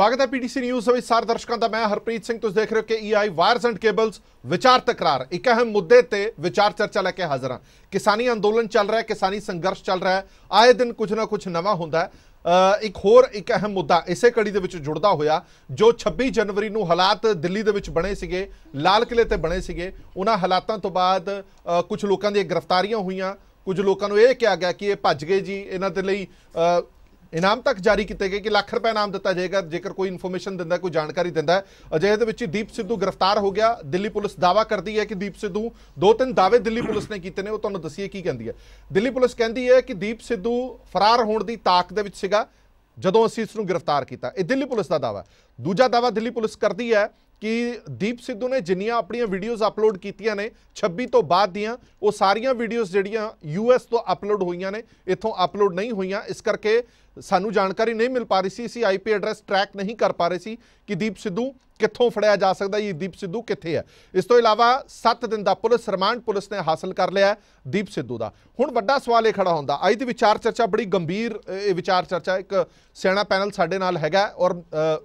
ਸਵਾਗਤ ਹੈ PTC news ਵਿੱਚ ਸਾਰ ਦਰਸ਼ਕਾਂ ਦਾ ਮੈਂ ਹਰਪ੍ਰੀਤ ਸਿੰਘ ਤੁਸੀਂ ਦੇਖ ਰਹੇ ਹੋ ਕਿ ਈਆਈ ਵਾਇਰਸ ਐਂਡ ਕੇਬਲਸ ਵਿਚਾਰ ਤਕਰਾਰ ਇੱਕ ਅਹਿਮ ਮੁੱਦੇ ਤੇ ਵਿਚਾਰ ਚਰਚਾ ਲੈ ਕੇ ਹਾਜ਼ਰ ਹਾਂ ਕਿਸਾਨੀ ਅੰਦੋਲਨ ਚੱਲ ਰਿਹਾ ਹੈ ਕਿਸਾਨੀ ਸੰਘਰਸ਼ ਚੱਲ ਰਿਹਾ ਹੈ ਆਏ ਦਿਨ ਕੁਝ ਨਾ ਕੁਝ ਨਵਾਂ ਹੁੰਦਾ ਹੈ ਇੱਕ ਹੋਰ ਇੱਕ ਅਹਿਮ ਮੁੱਦਾ ਇਸੇ ਕੜੀ ਦੇ ਵਿੱਚ ਜੁੜਦਾ ਹੋਇਆ ਜੋ 26 ਜਨਵਰੀ ਨੂੰ ਹਾਲਾਤ ਦਿੱਲੀ ਦੇ ਵਿੱਚ ਬਣੇ ਸੀਗੇ ਲਾਲ ਕਿਲੇ ਤੇ ਬਣੇ ਸੀਗੇ ਉਹਨਾਂ ਹਾਲਾਤਾਂ ਤੋਂ ਬਾਅਦ ਕੁਝ ਲੋਕਾਂ ਦੀਆਂ ਗ੍ਰਿਫਤਾਰੀਆਂ ਹੋਈਆਂ ਕੁਝ ਲੋਕਾਂ ਨੂੰ ਇਹ ਕਿਹਾ ਗਿਆ ਕਿ ਇਹ ਭੱਜ ਗਏ ਜੀ ਇਹਨਾਂ ਦੇ ਲਈ ਇਨਾਮ ਤੱਕ ਜਾਰੀ ਕੀਤੇ ਗਏ ਕਿ ਲੱਖ ਰੁਪਏ ਇਨਾਮ ਦਿੱਤਾ ਜਾਏਗਾ ਜੇਕਰ ਕੋਈ ਇਨਫੋਰਮੇਸ਼ਨ ਦਿੰਦਾ ਕੋਈ ਜਾਣਕਾਰੀ ਦਿੰਦਾ ਅਜੇ ਦੇ ਵਿੱਚ ਦੀਪ ਸਿੱਧੂ ਗ੍ਰਿਫਤਾਰ ਹੋ ਗਿਆ ਦਿੱਲੀ ਪੁਲਿਸ ਦਾਵਾ ਕਰਦੀ ਹੈ ਕਿ ਦੀਪ ਸਿੱਧੂ ਦੋ ਤਿੰਨ ਦਾਅਵੇ ਦਿੱਲੀ ਪੁਲਿਸ ਨੇ ਕੀਤੇ ਨੇ ਉਹ ਤੁਹਾਨੂੰ ਦੱਸੀਏ ਕੀ ਕਹਿੰਦੀ ਹੈ ਦਿੱਲੀ ਪੁਲਿਸ ਕਹਿੰਦੀ ਹੈ ਕਿ ਦੀਪ ਸਿੱਧੂ ਫਰਾਰ ਹੋਣ ਦੀ ਤਾਕ ਦੇ ਵਿੱਚ ਸੀਗਾ ਜਦੋਂ ਅਸੀਂ ਇਸ ਨੂੰ ਗ੍ਰਿਫਤਾਰ ਕੀਤਾ ਇਹ ਦਿੱਲੀ ਪੁਲਿਸ ਦਾ ਦਾਵਾ ਦੂਜਾ ਦਾਵਾ ਦਿੱਲੀ ਪੁਲਿਸ ਕਰਦੀ ਹੈ ਕਿ ਦੀਪ ਸਿੱਧੂ ਨੇ ਜਿੰਨੀਆਂ ਆਪਣੀਆਂ ਵੀਡੀਓਜ਼ ਅਪਲੋਡ ਕੀਤੀਆਂ ਨੇ 26 ਤੋਂ ਬਾਅਦ ਦੀਆਂ ਉਹ ਸਾਰੀਆਂ ਵੀਡੀਓਜ਼ ਜਿਹੜੀਆਂ ਯੂਐਸ ਤੋਂ ਅਪਲੋਡ ਹੋਈਆਂ ਨੇ ਇੱਥੋਂ ਅਪਲੋਡ ਨਹੀਂ ਹੋਈਆਂ ਇਸ ਕਰਕੇ ਸਾਨੂੰ ਜਾਣਕਾਰੀ ਨਹੀਂ ਮਿਲ ਪਾ ਰਹੀ ਸੀ ਸੀ ਆਈਪੀ ਐਡਰੈਸ ਟਰੈਕ ਨਹੀਂ ਕਰ ਪਾ ਰਹੇ ਸੀ ਕਿ ਦੀਪ ਸਿੱਧੂ ਕਿੱਥੋਂ ਫੜਿਆ ਜਾ ਸਕਦਾ ਇਹ ਦੀਪ ਸਿੱਧੂ ਕਿੱਥੇ ਹੈ ਇਸ ਤੋਂ ਇਲਾਵਾ 7 ਦਿਨ ਦਾ ਪੁਲਿਸ ਰਿਮਾਂਡ ਪੁਲਿਸ ਨੇ ਹਾਸਲ ਕਰ ਲਿਆ ਦੀਪ ਸਿੱਧੂ ਦਾ ਹੁਣ ਵੱਡਾ ਸਵਾਲ ਇਹ ਖੜਾ ਹੁੰਦਾ ਅੱਜ ਦੀ ਵਿਚਾਰ ਚਰਚਾ ਬੜੀ ਗੰਭੀਰ ਇਹ ਵਿਚਾਰ ਚਰਚਾ ਇੱਕ ਸਿਆਣਾ ਪੈਨਲ ਸਾਡੇ ਨਾਲ ਹੈਗਾ ਔਰ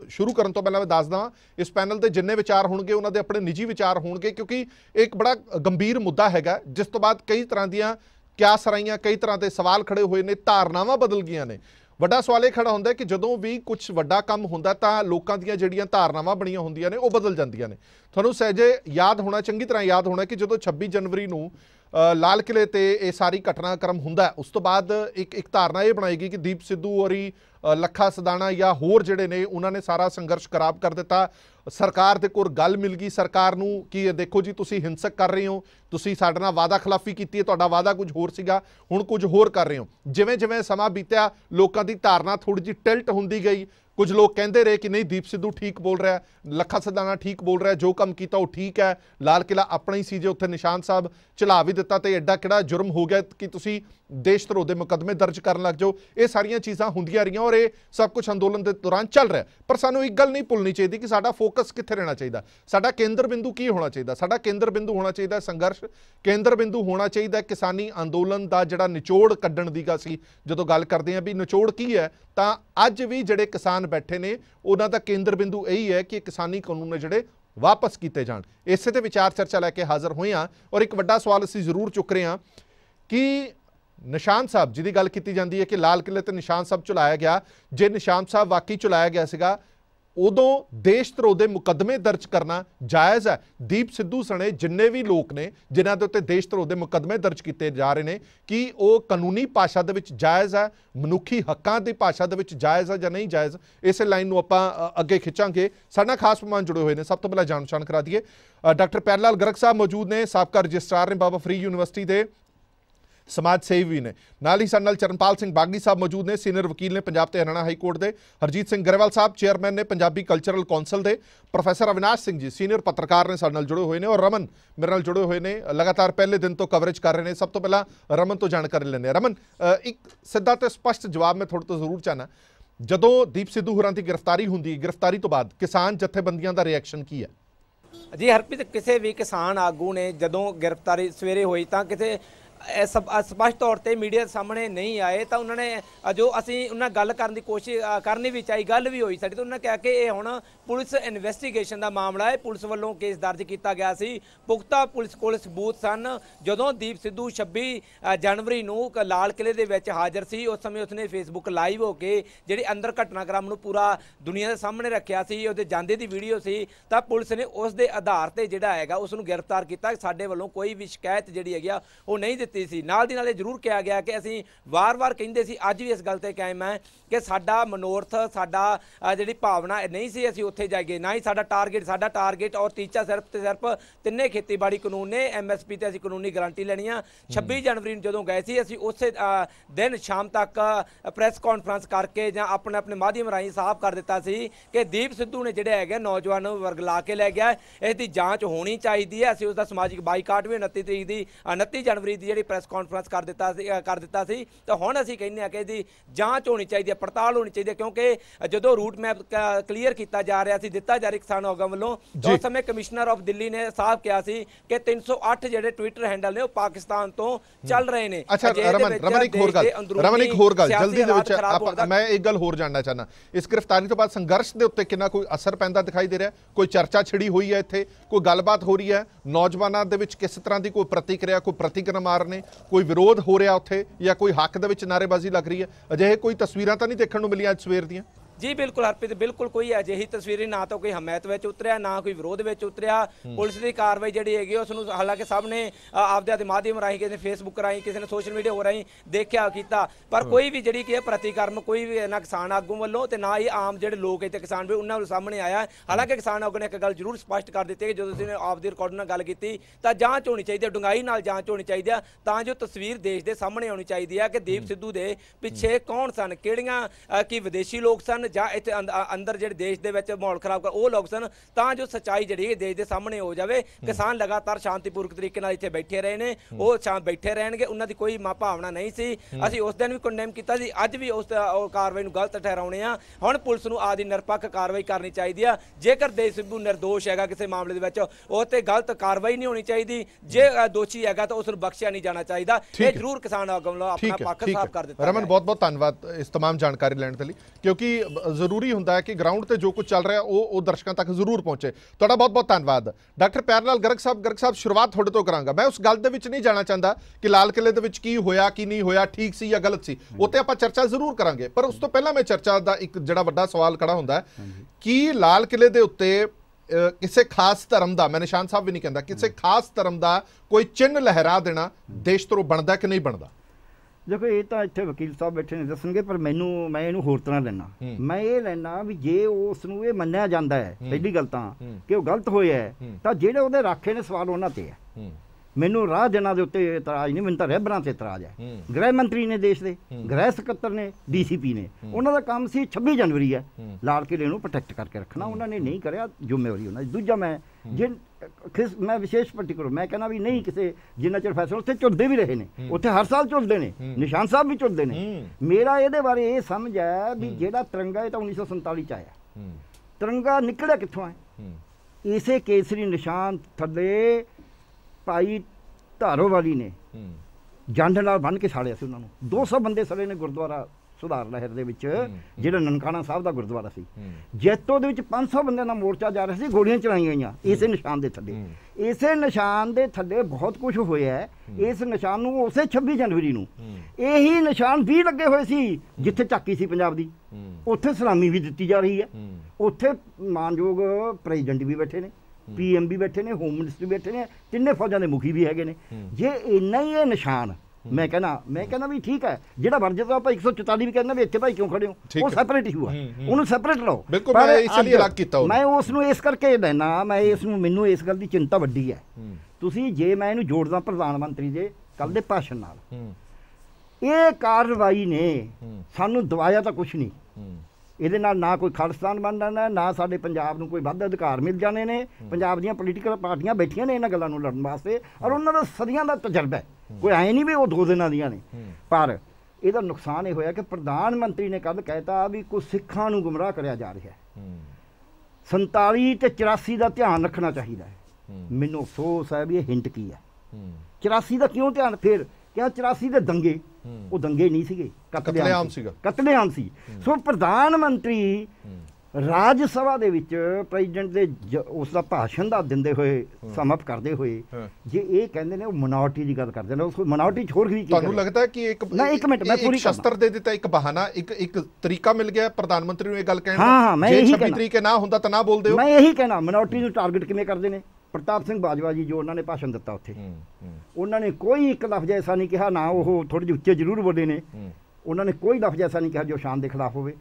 ਸ਼ੁਰੂ ਕਰਨ ਤੋਂ ਪਹਿਲਾਂ ਮੈਂ ਦੱਸ ਦਵਾਂ ਇਸ ਪੈਨਲ ਦੇ ਕਿੰਨੇ ਵਿਚਾਰ ਹੋਣਗੇ ਉਹਨਾਂ ਦੇ ਆਪਣੇ ਨਿੱਜੀ ਵਿਚਾਰ ਹੋਣਗੇ ਕਿਉਂਕਿ ਇੱਕ ਬੜਾ ਗੰਭੀਰ ਮੁੱਦਾ ਹੈਗਾ ਜਿਸ ਤੋਂ ਬਾਅਦ ਕਈ ਤਰ੍ਹਾਂ ਦੀਆਂ ਕਿਆ ਸਰਾਈਆਂ ਕਈ ਤਰ੍ਹਾਂ ਦੇ ਸਵਾਲ ਖੜੇ ਹੋਏ ਨੇ ਧਾਰਨਾਵਾਂ ਬਦਲ ਗਈਆਂ ਨੇ ਵੱਡਾ ਸਵਾਲ ਇਹ ਖੜਾ ਹੁੰਦਾ ਕਿ ਜਦੋਂ ਵੀ ਕੁਝ ਵੱਡਾ ਕੰਮ ਹੁੰਦਾ ਤਾਂ ਲੋਕਾਂ ਦੀਆਂ ਜਿਹੜੀਆਂ ਧਾਰਨਾਵਾਂ ਬਣੀਆਂ ਹੁੰਦੀਆਂ ਨੇ ਉਹ ਬਦਲ ਜਾਂਦੀਆਂ ਨੇ ਤੁਹਾਨੂੰ ਸਹਿਜੇ ਯਾਦ ਹੋਣਾ ਚੰਗੀ ਤਰ੍ਹਾਂ ਯਾਦ ਹੋਣਾ ਕਿ ਜਦੋਂ 26 ਜਨਵਰੀ ਨੂੰ ਲਾਲ ਕਿਲੇ ਤੇ ਇਹ ਸਾਰੀ ਘਟਨਾਕ੍ਰਮ ਹੁੰਦਾ ਉਸ ਤੋਂ ਬਾਅਦ ਇੱਕ ਇੱਕ ਧਾਰਨਾ ਇਹ ਬਣਾਈ ਗਈ ਕਿ ਦੀਪ ਸਿੱਧੂ ਔਰੀ ਲੱਖਾ ਸਦਾਣਾ ਜਾਂ ਹੋਰ ਜਿਹੜੇ ਨੇ ਉਹਨਾਂ ਨੇ ਸਾਰਾ ਸੰਘਰਸ਼ ਖਰਾਬ ਕਰ ਦਿੱਤਾ ਸਰਕਾਰ ਦੇ ਕੋਲ ਗੱਲ ਮਿਲ ਗਈ ਸਰਕਾਰ ਨੂੰ ਕਿ ਦੇਖੋ ਜੀ ਤੁਸੀਂ ਹਿੰਸਕ ਕਰ ਰਹੇ ਹੋ ਤੁਸੀਂ ਸਾਡੇ ਨਾਲ ਵਾਦਾ ਖਿਲਾਫੀ ਕੀਤੀ ਹੈ ਤੁਹਾਡਾ ਵਾਦਾ ਕੁਝ ਹੋਰ ਸੀਗਾ ਹੁਣ ਕੁਝ ਹੋਰ ਕਰ ਰਹੇ ਹੋ ਜਿਵੇਂ ਜਿਵੇਂ ਸਮਾਂ ਬੀਤਿਆ ਲੋਕਾਂ ਦੀ ਧਾਰਨਾ ਥੋੜੀ ਜਿਹੀ ਟਿਲਟ ਹੁੰਦੀ ਗਈ ਕੁਝ ਲੋਕ ਕਹਿੰਦੇ ਰਹੇ ਕਿ ਨਹੀਂ ਦੀਪ ਸਿੱਧੂ ਠੀਕ ਬੋਲ ਰਿਹਾ ਲੱਖਾ ਸਦਾਨਾ ਠੀਕ ਬੋਲ ਰਿਹਾ ਜੋ ਕੰਮ ਕੀਤਾ ਉਹ ਠੀਕ ਹੈ ਲਾਲ ਕਿਲਾ ਆਪਣਾ ਹੀ ਸੀ ਜੇ ਉੱਥੇ ਨਿਸ਼ਾਨ ਸਾਹਿਬ ਚਲਾ ਵੀ ਦਿੱਤਾ ਤੇ ਐਡਾ ਕਿਹੜਾ ਜੁਰਮ ਹੋ ਗਿਆ ਕਿ ਤੁਸੀਂ ਦੇਸ਼ ਧਰੋ ਦੇ ਮੁਕਦਮੇ ਦਰਜ ਕਰਨ ਲੱਗ ਜਾਓ ਇਹ ਸਾਰੀਆਂ ਚੀਜ਼ਾਂ ਹੁੰਦੀਆਂ ਰਹੀਆਂ ਔਰ ਇਹ ਸਭ ਕੁਝ ਅੰਦੋਲਨ ਦੇ ਦੌਰਾਨ ਚੱਲ ਰਿਹਾ ਪਰ ਸਾਨੂੰ ਇੱਕ ਗੱਲ ਨਹੀਂ ਭੁੱਲਣੀ ਚਾਹੀਦੀ ਕਿ ਸਾਡਾ ਫੋਕਸ ਕਿੱਥੇ ਰਹਿਣਾ ਚਾਹੀਦਾ ਸਾਡਾ ਕੇਂਦਰ ਬਿੰਦੂ ਕੀ ਹੋਣਾ ਚਾਹੀਦਾ ਸਾਡਾ ਕੇਂਦਰ ਬਿੰਦੂ ਹੋਣਾ ਚਾਹੀਦਾ ਸੰਘਰਸ਼ ਕੇਂਦਰ ਬਿੰਦੂ ਹੋਣਾ ਚਾਹੀਦਾ ਕਿਸਾਨੀ ਅੰਦੋਲਨ ਦਾ ਜਿਹੜਾ ਨਿਚੋੜ ਕੱਢਣ ਦੀ ਗੱਲ ਸੀ ਜਦੋਂ ਗੱਲ ਕਰਦੇ ਆਂ ਵੀ ਨਿਚੋੜ ਕੀ ਹੈ ਤਾਂ ਅੱਜ ਵੀ ਜਿਹੜੇ ਕਿਸਾਨ ਬੈਠੇ ਨੇ ਉਹਨਾਂ ਦਾ ਕੇਂਦਰ ਬਿੰਦੂ ਇਹੀ ਹੈ ਕਿ ਕਿਸਾਨੀ ਕਾਨੂੰਨ ਨੇ ਜਿਹੜੇ ਵਾਪਸ ਕੀਤੇ ਜਾਣ ਇਸੇ ਤੇ ਵਿਚਾਰ ਚਰਚਾ ਲੈ ਕੇ ਹਾਜ਼ਰ ਹੋਏ ਆਂ ਔਰ ਇੱਕ ਵੱਡਾ ਸਵਾਲ ਅਸੀਂ ਜ਼ਰੂਰ ਚੁੱਕ ਰਹੇ ਆਂ ਕਿ ਨਿਸ਼ਾਨ ਸਾਹਿਬ ਜਿਹਦੀ ਗੱਲ ਕੀਤੀ ਜਾਂਦੀ ਹੈ ਕਿ ਲਾਲ ਕਿਲੇ ਤੇ ਨਿਸ਼ਾਨ ਸਾਹਿਬ ਚੁਲਾਇਆ ਗਿਆ ਜੇ ਨਿਸ਼ਾਨ ਸਾਹਿਬ ਵਾਕਈ ਚੁਲਾਇਆ ਗਿਆ ਸੀਗਾ ਉਦੋਂ ਦੇਸ਼ ਧਰੋਹ ਦੇ ਮੁਕੱਦਮੇ ਦਰਜ ਕਰਨਾ ਜਾਇਜ਼ ਹੈ ਦੀਪ ਸਿੱਧੂ ਸਣੇ ਜਿੰਨੇ ਵੀ ਲੋਕ ਨੇ ਜਿਨ੍ਹਾਂ ਦੇ ਉੱਤੇ ਦੇਸ਼ ਧਰੋਹ ਦੇ ਮੁਕੱਦਮੇ ਦਰਜ ਕੀਤੇ ਜਾ ਰਹੇ ਨੇ ਕਿ ਉਹ ਕਾਨੂੰਨੀ ਭਾਸ਼ਾ ਦੇ ਵਿੱਚ ਜਾਇਜ਼ ਹੈ ਮਨੁੱਖੀ ਹੱਕਾਂ ਦੀ ਭਾਸ਼ਾ ਦੇ ਵਿੱਚ ਜਾਇਜ਼ ਹੈ ਜਾਂ ਨਹੀਂ ਜਾਇਜ਼ ਇਸੇ ਲਾਈਨ ਨੂੰ ਆਪਾਂ ਅੱਗੇ ਖਿੱਚਾਂਗੇ ਸਾਡਾ ਖਾਸ ਮਹਿਮਾਨ ਜੁੜੇ ਹੋਏ ਨੇ ਸਭ ਤੋਂ ਪਹਿਲਾਂ ਜਾਣ ਪਛਾਣ ਕਰਾ ਦਈਏ ਡਾਕਟਰ ਪੈਰਲਾਲ ਗਰਗ ਸਾਹਿਬ ਮੌਜੂਦ ਨੇ ਸਾਬਕਾ ਰਜਿਸਟਰਾਰ ਨੇ ਬਾਬਾ ਫਰੀ ਯੂਨੀਵਰਸਿਟੀ ਦੇ ਸਮਾਜ ਸੇਵੀ ਨੇ ਨਾਲ ਹੀ ਸਾਡੇ ਨਾਲ ਚਰਨਪਾਲ ਸਿੰਘ ਬਾਗੀ ਸਾਹਿਬ ਮੌਜੂਦ ਨੇ ਸੀਨੀਅਰ ਵਕੀਲ ਨੇ ਪੰਜਾਬ ਤੇ ਹਰਿਆਣਾ ਹਾਈ ਕੋਰਟ ਦੇ ਹਰਜੀਤ ਸਿੰਘ ਗਰੇਵਾਲ ਸਾਹਿਬ ਚੇਅਰਮੈਨ ਨੇ ਪੰਜਾਬੀ ਕਲਚਰਲ ਕੌਂਸਲ ਦੇ ਪ੍ਰੋਫੈਸਰ ਅਵਿਨਾਸ਼ ਸਿੰਘ ਜੀ ਸੀਨੀਅਰ ਪੱਤਰਕਾਰ ਨੇ ਸਾਡੇ ਨਾਲ ਜੁੜੇ ਹੋਏ ਨੇ ਔਰ ਰਮਨ ਮੇਰੇ ਨਾਲ ਜੁੜੇ ਹੋਏ ਨੇ ਲਗਾਤਾਰ ਪਹਿਲੇ ਦਿਨ ਤੋਂ ਕਵਰੇਜ ਕਰ ਰਹੇ ਨੇ ਸਭ ਤੋਂ ਪਹਿਲਾਂ ਰਮਨ ਤੋਂ ਜਾਣਕਾਰੀ ਲੈਣੇ ਰਮਨ ਇੱਕ ਸਿੱਧਾ ਤੇ ਸਪਸ਼ਟ ਜਵਾਬ ਮੈਂ ਤੁਹਾਡੇ ਤੋਂ ਜ਼ਰੂਰ ਚਾਹਨਾ ਜਦੋਂ ਦੀਪ ਸਿੱਧੂ ਹੋਰਾਂ ਦੀ ਗ੍ਰਿਫਤਾਰੀ ਹੁੰਦੀ ਗ੍ਰਿਫਤਾਰੀ ਤੋਂ ਬਾਅਦ ਕਿਸਾਨ ਜਥੇਬੰਦੀਆਂ ਦਾ ਰਿਐਕਸ਼ਨ ਕੀ ਹੈ ਜੀ ਹਰਪ੍ਰੀਤ ਕਿਸੇ ਵੀ ਕਿਸਾਨ ਆਗੂ ਨੇ ਜਦੋਂ ਗ੍ਰਿਫਤਾਰੀ ਸਵੇਰੇ ਹੋਈ ਤਾਂ ਕਿਸੇ ਸਪਸ਼ਟ ਤੌਰ ਤੇ ਮੀਡੀਆ ਸਾਹਮਣੇ ਨਹੀਂ ਆਏ ਤਾਂ ਉਹਨਾਂ ਨੇ ਜੋ ਅਸੀਂ ਉਹਨਾਂ ਗੱਲ ਕਰਨ ਦੀ ਕੋਸ਼ਿਸ਼ ਕਰਨੀ ਵੀ ਚਾਹੀ ਗੱਲ ਵੀ ਹੋਈ ਸਾਡੀ ਤਾਂ ਉਹਨਾਂ ਕਹਿ ਕੇ ਇਹ ਹੁਣ ਪੁਲਿਸ ਇਨਵੈਸਟੀਗੇਸ਼ਨ ਦਾ ਮਾਮਲਾ ਹੈ ਪੁਲਿਸ ਵੱਲੋਂ ਕੇਸ ਦਰਜ ਕੀਤਾ ਗਿਆ ਸੀ ਪੁਖਤਾ ਪੁਲਿਸ ਕੋਲ ਸਬੂਤ ਸਨ ਜਦੋਂ ਦੀਪ ਸਿੱਧੂ 26 ਜਨਵਰੀ ਨੂੰ ਲਾਲ ਕਿਲੇ ਦੇ ਵਿੱਚ ਹਾਜ਼ਰ ਸੀ ਉਸ ਸਮੇਂ ਉਸਨੇ ਫੇਸਬੁੱਕ ਲਾਈਵ ਹੋ ਕੇ ਜਿਹੜੇ ਅੰਦਰ ਘਟਨਾਕ੍ਰਮ ਨੂੰ ਪੂਰਾ ਦੁਨੀਆ ਦੇ ਸਾਹਮਣੇ ਰੱਖਿਆ ਸੀ ਉਹਦੇ ਜਾਂਦੇ ਦੀ ਵੀਡੀਓ ਸੀ ਤਾਂ ਪੁਲਿਸ ਨੇ ਉਸ ਦੇ ਆਧਾਰ ਤੇ ਜਿਹੜਾ ਹੈਗਾ ਉਸ ਨੂੰ ਗ੍ਰਿਫਤਾਰ ਕੀਤਾ ਸਾਡੇ ਵੱਲੋਂ ਕੋਈ ਵੀ ਸ਼ਿਕਾਇਤ ਜਿਹੜੀ ਹੈਗੀ ਆ ਉਹ ਨਹੀਂ ਦਿੱਤੀ ਸੀ ਨਾਲ ਦੀ ਨਾਲ ਇਹ ਜ਼ਰੂਰ ਕਿਹਾ ਗਿਆ ਕਿ ਅਸੀਂ ਵਾਰ-ਵਾਰ ਕਹਿੰਦੇ ਸੀ ਅੱਜ ਵੀ ਇਸ ਗੱਲ ਤੇ ਕਾਇਮ ਹੈ ਕਿ ਸਾਡਾ ਮਨੋਰਥ ਸਾਡਾ ਜਿਹੜੀ ਭਾਵਨਾ ਨਹੀਂ ਸੀ ਅਸੀਂ ਉੱਥੇ ਜਾਈਏ ਨਾ ਹੀ ਸਾਡਾ ਟਾਰਗੇਟ ਸਾਡਾ ਟਾਰਗੇਟ ਔਰ ਤੀਚਾ ਸਿਰਫ ਤੇ ਸਿਰਫ ਤਿੰਨੇ ਖੇਤੀਬਾੜੀ ਕਾਨੂੰਨ ਨੇ ਐਮਐਸਪੀ ਤੇ ਅਸੀਂ ਕਾਨੂੰਨੀ ਗਾਰੰਟੀ ਲੈਣੀ ਆ 26 ਜਨਵਰੀ ਨੂੰ ਜਦੋਂ ਗਏ ਸੀ ਅਸੀਂ ਉਸੇ ਦਿਨ ਸ਼ਾਮ ਤੱਕ ਪ੍ਰੈਸ ਕਾਨਫਰੰਸ ਕਰਕੇ ਜਾਂ ਆਪਣੇ ਆਪਣੇ ਮਾਧਿਅਮ ਰਾਹੀਂ ਸਾਫ਼ ਕਰ ਦਿੱਤਾ ਸੀ ਕਿ ਦੀਪ ਸਿੱਧੂ ਨੇ ਜਿਹੜੇ ਹੈਗੇ ਨੌਜਵਾਨ ਨੂੰ ਵਰਗਲਾ ਕੇ ਲੈ ਗਿਆ ਇਸ ਦੀ ਜਾਂਚ ਹੋਣੀ ਚਾਹੀਦੀ ਹੈ ਅਸੀਂ ਉਸ ਦਾ ਸਮਾਜਿਕ ਬਾਈਕਾਟ ਵੀ 29 ਤਰੀਕ ਦੀ 29 ਜਨਵਰੀ ਦੀ ਜਿਹੜੀ ਪ੍ਰੈਸ ਕਾਨਫਰੰਸ ਕਰ ਦਿੱਤਾ ਸੀ ਕਰ ਦਿੱਤਾ ਸੀ ਤਾਂ ਹੁਣ ਅਸੀਂ ਕਹਿੰਦੇ ਆ ਕਿ ਇਹਦੀ ਜਾਂਚ ਹੋਣੀ ਚਾਹੀਦੀ ਹੈ ਪੜਤਾਲ ਹੋਣੀ ਚਾਹੀਦੀ ਹੈ ਕਿਉਂਕਿ ਜਦੋਂ ਰੂਟ ਮੈਪ ਕਲੀਅਰ ਕੀਤਾ ਜਾ ਰਿਹਾ ਸੀ ਦਿੱਤਾ ਰਿਹਾ ਕਿਸਾਨ ਆਗਮ ਵੱਲੋਂ ਉਸ ਸਮੇਂ ਕਮਿਸ਼ਨਰ ਆਫ ਦਿੱਲੀ ਨੇ ਸਾਫ਼ ਕਿਹਾ ਸੀ ਕਿ 308 ਜਿਹੜੇ ਟਵਿੱਟਰ ਹੈਂਡਲ ਨੇ ਉਹ ਪਾਕਿਸਤਾਨ ਤੋਂ ਚੱਲ ਰਹੇ ਨੇ ਅੱਛਾ ਰਮਨ ਰਮਨ ਇੱਕ ਹੋਰ ਗੱਲ ਰਮਨ ਇੱਕ ਹੋਰ ਗੱਲ ਜਲਦੀ ਦੇ ਵਿੱਚ ਮੈਂ ਇੱਕ ਗੱਲ ਹੋਰ ਜਾਣਨਾ ਚਾਹਨਾ ਇਸ ਗ੍ਰਿਫਤਾਰੀ ਤੋਂ ਬਾਅਦ ਸੰਘਰਸ਼ ਦੇ ਉੱਤੇ ਕਿੰਨਾ ਕੋਈ ਅਸਰ ਪੈਂਦਾ ਦਿਖਾਈ ਦੇ ਰਿਹਾ ਕੋਈ ਚਰਚਾ ਛਿੜੀ ਹੋਈ ਹੈ ਇੱਥੇ ਕੋਈ ਗੱਲਬਾਤ ਹੋ ਰਹੀ ਹੈ ਨੌਜਵਾਨਾਂ ਦੇ ਵਿੱਚ ਕਿਸ ਤਰ੍ਹਾਂ ਦੀ ਕੋਈ ਪ੍ਰਤੀਕਿਰਿਆ ਕੋਈ ਆ ਨੇ ਕੋਈ ਵਿਰੋਧ ਹੋ ਰਿਹਾ ਉੱਥੇ ਜਾਂ ਕੋਈ ਹੱਕ ਦੇ ਵਿੱਚ ਨਾਰੇਬਾਜ਼ੀ ਲੱਗ ਰਹੀ ਹੈ ਅਜਿਹੇ ਕੋਈ ਤਸਵੀਰਾਂ ਤਾਂ ਨਹੀਂ ਦੇਖਣ ਨੂੰ ਮਿਲੀਆਂ ਅੱਜ ਸਵੇਰ ਦੀਆਂ ਜੀ ਬਿਲਕੁਲ ਹਰਪ੍ਰੀਤ ਬਿਲਕੁਲ ਕੋਈ ਅਜਿਹੀ ਤਸਵੀਰ ਨਾ ਤਾਂ ਕੋਈ ਹਮਾਇਤ ਵਿੱਚ ਉਤਰਿਆ ਨਾ ਕੋਈ ਵਿਰੋਧ ਵਿੱਚ ਉਤਰਿਆ ਪੁਲਿਸ ਦੀ ਕਾਰਵਾਈ ਜਿਹੜੀ ਹੈਗੀ ਉਸ ਨੂੰ ਹਾਲਾਂਕਿ ਸਭ ਨੇ ਆਪਦੇ ਆਦੇ ਮਾਧਿਅਮ ਰਾਹੀਂ ਕਿਸੇ ਨੇ ਫੇਸਬੁੱਕ ਰਾਹੀਂ ਕਿਸੇ ਨੇ ਸੋਸ਼ਲ ਮੀਡੀਆ ਹੋ ਰਾਹੀਂ ਦੇਖਿਆ ਕੀਤਾ ਪਰ ਕੋਈ ਵੀ ਜਿਹੜੀ ਕਿ ਪ੍ਰਤੀਕਰਮ ਕੋਈ ਵੀ ਨਾ ਕਿਸਾਨ ਆਗੂ ਵੱਲੋਂ ਤੇ ਨਾ ਹੀ ਆਮ ਜਿਹੜੇ ਲੋਕ ਇੱਥੇ ਕਿਸਾਨ ਵੀ ਉਹਨਾਂ ਦੇ ਸਾਹਮਣੇ ਆਇਆ ਹਾਲਾਂਕਿ ਕਿਸਾਨ ਆਗੂ ਨੇ ਇੱਕ ਗੱਲ ਜ਼ਰੂਰ ਸਪਸ਼ਟ ਕਰ ਦਿੱਤੀ ਕਿ ਜਦੋਂ ਤੁਸੀਂ ਆਪਦੀ ਰਿਕਾਰਡ ਨਾਲ ਗੱਲ ਕੀਤੀ ਤਾਂ ਜਾਂਚ ਹੋਣੀ ਚਾਹੀਦੀ ਹੈ ਡੁੰਗਾਈ ਨਾਲ ਜਾਂਚ ਹੋਣੀ ਚਾਹੀਦੀ ਹੈ ਤਾਂ ਜੋ ਤਸਵੀਰ ਦੇਸ਼ ਦੇ ਸਾਹਮਣੇ ਆਉਣੀ ਚਾਹੀਦੀ ਹੈ ਕਿ ਦੀਪ ਸਿੱਧੂ ਦੇ ਪਿੱਛੇ ਕੌਣ ਸਨ ਕਿਹੜੀਆਂ ਕੀ ਵਿਦੇਸ਼ੀ ਲੋਕ ਸਨ ਜਾਂ ਇੱਥੇ ਅੰਦਰ ਜਿਹੜੇ ਦੇਸ਼ ਦੇ ਵਿੱਚ ਮਾਹੌਲ ਖਰਾਬ ਕਰ ਉਹ ਲੋਕ ਸਨ ਤਾਂ ਜੋ ਸਚਾਈ ਜਿਹੜੀ ਹੈ ਦੇਸ਼ ਦੇ ਸਾਹਮਣੇ ਹੋ ਜਾਵੇ ਕਿਸਾਨ ਲਗਾਤਾਰ ਸ਼ਾਂਤੀਪੂਰਕ ਤਰੀਕੇ ਨਾਲ ਇੱਥੇ ਬੈਠੇ ਰਹੇ ਨੇ ਉਹ ਸ਼ਾਂਤ ਬੈਠੇ ਰਹਿਣਗੇ ਉਹਨਾਂ ਦੀ ਕੋਈ ਮਾ ਭਾਵਨਾ ਨਹੀਂ ਸੀ ਅਸੀਂ ਉਸ ਦਿਨ ਵੀ ਕੰਡੈਮ ਕੀਤਾ ਸੀ ਅੱਜ ਵੀ ਉਸ ਕਾਰਵਾਈ ਨੂੰ ਗਲਤ ਠਹਿਰਾਉਣੇ ਆ ਹੁਣ ਪੁਲਿਸ ਨੂੰ ਆਦੀ ਨਿਰਪੱਖ ਕਾਰਵਾਈ ਕਰਨੀ ਚਾਹੀਦੀ ਆ ਜੇਕਰ ਦੇਸ਼ ਸਿੱਧੂ ਨਿਰਦੋਸ਼ ਹੈਗਾ ਕਿਸੇ ਮਾਮਲੇ ਦੇ ਵਿੱਚ ਉਹ ਤੇ ਗਲਤ ਕਾਰਵਾਈ ਨਹੀਂ ਹੋਣੀ ਚਾਹੀਦੀ ਜੇ ਦੋਸ਼ੀ ਹੈਗਾ ਤਾਂ ਉਸ ਨੂੰ ਬਖਸ਼ਿਆ ਨਹੀਂ ਜਾਣਾ ਚਾਹੀਦਾ ਇਹ ਜ਼ਰੂਰ ਕਿਸਾਨ ਆਗਮ ਲੋ ਆਪਣਾ ਪੱਖ ਸਾਫ਼ ਕਰ ਦਿੱਤਾ ਰਮਨ ਬਹੁਤ ਬਹੁਤ ਧੰਨਵਾਦ ਇਸ तमाम ਜਾਣਕਾਰੀ ਲੈਣ ਦੇ ਲਈ ਕਿਉਂਕਿ ਜ਼ਰੂਰੀ ਹੁੰਦਾ ਹੈ ਕਿ ਗਰਾਊਂਡ ਤੇ ਜੋ ਕੁਝ ਚੱਲ ਰਿਹਾ ਉਹ ਉਹ ਦਰਸ਼ਕਾਂ ਤੱਕ ਜ਼ਰੂਰ ਪਹੁੰਚੇ ਤੁਹਾਡਾ ਬਹੁਤ-ਬਹੁਤ ਧੰਨਵਾਦ ਡਾਕਟਰ ਪਿਆਰਲਾਲ ਗਰਗ ਸਾਹਿਬ ਗਰਗ ਸਾਹਿਬ ਸ਼ੁਰੂਆਤ ਤੁਹਾਡੇ ਤੋਂ ਕਰਾਂਗਾ ਮੈਂ ਉਸ ਗੱਲ ਦੇ ਵਿੱਚ ਨਹੀਂ ਜਾਣਾ ਚਾਹੁੰਦਾ ਕਿ ਲਾਲ ਕਿਲੇ ਦੇ ਵਿੱਚ ਕੀ ਹੋਇਆ ਕੀ ਨਹੀਂ ਹੋਇਆ ਠੀਕ ਸੀ ਜਾਂ ਗਲਤ ਸੀ ਉਹ ਤੇ ਆਪਾਂ ਚਰਚਾ ਜ਼ਰੂਰ ਕਰਾਂਗੇ ਪਰ ਉਸ ਤੋਂ ਪਹਿਲਾਂ ਮੈਂ ਚਰਚਾ ਦਾ ਇੱਕ ਜਿਹੜਾ ਵੱਡਾ ਸਵਾਲ ਖੜਾ ਹੁੰਦਾ ਕਿ ਲਾਲ ਕਿਲੇ ਦੇ ਉੱਤੇ ਕਿਸੇ ਖਾਸ ਧਰਮ ਦਾ ਮੈਂ ਨਿਸ਼ਾਨ ਸਾਹਿਬ ਵੀ ਨਹੀਂ ਕਹਿੰਦਾ ਕਿਸੇ ਖਾਸ ਧਰਮ ਦਾ ਕੋਈ ਚਿੰਨ ਲਹਿਰਾ ਦੇਣਾ ਦੇਸ਼ ਤੋਂ ਬਣਦਾ ਕਿ ਨਹੀਂ ਬਣਦਾ ਦੇਖੋ ਇਹ ਤਾਂ ਇੱਥੇ ਵਕੀਲ ਸਾਹਿਬ ਬੈਠੇ ਨੇ ਦੱਸਣਗੇ ਪਰ ਮੈਨੂੰ ਮੈਂ ਇਹਨੂੰ ਹੋਰ ਤਰ੍ਹਾਂ ਲੈਣਾ ਮੈਂ ਇਹ ਲੈਣਾ ਵੀ ਜੇ ਉਸ ਨੂੰ ਇਹ ਮੰਨਿਆ ਜਾਂਦਾ ਹੈ ਪਹਿਲੀ ਗੱਲ ਤਾਂ ਕਿ ਉਹ ਗਲਤ ਹੋਇਆ ਹੈ ਤਾਂ ਜਿਹੜੇ ਉਹਦੇ ਰਾਖੇ ਨੇ ਸਵਾਲ ਉਹਨਾਂ ਤੇ ਹੈ ਮੈਨੂੰ ਰਾਹ ਜਨਾਂ ਦੇ ਉੱਤੇ ਇਤਰਾਜ਼ ਨਹੀਂ ਮੈਨੂੰ ਤਾਂ ਰਹਿਬਰਾਂ ਤੇ ਇਤਰਾਜ਼ ਹੈ ਗ੍ਰਹਿ ਮੰਤਰੀ ਨੇ ਦੇਸ਼ ਦੇ ਗ੍ਰਹਿ ਸਕੱਤਰ ਨੇ ਡੀਸੀਪੀ ਨੇ ਉਹਨਾਂ ਦਾ ਕੰਮ ਸੀ 26 ਜਨਵਰੀ ਹੈ ਲਾਲ ਕਿਲੇ ਨੂੰ ਪ੍ਰੋਟੈਕਟ ਕਰਕੇ ਰੱਖਣਾ ਉਹਨਾਂ ਨੇ ਨਹੀਂ ਕਰਿਆ ਜ਼ਿੰਮੇਵਾਰੀ ਉਹਨਾਂ ਦੀ ਦੂਜਾ ਮੈਂ ਜੇ ਕਿਸ ਮੈਂ ਵਿਸ਼ੇਸ਼ ਪਾਰਟਿਕੂਲਰ ਮੈਂ ਕਹਿੰਦਾ ਵੀ ਨਹੀਂ ਕਿਸੇ ਜਿੰਨਾ ਚਿਰ ਫੈਸਲਾ ਉੱਥੇ ਚੁੱਲਦੇ ਵੀ ਰਹੇ ਨੇ ਉੱਥੇ ਹਰ ਸਾਲ ਚੁੱਲਦੇ ਨੇ ਨਿਸ਼ਾਨ ਸਾਹਿਬ ਵੀ ਚੁੱਲਦੇ ਨੇ ਮੇਰਾ ਇਹਦੇ ਬਾਰੇ ਇਹ ਸਮਝ ਹੈ ਵੀ ਜਿਹੜਾ ਤਿਰੰਗਾ ਇਹ ਤਾਂ 1947 ਚ ਆਇਆ ਤਿਰੰਗਾ ਨਿਕਲਿਆ ਕਿੱਥੋਂ ਹੈ ਇਸੇ ਕੇਸਰੀ ਨਿਸ਼ਾਨ ਥੱਲੇ ਭਾਈ ਧਾਰੋਵਾਲੀ ਨੇ ਜੰਡ ਨਾਲ ਬੰਨ ਕੇ ਸਾੜਿਆ ਸੀ ਉਹਨਾਂ ਨੂੰ 200 ਬੰਦੇ ਸੜੇ ਨੇ ਗੁਰਦੁਆਰਾ ਸੁਧਾਰ ਲਹਿਰ ਦੇ ਵਿੱਚ ਜਿਹੜਾ ਨਨਕਾਣਾ ਸਾਹਿਬ ਦਾ ਗੁਰਦੁਆਰਾ ਸੀ ਜੈਤੋ ਦੇ ਵਿੱਚ 500 ਬੰਦਿਆਂ ਦਾ ਮੋਰਚਾ ਜਾ ਰਿਹਾ ਸੀ ਗੋਲੀਆਂ ਚਲਾਈਆਂ ਗਈਆਂ ਇਸੇ ਨਿਸ਼ਾਨ ਦੇ ਥੱਲੇ ਇਸੇ ਨਿਸ਼ਾਨ ਦੇ ਥੱਲੇ ਬਹੁਤ ਕੁਝ ਹੋਇਆ ਇਸ ਨਿਸ਼ਾਨ ਨੂੰ ਉਸੇ 26 ਜਨਵਰੀ ਨੂੰ ਇਹੀ ਨਿਸ਼ਾਨ ਵੀ ਲੱਗੇ ਹੋਏ ਸੀ ਜਿੱਥੇ ਚੱਕੀ ਸੀ ਪੰਜਾਬ ਦੀ ਉੱਥੇ ਸਲਾਮੀ ਵੀ ਦਿੱਤੀ ਜਾ ਰਹੀ ਹੈ ਉੱਥੇ ਮਾਨਯੋਗ ਪ੍ਰੈਜ਼ੀਡੈਂਟ ਵੀ ਬੈਠੇ ਨੇ ਪੀਐਮ ਵੀ ਬੈਠੇ ਨੇ ਹੋਮ ਮਿਨਿਸਟਰ ਵੀ ਬੈਠੇ ਨੇ ਤਿੰਨੇ ਫੌਜਾਂ ਦੇ ਮੁਖੀ ਵੀ ਹੈਗੇ ਨੇ ਜੇ ਇੰਨਾ ਹੀ ਇਹ ਨਿਸ਼ਾਨ ਮੈਂ ਕਹਿੰਦਾ ਮੈਂ ਕਹਿੰਦਾ ਵੀ ਠੀਕ ਹੈ ਜਿਹੜਾ ਬਣ ਜਾਂਦਾ ਆਪਾਂ 144 ਵੀ ਕਹਿੰਦਾ ਵੀ ਇੱਥੇ ਭਾਈ ਕਿਉਂ ਖੜੇ ਹੋ ਉਹ ਸੈਪਰੇਟ ਹੀ ਹੋਆ ਉਹਨੂੰ ਸੈਪਰੇਟ ਲਾਓ ਬਿਲਕੁਲ ਮੈਂ ਇਸ ਲਈ ਅਲੱਗ ਕੀਤਾ ਮੈਂ ਉਸ ਨੂੰ ਇਸ ਕਰਕੇ ਲੈਣਾ ਮੈਂ ਇਸ ਨੂੰ ਮੈਨੂੰ ਇਸ ਗੱਲ ਦੀ ਚਿੰਤਾ ਵੱਡੀ ਹੈ ਤੁਸੀਂ ਜੇ ਮੈਂ ਇਹਨੂੰ ਜੋੜਦਾ ਪ੍ਰਧਾਨ ਮੰਤਰੀ ਦੇ ਕੱਲ ਦੇ ਭਾਸ਼ਣ ਨਾਲ ਇਹ ਕਾਰਵਾਈ ਨੇ ਸਾਨੂੰ ਦਵਾਇਆ ਤਾਂ ਕੁਝ ਨਹੀਂ ਇਹਦੇ ਨਾਲ ਨਾ ਕੋਈ ਖਾਲਸਤਾਨ ਬਣ ਨਾ ਸਾਡੇ ਪੰਜਾਬ ਨੂੰ ਕੋਈ ਵੱਧ ਅਧਿਕਾਰ ਮਿਲ ਜਾਣੇ ਨੇ ਪੰਜਾਬ ਦੀਆਂ ਪੋਲੀਟੀਕਲ ਪਾਰਟੀਆਂ ਬੈਠੀਆਂ ਨੇ ਇਹਨਾਂ ਗੱਲਾਂ ਨੂੰ ਲੜਨ ਵਾਸਤੇ ਔਰ ਉਹਨਾਂ ਦਾ ਸਦੀਆਂ ਦਾ ਤਜਰਬਾ ਹੈ ਕੋਈ ਐ ਨਹੀਂ ਵੀ ਉਹ ਦੋ ਦਿਨਾਂ ਦੀਆਂ ਨੇ ਪਰ ਇਹਦਾ ਨੁਕਸਾਨ ਇਹ ਹੋਇਆ ਕਿ ਪ੍ਰਧਾਨ ਮੰਤਰੀ ਨੇ ਕੱਲ ਕਹਿਤਾ ਵੀ ਕੋਈ ਸਿੱਖਾਂ ਨੂੰ ਗੁੰਮਰਾਹ ਕਰਿਆ ਜਾ ਰਿਹਾ ਹੈ 47 ਤੇ 84 ਦਾ ਧਿਆਨ ਰੱਖਣਾ ਚਾਹੀਦਾ ਹੈ ਮੈਨੂੰ ਅਫਸੋਸ ਹੈ ਵੀ ਇਹ ਹਿੰਟ ਕੀ ਹੈ 84 ਦਾ ਕਿਉਂ ਧਿਆਨ ਫਿਰ ਕਿਹਾ 84 ਦੇ ਦੰਗੇ ਉਹ ਦੰਗੇ ਨਹੀਂ ਸੀਗੇ ਕਤਲੇਆਮ ਸੀਗਾ ਕਤਲੇਆਮ ਸੀ ਸੋ ਪ੍ਰਧਾਨ ਮੰਤਰੀ ਰਾਜ ਸਭਾ ਦੇ ਵਿੱਚ ਪ੍ਰੈਜ਼ੀਡੈਂਟ ਦੇ ਉਸ ਦਾ ਭਾਸ਼ਣ ਦਾ ਦਿੰਦੇ ਹੋਏ ਸਮਅਪ ਕਰਦੇ ਹੋਏ ਜੇ ਇਹ ਕਹਿੰਦੇ ਨੇ ਉਹ ਮਨੋਰਟੀ ਦੀ ਗੱਲ ਕਰਦੇ ਨੇ ਉਸ ਮਨੋਰਟੀ ਛੋੜ ਗਈ ਤੁਹਾਨੂੰ ਲੱਗਦਾ ਕਿ ਇੱਕ ਨਾ ਇੱਕ ਮਿੰਟ ਮੈਂ ਪੂਰੀ ਸ਼ਸਤਰ ਦੇ ਦਿੱਤਾ ਇੱਕ ਬਹਾਨਾ ਇੱਕ ਇੱਕ ਤਰੀਕਾ ਮਿਲ ਗਿਆ ਪ੍ਰਧਾਨ ਮੰਤਰੀ ਨੂੰ ਇਹ ਗੱਲ ਕਹਿਣ ਦਾ ਹਾਂ ਹਾਂ ਮੈਂ ਇਹੀ ਕਹਿਣਾ ਤਰੀਕੇ ਨਾ ਹੁੰਦਾ ਤਾਂ ਨਾ ਬੋਲਦੇ ਹੋ ਮੈਂ ਇਹੀ ਕਹਿਣਾ ਮਨੋਰਟੀ ਨੂੰ ਟਾਰਗੇਟ ਕਿਵੇਂ ਕਰਦੇ ਨੇ ਪ੍ਰਤਾਪ ਸਿੰਘ ਬਾਜਵਾ ਜੀ ਜੋ ਉਹਨਾਂ ਨੇ ਭਾਸ਼ਣ ਦਿੱਤਾ ਉੱਥੇ ਉਹਨਾਂ ਨੇ ਕੋਈ ਇੱਕ ਲਫ਼ਜ਼ ਐਸਾ ਨਹੀਂ ਕਿਹਾ ਨਾ ਉਹ ਥੋੜੀ ਜਿਹੀ ਉੱਚੇ ਜ਼ਰੂਰ ਬੋਲੇ ਨੇ ਉਹਨਾਂ ਨੇ ਕੋਈ ਲਫ਼ਜ਼ ਐਸਾ ਨਹੀਂ ਕਿਹਾ ਜੋ ਸ਼ਾਨ ਦੇ ਖਿਲਾਫ ਹੋਵੇ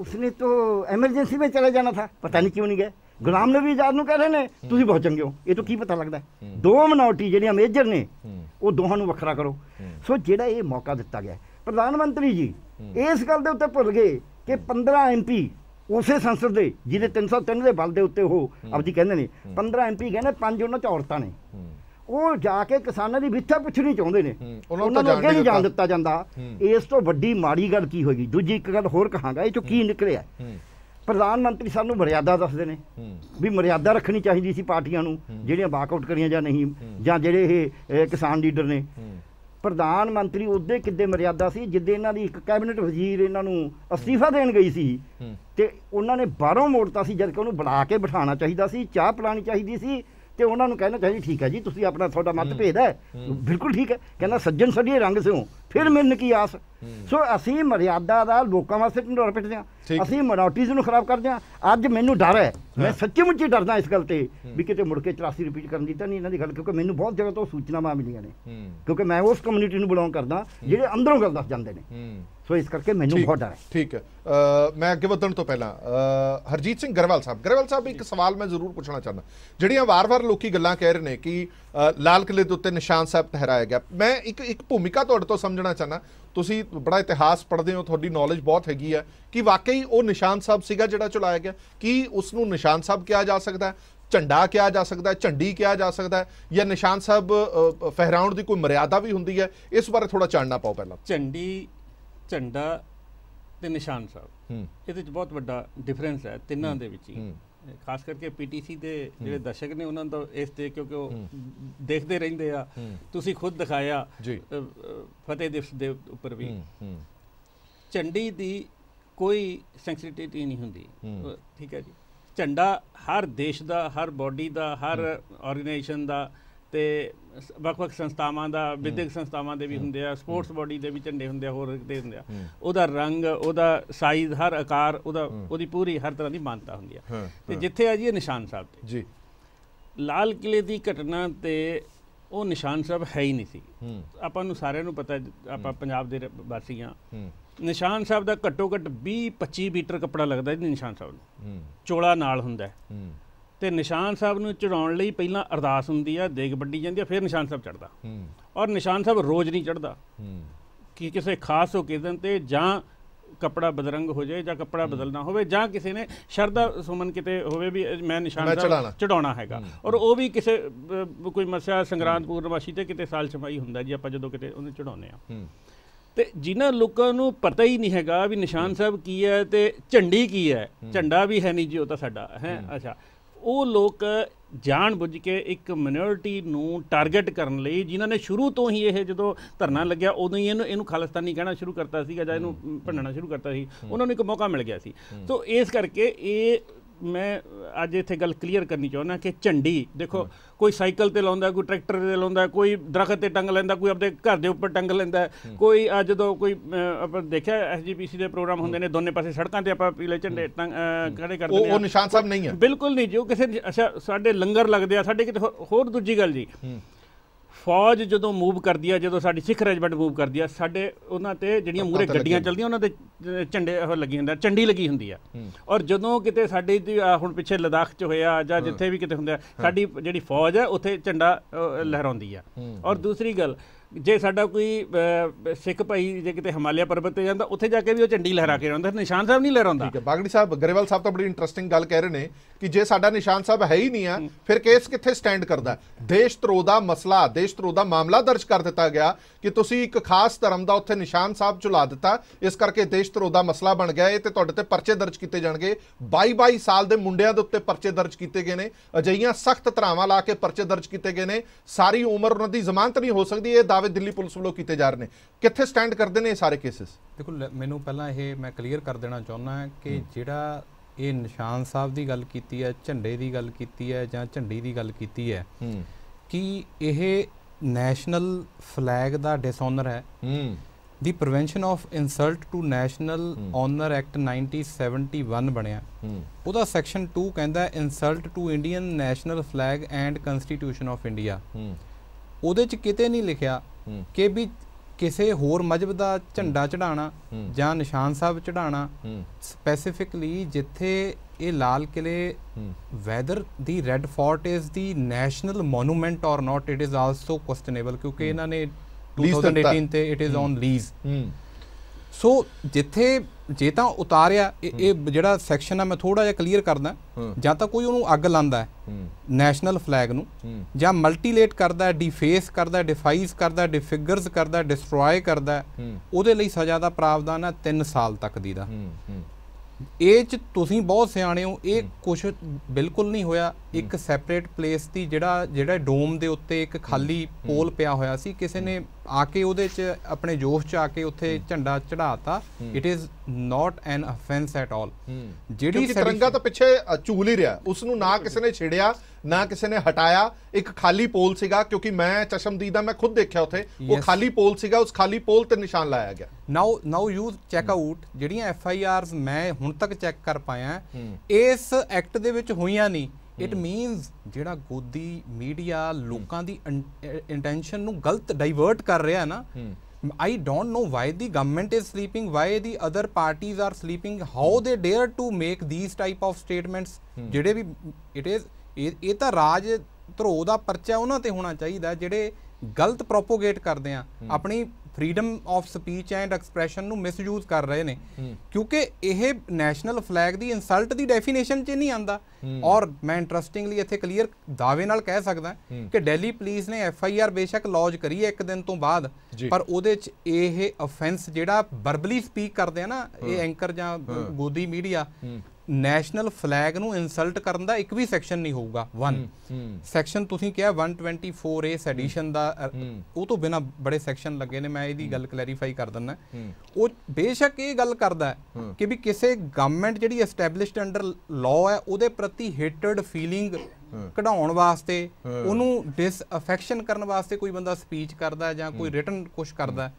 ਉਸਨੇ ਤਾਂ ਐਮਰਜੈਂਸੀ ਵਿੱਚ ਚਲੇ ਜਾਣਾ ਥਾ ਪਤਾ ਨਹੀਂ ਕਿਉਂ ਨਹੀਂ ਗਿਆ ਗੁਲਾਮ ਨਬੀ ਆਜ਼ਾਦ ਨੂੰ ਕਹਿ ਰਹੇ ਨੇ ਤੁਸੀਂ ਬਹੁਤ ਚੰਗੇ ਹੋ ਇਹ ਤਾਂ ਕੀ ਪਤਾ ਲੱਗਦਾ ਦੋ ਮਨੋਟੀ ਜਿਹੜੀਆਂ ਮੇਜਰ ਨੇ ਉਹ ਦੋਹਾਂ ਨੂੰ ਵੱਖਰਾ ਕਰੋ ਸੋ ਜਿਹੜਾ ਇਹ ਮੌਕਾ ਦਿੱਤਾ ਗਿਆ ਪ੍ਰਧਾਨ ਮੰਤਰੀ ਜੀ ਇਸ ਗੱਲ ਦੇ ਉੱਤੇ ਭੁੱਲ ਗਏ ਕਿ 15 ਐਮਪੀ ਉਸੇ ਸੰਸਦ ਦੇ ਜਿਹਦੇ 303 ਦੇ ਬਲ ਦੇ ਉੱਤੇ ਉਹ ਆਪਦੀ ਕਹਿੰਦੇ ਨੇ 15 ਐਮਪੀ ਕਹਿੰਦੇ ਪੰਜ ਉਹਨਾਂ ਚ ਔਰਤਾਂ ਨੇ ਉਹ ਜਾ ਕੇ ਕਿਸਾਨਾਂ ਦੀ ਵਿੱਥਾ ਪੁੱਛਣੀ ਚਾਹੁੰਦੇ ਨੇ ਉਹਨਾਂ ਨੂੰ ਅੱਗੇ ਨਹੀਂ ਜਾਣ ਦਿੱਤਾ ਜਾਂਦਾ ਇਸ ਤੋਂ ਵੱਡੀ ਮਾੜੀ ਗੱਲ ਕੀ ਹੋਗੀ ਦੂਜੀ ਇੱਕ ਗੱਲ ਹੋਰ ਕਹਾਂਗਾ ਇਹ ਚੋਂ ਕੀ ਨਿਕਲਿਆ ਪ੍ਰਧਾਨ ਮੰਤਰੀ ਸਾਨੂੰ ਮਰਿਆਦਾ ਦੱਸਦੇ ਨੇ ਵੀ ਮਰਿਆਦਾ ਰੱਖਣੀ ਚਾਹੀਦੀ ਸੀ ਪਾਰਟੀਆਂ ਨੂੰ ਜਿਹੜੀਆਂ ਵਾਕਆਊਟ ਕਰੀਆਂ ਜਾਂ ਨਹੀਂ ਜਾਂ ਜਿਹੜੇ ਇਹ ਕਿਸਾਨ ਲੀਡਰ ਨੇ ਪ੍ਰਧਾਨ ਮੰਤਰੀ ਉਹਦੇ ਕਿੱਦੇ ਮਰਿਆਦਾ ਸੀ ਜਿੱਦੇ ਇਹਨਾਂ ਦੀ ਇੱਕ ਕੈਬਨਿਟ ਵਜ਼ੀਰ ਇਹਨਾਂ ਨੂੰ ਅਸਤੀਫਾ ਦੇਣ ਗਈ ਸੀ ਤੇ ਉਹਨਾਂ ਨੇ ਬਾਹਰੋਂ ਮੋੜਤਾ ਸੀ ਜਦ ਕਿ ਉਹਨੂੰ ਬੁਲਾ ਕੇ ਬਿਠਾਉਣਾ ਚਾਹੀਦਾ ਸੀ ਚਾਹ ਪਲਾਣੀ ਚਾਹੀਦੀ ਸੀ ਤੇ ਉਹਨਾਂ ਨੂੰ ਕਹਿਣਾ ਚਾਹੀਦਾ ਠੀਕ ਹੈ ਜੀ ਤੁਸੀਂ ਆਪਣਾ ਤੁਹਾਡਾ ਮਤਭੇਦ ਹੈ ਬਿਲਕੁਲ ਠੀਕ ਹੈ ਕਹਿੰਦਾ ਸੱਜਣ ਸੜੀਏ ਰੰਗ ਸਿਓ ਫਿਰ ਮਿਲਣ ਕੀ ਆਸ ਸੋ ਅਸੀਂ ਮਰਿਆਦਾ ਦਾ ਲੋਕਾਂ ਵਾਸਤੇ ਢੋਰ ਪਿੱਟਦੇ ਆ ਅਸੀਂ ਮਰਾਟੀਜ਼ ਨੂੰ ਖਰਾਬ ਕਰਦੇ ਆ ਅੱਜ ਮੈਨੂੰ ਡਰ ਹੈ ਮੈਂ ਸੱਚੀ ਮੁੱਚੀ ਡਰਦਾ ਇਸ ਗੱਲ ਤੇ ਵੀ ਕਿਤੇ ਮੁੜ ਕੇ 84 ਰਿਪੀਟ ਕਰਨ ਦੀ ਤਾਂ ਨਹੀਂ ਇਹਨਾਂ ਦੀ ਗੱਲ ਕਿਉਂਕਿ ਮੈਨੂੰ ਬਹੁਤ ਜਗ੍ਹਾ ਤੋਂ ਸੂਚਨਾਵਾਂ ਮਿਲੀਆਂ ਨੇ ਕਿਉਂਕਿ ਮੈਂ ਉਸ ਕਮਿਊਨਿਟੀ ਨੂੰ ਬਿਲੋਂਗ ਕਰਦਾ ਜਿਹੜੇ ਅੰਦਰੋਂ ਗੱਲ ਦੱਸ ਜਾਂਦੇ ਨੇ ਸੋ ਇਸ ਕਰਕੇ ਮੈਨੂੰ ਬਹੁਤ ਡਰ ਹੈ ਠੀਕ ਹੈ ਮੈਂ ਅੱਗੇ ਵਧਣ ਤੋਂ ਪਹਿਲਾਂ ਹਰਜੀਤ ਸਿੰਘ ਗਰਵਾਲ ਸਾਹਿਬ ਗਰਵਾਲ ਸਾਹਿਬ ਇੱਕ ਸਵਾਲ ਮੈਂ ਜ਼ਰੂਰ ਪੁੱਛਣਾ ਚਾਹੁੰਦਾ ਜਿਹੜੀਆਂ ਵਾਰ-ਵਾਰ ਲੋਕੀ ਗੱਲਾਂ ਕਹਿ ਰਹੇ ਨੇ ਕਿ ਲਾਲ ਕਿਲੇ ਦੇ ਉੱਤੇ ਨਿਸ਼ਾਨ ਸਾਹਿਬ ਠਹਿਰਾਇਆ ਗਿਆ ਮੈਂ ਇੱਕ ਇੱਕ ਭੂਮਿਕਾ ਤੁਹਾਡੇ ਤੋਂ ਸਮ ਸਮਝਣਾ ਚਾਹਨਾ ਤੁਸੀਂ ਬੜਾ ਇਤਿਹਾਸ ਪੜ੍ਹਦੇ ਹੋ ਤੁਹਾਡੀ ਨੌਲੇਜ ਬਹੁਤ ਹੈਗੀ ਆ ਕਿ ਵਾਕਈ ਉਹ ਨਿਸ਼ਾਨ ਸਾਹਿਬ ਸੀਗਾ ਜਿਹੜਾ ਚੁਲਾਇਆ ਗਿਆ ਕੀ ਉਸ ਨੂੰ ਨਿਸ਼ਾਨ ਸਾਹਿਬ ਕਿਹਾ ਜਾ ਸਕਦਾ ਝੰਡਾ ਕਿਹਾ ਜਾ ਸਕਦਾ ਝੰਡੀ ਕਿਹਾ ਜਾ ਸਕਦਾ ਜਾਂ ਨਿਸ਼ਾਨ ਸਾਹਿਬ ਫਹਿਰਾਉਣ ਦੀ ਕੋਈ ਮਰਿਆਦਾ ਵੀ ਹੁੰਦੀ ਹੈ ਇਸ ਬਾਰੇ ਥੋੜਾ ਜਾਣਨਾ ਪਾਓ ਪਹਿਲਾਂ ਝੰਡੀ ਝੰਡਾ ਤੇ ਨਿਸ਼ਾਨ ਸਾਹਿਬ ਇਹਦੇ ਵਿੱਚ ਬਹੁਤ ਵੱਡਾ ਡਿਫਰੈਂਸ ਹੈ ਤਿੰਨਾਂ ਦੇ ਵਿੱਚ ਹੀ ਖਾਸ ਕਰਕੇ ਪੀਟੀਸੀ ਦੇ ਜਿਹੜੇ ਦਰਸ਼ਕ ਨੇ ਉਹਨਾਂ ਦਾ ਇਸ ਤੇ ਕਿਉਂਕਿ ਉਹ ਦੇਖਦੇ ਰਹਿੰਦੇ ਆ ਤੁਸੀਂ ਖੁਦ ਦਿਖਾਇਆ ਫਤਿਹ ਦਿਵਸ ਦੇ ਉੱਪਰ ਵੀ ਝੰਡੀ ਦੀ ਕੋਈ ਸੈਂਸਿਟੀਵਿਟੀ ਨਹੀਂ ਹੁੰਦੀ ਠੀਕ ਹੈ ਜੀ ਝੰਡਾ ਹਰ ਦੇਸ਼ ਦਾ ਹਰ ਬਾਡੀ ਦਾ ਹਰ ਆਰਗੇਨਾਈਜੇਸ਼ਨ ਦਾ ਤੇ ਵੱਖ-ਵੱਖ ਸੰਸਥਾਵਾਂ ਦਾ ਵਿਦਿਅਕ ਸੰਸਥਾਵਾਂ ਦੇ ਵੀ ਹੁੰਦੇ ਆ ਸਪੋਰਟਸ ਬਾਡੀ ਦੇ ਵੀ ਝੰਡੇ ਹੁੰਦੇ ਆ ਹੋਰ ਦੇ ਹੁੰਦੇ ਆ ਉਹਦਾ ਰੰਗ ਉਹਦਾ ਸਾਈਜ਼ ਹਰ ਆਕਾਰ ਉਹਦਾ ਉਹਦੀ ਪੂਰੀ ਹਰ ਤਰ੍ਹਾਂ ਦੀ ਮਾਨਤਾ ਹੁੰਦੀ ਆ ਤੇ ਜਿੱਥੇ ਆ ਜੀ ਨਿਸ਼ਾਨ ਸਾਹਿਬ ਤੇ ਜੀ ਲਾਲ ਕਿਲੇ ਦੀ ਘਟਨਾ ਤੇ ਉਹ ਨਿਸ਼ਾਨ ਸਾਹਿਬ ਹੈ ਹੀ ਨਹੀਂ ਸੀ ਆਪਾਂ ਨੂੰ ਸਾਰਿਆਂ ਨੂੰ ਪਤਾ ਆਪਾਂ ਪੰਜਾਬ ਦੇ ਵਾਸੀ ਆ ਨਿਸ਼ਾਨ ਸਾਹਿਬ ਦਾ ਘੱਟੋ ਘੱਟ 20 25 ਮੀਟਰ ਕੱਪੜਾ ਲੱਗਦਾ ਜੀ ਨਿਸ਼ਾਨ ਸਾਹਿਬ ਨੂੰ ਚੋਲਾ ਨਾਲ ਹੁੰਦਾ ਤੇ ਨਿਸ਼ਾਨ ਸਾਹਿਬ ਨੂੰ ਚੜਾਉਣ ਲਈ ਪਹਿਲਾਂ ਅਰਦਾਸ ਹੁੰਦੀ ਆ ਦੇਗ ਵੱਡੀ ਜਾਂਦੀ ਆ ਫਿਰ ਨਿਸ਼ਾਨ ਸਾਹਿਬ ਚੜਦਾ ਹੂੰ ਔਰ ਨਿਸ਼ਾਨ ਸਾਹਿਬ ਰੋਜ਼ ਨਹੀਂ ਚੜਦਾ ਹੂੰ ਕਿ ਕਿਸੇ ਖਾਸ ਓਕੇਜ਼ਨ ਤੇ ਜਾਂ ਕਪੜਾ ਬਦਰੰਗ ਹੋ ਜਾਏ ਜਾਂ ਕਪੜਾ ਬਦਲਣਾ ਹੋਵੇ ਜਾਂ ਕਿਸੇ ਨੇ ਸ਼ਰਦਾ ਸੁਮਨ ਕਿਤੇ ਹੋਵੇ ਵੀ ਮੈਂ ਨਿਸ਼ਾਨ ਸਾਹਿਬ ਚੜਾਉਣਾ ਹੈਗਾ ਔਰ ਉਹ ਵੀ ਕਿਸੇ ਕੋਈ ਮਸਿਆ ਸੰਗਰਾਂਦ ਪੂਰਨਮਾਸ਼ੀ ਤੇ ਕਿਤੇ ਸਾਲ ਚਮਾਈ ਹੁੰਦਾ ਜੀ ਆਪਾਂ ਜਦੋਂ ਕਿਤੇ ਉਹਨੂੰ ਚੜਾਉਨੇ ਆ ਤੇ ਜਿਨ੍ਹਾਂ ਲੋਕਾਂ ਨੂੰ ਪਤਾ ਹੀ ਨਹੀਂ ਹੈਗਾ ਵੀ ਨਿਸ਼ਾਨ ਸਾਹਿਬ ਕੀ ਹੈ ਤੇ ਝੰਡੀ ਕੀ ਹੈ ਝੰਡਾ ਵੀ ਹੈ ਨਹੀਂ ਜੀ ਉਹ ਤਾਂ ਸਾਡਾ ਹੈ ਅੱਛਾ ਉਹ ਲੋਕ ਜਾਣ ਬੁੱਝ ਕੇ ਇੱਕ ਮਿਨੋਰਿਟੀ ਨੂੰ ਟਾਰਗੇਟ ਕਰਨ ਲਈ ਜਿਨ੍ਹਾਂ ਨੇ ਸ਼ੁਰੂ ਤੋਂ ਹੀ ਇਹ ਜਦੋਂ ਧਰਨਾ ਲੱਗਿਆ ਉਦੋਂ ਹੀ ਇਹਨੂੰ ਇਹਨੂੰ ਖਾਲਿਸਤਾਨੀ ਕਹਿਣਾ ਸ਼ੁਰੂ ਕਰਤਾ ਸੀਗਾ ਜਾਂ ਇਹਨੂੰ ਭੰਡਣਾ ਸ਼ੁਰੂ ਕਰਤਾ ਸੀ ਉਹਨਾਂ ਨੂੰ ਇੱਕ ਮੌਕਾ ਮਿਲ ਗਿਆ ਸੀ ਸੋ ਇਸ ਕਰਕੇ ਇਹ ਮੈਂ ਅੱਜ ਇੱਥੇ ਗੱਲ ਕਲੀਅਰ ਕਰਨੀ ਚਾਹੁੰਦਾ ਕਿ ਝੰਡੀ ਦੇਖੋ ਕੋਈ ਸਾਈਕਲ ਤੇ ਲਾਉਂਦਾ ਕੋਈ ਟਰੈਕਟਰ ਤੇ ਲਾਉਂਦਾ ਕੋਈ ਦਰਖਤ ਤੇ ਟੰਗ ਲੈਂਦਾ ਕੋਈ ਆਪਣੇ ਘਰ ਦੇ ਉੱਪਰ ਟੰਗ ਲੈਂਦਾ ਕੋਈ ਅੱਜ ਤੋਂ ਕੋਈ ਆਪਾਂ ਦੇਖਿਆ ਐਸਜੀਪੀਸੀ ਦੇ ਪ੍ਰੋਗਰਾਮ ਹੁੰਦੇ ਨੇ ਦੋਨੇ ਪਾਸੇ ਸੜਕਾਂ ਤੇ ਆਪਾਂ ਪੀਲੇ ਝੰਡੇ ਖੜੇ ਕਰਦੇ ਨੇ ਉਹ ਨਿਸ਼ਾਨ ਸਾਹਿਬ ਨਹੀਂ ਹੈ ਬਿਲਕੁਲ ਨਹੀਂ ਜੋ ਕਿਸੇ ਅੱਛਾ ਸਾਡੇ ਲੰਗਰ ਲੱਗਦੇ ਆ ਸਾਡੇ ਕਿਤੇ ਹੋਰ ਦੂਜੀ ਗੱਲ ਜੀ ਫੌਜ ਜਦੋਂ ਮੂਵ ਕਰਦੀ ਆ ਜਦੋਂ ਸਾਡੀ ਸਿੱਖ ਰੈਜਮੈਂਟ ਮੂਵ ਕਰਦੀ ਆ ਸਾਡੇ ਉਹਨਾਂ ਤੇ ਜਿਹੜੀਆਂ ਮੂਰੇ ਗੱਡੀਆਂ ਚੱਲਦੀਆਂ ਉਹਨਾਂ ਤੇ ਝੰਡੇ ਉਹ ਲੱਗੀ ਹੁੰਦਾ ਝੰਡੀ ਲੱਗੀ ਹੁੰਦੀ ਆ ਔਰ ਜਦੋਂ ਕਿਤੇ ਸਾਡੀ ਹੁਣ ਪਿੱਛੇ ਲਦਾਖ ਚ ਹੋਇਆ ਜਾਂ ਜਿੱਥੇ ਵੀ ਕਿਤੇ ਹੁੰਦਾ ਸਾਡੀ ਜਿਹੜੀ ਫੌਜ ਹੈ ਉੱਥੇ ਝੰਡਾ ਲਹਿਰਾਉਂਦੀ ਆ ਔਰ ਦੂਸਰੀ ਗੱਲ ਜੇ ਸਾਡਾ ਕੋਈ ਸਿੱਖ ਭਾਈ ਜੇ ਕਿਤੇ ਹਿਮਾਲਿਆ ਪਰਬਤ ਤੇ ਜਾਂਦਾ ਉੱਥੇ ਜਾ ਕੇ ਵੀ ਉਹ ਝੰਡੀ ਲਹਿਰਾ ਕੇ ਜਾਂਦਾ ਨਿਸ਼ਾਨ ਸਾਹਿਬ ਨਹੀਂ ਲਹਿਰਾਉਂਦਾ ਠੀਕ ਹੈ ਬਾਗੜੀ ਸਾਹਿਬ ਗਰੇਵਾਲ ਸਾਹਿਬ ਤਾਂ ਬੜੀ ਇੰਟਰਸਟਿੰਗ ਗੱਲ ਕਹਿ ਰਹੇ ਨੇ ਕਿ ਜੇ ਸਾਡਾ ਨਿਸ਼ਾਨ ਸਾਹਿਬ ਹੈ ਹੀ ਨਹੀਂ ਆ ਫਿਰ ਕੇਸ ਕਿੱਥੇ ਸਟੈਂਡ ਕਰਦਾ ਦੇਸ਼ ਧਰੋ ਦਾ ਮਸਲਾ ਦੇਸ਼ ਧਰੋ ਦਾ ਮਾਮਲਾ ਦਰਜ ਕਰ ਦਿੱਤਾ ਗਿਆ ਕਿ ਤੁਸੀਂ ਇੱਕ ਖਾਸ ਧਰਮ ਦਾ ਉੱਥੇ ਨਿਸ਼ਾਨ ਸਾਹਿਬ ਝੁਲਾ ਦਿੱਤਾ ਇਸ ਕਰਕੇ ਦੇਸ਼ ਧਰੋ ਦਾ ਮਸਲਾ ਬਣ ਗਿਆ ਇਹ ਤੇ ਤੁਹਾਡੇ ਤੇ ਪਰਚੇ ਦਰਜ ਕੀਤੇ ਜਾਣਗੇ 22 22 ਸਾਲ ਦੇ ਮੁੰਡਿਆਂ ਦੇ ਉੱਤੇ ਪਰਚੇ ਦਰਜ ਕੀਤੇ ਗਏ ਨੇ ਅਜਈਆਂ ਸਖਤ ਧਰਾਵਾਂ ਲਾ ਕੇ ਪਰਚੇ ਦਰਜ ਕੀਤੇ ਗਏ ਨੇ ਸਾਰੀ ਉਮਰ ਉਹਨਾਂ ਦੀ ਜ਼ਮਾਨਤ ਨਹੀਂ ਹੋ ਸਕਦੀ ਇਹ ਦਾਅਵੇ ਦਿੱਲੀ ਪੁਲਿਸ ਵੱਲੋਂ ਕੀਤੇ ਜਾ ਰਹੇ ਨੇ ਕਿੱਥੇ ਸਟੈਂਡ ਕਰਦੇ ਨੇ ਇਹ ਸਾਰੇ ਕੇਸਸ ਦੇਖੋ ਮੈਨੂੰ ਪਹਿਲਾਂ ਇਹ ਮੈਂ ਕਲੀਅਰ ਕਰ ਦੇਣਾ ਚਾਹੁੰਦਾ ਕਿ ਜਿਹੜਾ ਇਹ ਨਿਸ਼ਾਨ ਸਾਹਿਬ ਦੀ ਗੱਲ ਕੀਤੀ ਹੈ ਝੰਡੇ ਦੀ ਗੱਲ ਕੀਤੀ ਹੈ ਜਾਂ ਝੰਡੀ ਦੀ ਗੱਲ ਕੀਤੀ ਹੈ ਕਿ ਇਹ ਨੈਸ਼ਨਲ ਫਲੈਗ ਦਾ ਡਿਸਓਨਰ ਹੈ ਦੀ prevention of insult to national honour act 1971 ਬਣਿਆ ਉਹਦਾ ਸੈਕਸ਼ਨ 2 ਕਹਿੰਦਾ insult to Indian national flag and constitution of India ਉਹਦੇ ਚ ਕਿਤੇ ਨਹੀਂ ਲਿਖਿਆ ਕਿ ਵੀ ਕਿਸੇ ਹੋਰ ਮਜਬ ਦਾ ਝੰਡਾ ਚੜਾਣਾ ਜਾਂ ਨਿਸ਼ਾਨ ਸਾਹਿਬ ਚੜਾਣਾ ਸਪੈਸੀਫਿਕਲੀ ਜਿੱਥੇ ਇਹ ਲਾਲ ਕਿਲੇ whether the Red Fort is the national monument or not it is also questionable ਕਿਉਂਕਿ ਇਹਨਾਂ ਨੇ 2018 ਤੇ it is on lease so ਜਿੱਥੇ ਜੇ ਤਾਂ ਉਤਾਰਿਆ ਇਹ ਜਿਹੜਾ ਸੈਕਸ਼ਨ ਆ ਮੈਂ ਥੋੜਾ ਜਿਹਾ ਕਲੀਅਰ ਕਰਦਾ ਜਾਂ ਤਾਂ ਕੋਈ ਉਹਨੂੰ ਅੱਗ ਲਾਉਂਦਾ ਹੈ ਨੈਸ਼ਨਲ ਫਲੈਗ ਨੂੰ ਜਾਂ ਮਲਟੀਲੇਟ ਕਰਦਾ ਡਿਫੇਸ ਕਰਦਾ ਡਿਫਾਈਸ ਕਰਦਾ ਡਿਫਿਗਰਸ ਕਰਦਾ ਡਿਸਟਰੋਏ ਕਰਦਾ ਉਹਦੇ ਲਈ ਸਜ਼ਾ ਦਾ ਪ੍ਰਾਵਧਾਨ ਹੈ 3 ਸਾਲ ਤੱਕ ਦੀ ਦਾ ਇਹ ਚ ਤੁਸੀਂ ਬਹੁਤ ਸਿਆਣੇ ਹੋ ਇਹ ਕੁਝ ਬਿਲਕੁਲ ਨਹੀਂ ਹੋਇਆ ਇੱਕ ਸੈਪਰੇਟ ਪਲੇਸ ਦੀ ਜਿਹੜਾ ਜਿਹੜਾ ਡੋਮ ਦੇ ਉੱਤੇ ਇੱਕ ਖਾਲੀ ਪੋਲ ਪਿਆ ਹੋਇਆ ਸੀ ਕਿਸੇ ਨੇ ਆ ਕੇ ਉਹਦੇ 'ਚ ਆਪਣੇ ਜੋਸ਼ 'ਚ ਆ ਕੇ ਉੱਥੇ ਝੰਡਾ ਚੜਾਤਾ it is not an offence at all ਜਿਹੜੀ ਤਿਰੰਗਾ ਤਾਂ ਪਿੱਛੇ ਝੂਲ ਹੀ ਰਿਹਾ ਉਸ ਨੂੰ ਨਾ ਕਿਸੇ ਨੇ ਛੇੜਿਆ ਨਾ ਕਿਸੇ ਨੇ ਹਟਾਇਆ ਇੱਕ ਖਾਲੀ ਪੋਲ ਸੀਗਾ ਕਿਉਂਕਿ ਮੈਂ ਚਸ਼ਮਦੀਦ ਆ ਮੈਂ ਖੁਦ ਦੇਖਿਆ ਉੱਥੇ ਉਹ ਖਾਲੀ ਪੋਲ ਸੀਗਾ ਉਸ ਖਾਲੀ ਪੋਲ ਤੇ ਨਿਸ਼ਾਨ ਲਾਇਆ ਗਿਆ now now you check out ਜਿਹੜੀਆਂ ਐਫ ਆਈ ਆਰਸ ਮੈਂ ਹੁਣ ਤੱਕ ਚੈੱਕ ਕਰ ਪਾਇਆ ਇਸ ਐਕਟ ਦੇ ਵਿੱਚ ਹੋਈਆਂ ਨਹੀਂ ਇਟ ਮੀਨਸ ਜਿਹੜਾ ਗੋਦੀ মিডিਆ ਲੋਕਾਂ ਦੀ ਇੰਟੈਂਸ਼ਨ ਨੂੰ ਗਲਤ ਡਾਈਵਰਟ ਕਰ ਰਿਹਾ ਹੈ ਨਾ I don't know why the government is sleeping why the other ਪਾਰਟੀਆਂ are sleeping how they dare to make these type of statements ਜਿਹੜੇ ਵੀ ਇਟ ਇਜ਼ ਇਹ ਤਾਂ ਰਾਜ ਧਰੋ ਦਾ ਪਰਚਾ ਉਹਨਾਂ ਤੇ ਹੋਣਾ ਚਾਹੀਦਾ ਜਿਹੜੇ ਗਲਤ ਪ੍ਰੋਪੋਗੇਟ ਕਰਦੇ ਆ ਆਪਣੀ freedom of speech and expression ਨੂੰ ਮਿਸਯੂਜ਼ ਕਰ ਰਹੇ ਨੇ ਕਿਉਂਕਿ ਇਹ ਨੈਸ਼ਨਲ ਫਲੈਗ ਦੀ ਇਨਸਲਟ ਦੀ ਡੈਫੀਨੇਸ਼ਨ 'ਚ ਨਹੀਂ ਆਂਦਾ ਔਰ ਮੈਂ ਇੰਟਰਸਟਿੰਗਲੀ ਇੱਥੇ ਕਲੀਅਰ ਦਾਅਵੇ ਨਾਲ ਕਹਿ ਸਕਦਾ ਕਿ ਦਿੱਲੀ ਪੁਲਿਸ ਨੇ ਐਫ ਆਈ ਆਰ ਬੇਸ਼ੱਕ ਲੌਜ ਕਰੀ ਹੈ ਇੱਕ ਦਿਨ ਤੋਂ ਬਾਅਦ ਪਰ ਉਹਦੇ 'ਚ ਇਹ ਅਫੈਂਸ ਜਿਹੜਾ ਵਰਬਲੀ ਸਪੀਕ ਕਰਦੇ ਆ ਨਾ ਇਹ ਐਂਕਰ ਜਾਂ ਗੋਦੀ ਮੀਡੀਆ ਨੈਸ਼ਨਲ ਫਲੈਗ ਨੂੰ ਇਨਸਲਟ ਕਰਨ ਦਾ ਇੱਕ ਵੀ ਸੈਕਸ਼ਨ ਨਹੀਂ ਹੋਊਗਾ 1 ਸੈਕਸ਼ਨ ਤੁਸੀਂ ਕਿਹਾ 124A ਸੈਡੀਸ਼ਨ ਦਾ ਉਹ ਤੋਂ ਬਿਨਾ ਬੜੇ ਸੈਕਸ਼ਨ ਲੱਗੇ ਨੇ ਮੈਂ ਇਹਦੀ ਗੱਲ ਕਲੈਰੀਫਾਈ ਕਰ ਦਿੰਨਾ ਉਹ ਬੇਸ਼ੱਕ ਇਹ ਗੱਲ ਕਰਦਾ ਕਿ ਵੀ ਕਿਸੇ ਗਵਰਨਮੈਂਟ ਜਿਹੜੀ ਐਸਟੈਬਲਿਸ਼ਡ ਅੰਡਰ ਲਾਅ ਹੈ ਉਹਦੇ ਪ੍ਰਤੀ ਹੇਟਡ ਫੀਲਿੰਗ ਕਢਾਉਣ ਵਾਸਤੇ ਉਹਨੂੰ ਡਿਸਅਫੈਕਸ਼ਨ ਕਰਨ ਵਾਸਤੇ ਕੋਈ ਬੰਦਾ ਸਪੀਚ ਕਰਦਾ ਜਾਂ ਕੋਈ ਰਿਟਨ ਕੁਝ ਕਰਦਾ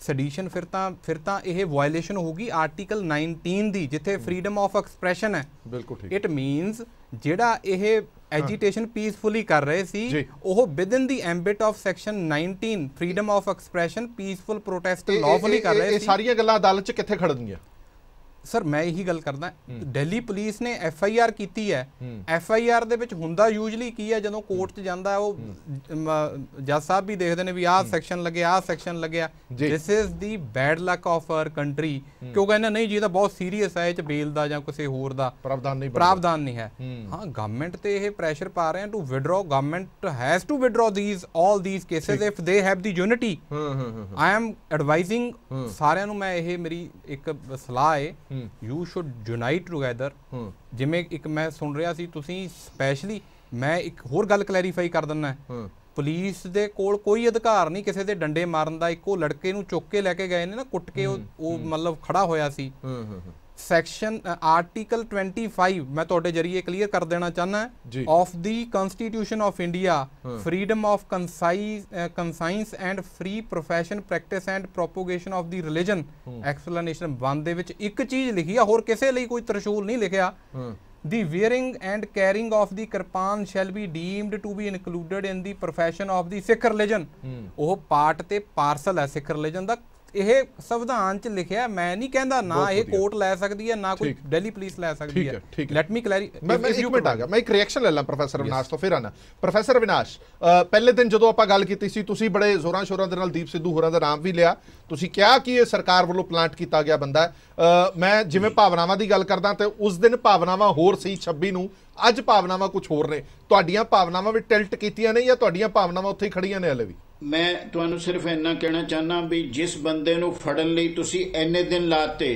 ਸੈਡੀਸ਼ਨ ਫਿਰ ਤਾਂ ਫਿਰ ਤਾਂ ਇਹ ਵਾਇਲੇਸ਼ਨ ਹੋਊਗੀ ਆਰਟੀਕਲ 19 ਦੀ ਜਿੱਥੇ ਫਰੀडम ਆਫ ਐਕਸਪ੍ਰੈਸ਼ਨ ਹੈ ਬਿਲਕੁਲ ਠੀਕ ਇਟ ਮੀਨਸ ਜਿਹੜਾ ਇਹ ਐਜੀਟੇਸ਼ਨ ਪੀਸਫੁਲੀ ਕਰ ਰਹੇ ਸੀ ਉਹ within the ambit of section 19 freedom of expression peaceful protest lawfully ਕਰ ਰਹੇ ਸੀ ਇਹ ਸਾਰੀਆਂ ਗੱਲਾਂ ਅਦਾਲਤ 'ਚ ਕਿੱਥੇ ਖੜਨਗੀਆਂ ਸਰ ਮੈਂ ਇਹੀ ਗੱਲ ਕਰਦਾ ਦਿੱਲੀ ਪੁਲਿਸ ਨੇ ਐਫ ਆਈ ਆਰ ਕੀਤੀ ਹੈ ਐਫ ਆਈ ਆਰ ਦੇ ਵਿੱਚ ਹੁੰਦਾ ਯੂਜੂਲੀ ਕੀ ਹੈ ਜਦੋਂ ਕੋਰਟ 'ਚ ਜਾਂਦਾ ਉਹ ਜੱਜ ਸਾਹਿਬ ਵੀ ਦੇਖਦੇ ਨੇ ਵੀ ਆਹ ਸੈਕਸ਼ਨ ਲੱਗਿਆ ਆਹ ਸੈਕਸ਼ਨ ਲੱਗਿਆ this is the bad luck of our country ਕਿਉਂ ਕਹਿੰਦਾ ਨਹੀਂ ਜੀ ਇਹ ਤਾਂ ਬਹੁਤ ਸੀਰੀਅਸ ਹੈ ਇਹ 'ਚ ਬੇਲ ਦਾ ਜਾਂ ਕਿਸੇ ਹੋਰ ਦਾ ਪ੍ਰਾਵਧਾਨ ਨਹੀਂ ਪ੍ਰਾਵਧਾਨ ਨਹੀਂ ਹੈ ਹਾਂ ਗਵਰਨਮੈਂਟ ਤੇ ਇਹ ਪ੍ਰੈਸ਼ਰ ਪਾ ਰਹੇ ਹਨ to withdraw government has to withdraw these all these cases if they have the unity I am advising ਸਾਰਿਆਂ ਨੂੰ ਮੈਂ ਇਹ ਮੇਰੀ ਇੱਕ ਸਲਾਹ ਹੈ ਯੂ ਸ਼ੁੱਡ ਯੂਨਾਈਟ ਟੁਗੇਦਰ ਜਿਵੇਂ ਇੱਕ ਮੈਂ ਸੁਣ ਰਿਹਾ ਸੀ ਤੁਸੀਂ ਸਪੈਸ਼ਲੀ ਮੈਂ ਇੱਕ ਹੋਰ ਗੱਲ ਕਲੈਰੀਫਾਈ ਕਰ ਦਿੰਨਾ ਪੁਲਿਸ ਦੇ ਕੋਲ ਕੋਈ ਅਧਿਕਾਰ ਨਹੀਂ ਕਿਸੇ ਦੇ ਡੰਡੇ ਮਾਰਨ ਦਾ ਇੱਕੋ ਲੜਕੇ ਨੂੰ ਚੁੱਕ ਕੇ ਲੈ ਕੇ ਗਏ ਨੇ ਨਾ ਕੁੱਟ ਕੇ ਉਹ ਮਤਲਬ ਖੜਾ ਹੋਇਆ ਸੀ ਸੈਕਸ਼ਨ ਆਰਟੀਕਲ 25 ਮੈਂ ਤੁਹਾਡੇ ਜਰੀਏ ਕਲੀਅਰ ਕਰ ਦੇਣਾ ਚਾਹਨਾ of the constitution of India freedom of conscience and free profession practice and propagation of the religion explanation 1 ਦੇ ਵਿੱਚ ਇੱਕ ਚੀਜ਼ ਲਿਖੀ ਆ ਹੋਰ ਕਿਸੇ ਲਈ ਕੋਈ ਤਰਸ਼ੂਲ ਨਹੀਂ ਲਿਖਿਆ the wearing and carrying of the kirpan shall be deemed to be included in the profession of the sikh religion ਉਹ ਪਾਰਟ ਤੇ ਪਾਰਸਲ ਹੈ ਸਿੱਖ ਰਿਲੀਜਨ ਦਾ ਇਹ ਸੰਵਿਧਾਨ 'ਚ ਲਿਖਿਆ ਮੈਂ ਨਹੀਂ ਕਹਿੰਦਾ ਨਾ ਇਹ ਕੋਰਟ ਲੈ ਸਕਦੀ ਹੈ ਨਾ ਕੋਈ ਦਿੱਲੀ ਪੁਲਿਸ ਲੈ ਸਕਦੀ ਹੈ ਲੈਟ ਮੀ ਕਲੈਰੀ ਮੈਂ ਇੱਕ ਮਿੰਟ ਆ ਗਿਆ ਮੈਂ ਇੱਕ ਰਿਐਕਸ਼ਨ ਲੈ ਲਾਂ ਪ੍ਰੋਫੈਸਰ ਵਿਨਾਸ਼ ਤੋਂ ਫਿਰ ਆਣਾ ਪ੍ਰੋਫੈਸਰ ਵਿਨਾਸ਼ ਪਹਿਲੇ ਦਿਨ ਜਦੋਂ ਆਪਾਂ ਗੱਲ ਕੀਤੀ ਸੀ ਤੁਸੀਂ ਬੜੇ ਜ਼ੋਰਾਂ ਸ਼ੋਰਾਂ ਦੇ ਨਾਲ ਦੀਪ ਸਿੱਧੂ ਹੋਰਾਂ ਦਾ ਨਾਮ ਵੀ ਲਿਆ ਤੁਸੀਂ ਕਿਹਾ ਕਿ ਇਹ ਸਰਕਾਰ ਵੱਲੋਂ ਪਲਾਂਟ ਕੀਤਾ ਗਿਆ ਬੰਦਾ ਮੈਂ ਜਿਵੇਂ ਭਾਵਨਾਵਾਂ ਦੀ ਗੱਲ ਕਰਦਾ ਤੇ ਉਸ ਦਿਨ ਭਾਵਨਾਵਾਂ ਹੋਰ ਸੀ 26 ਨੂੰ ਅੱਜ ਭਾਵਨਾਵਾਂ ਕੁਝ ਹੋਰ ਨੇ ਤੁਹਾਡੀਆਂ ਭਾਵਨਾਵਾਂ ਵੀ ਟਿਲਟ ਕੀਤੀਆਂ ਨੇ ਜਾਂ ਤੁਹਾਡੀਆਂ ਭਾਵਨਾਵਾਂ ਉੱਥੇ ਹੀ ਖੜੀਆਂ ਨੇ ਹਲੇ ਵੀ ਮੈਂ ਤੁਹਾਨੂੰ ਸਿਰਫ ਇੰਨਾ ਕਹਿਣਾ ਚਾਹਨਾ ਵੀ ਜਿਸ ਬੰਦੇ ਨੂੰ ਫੜਨ ਲਈ ਤੁਸੀਂ ਐਨੇ ਦਿਨ ਲਾਤੇ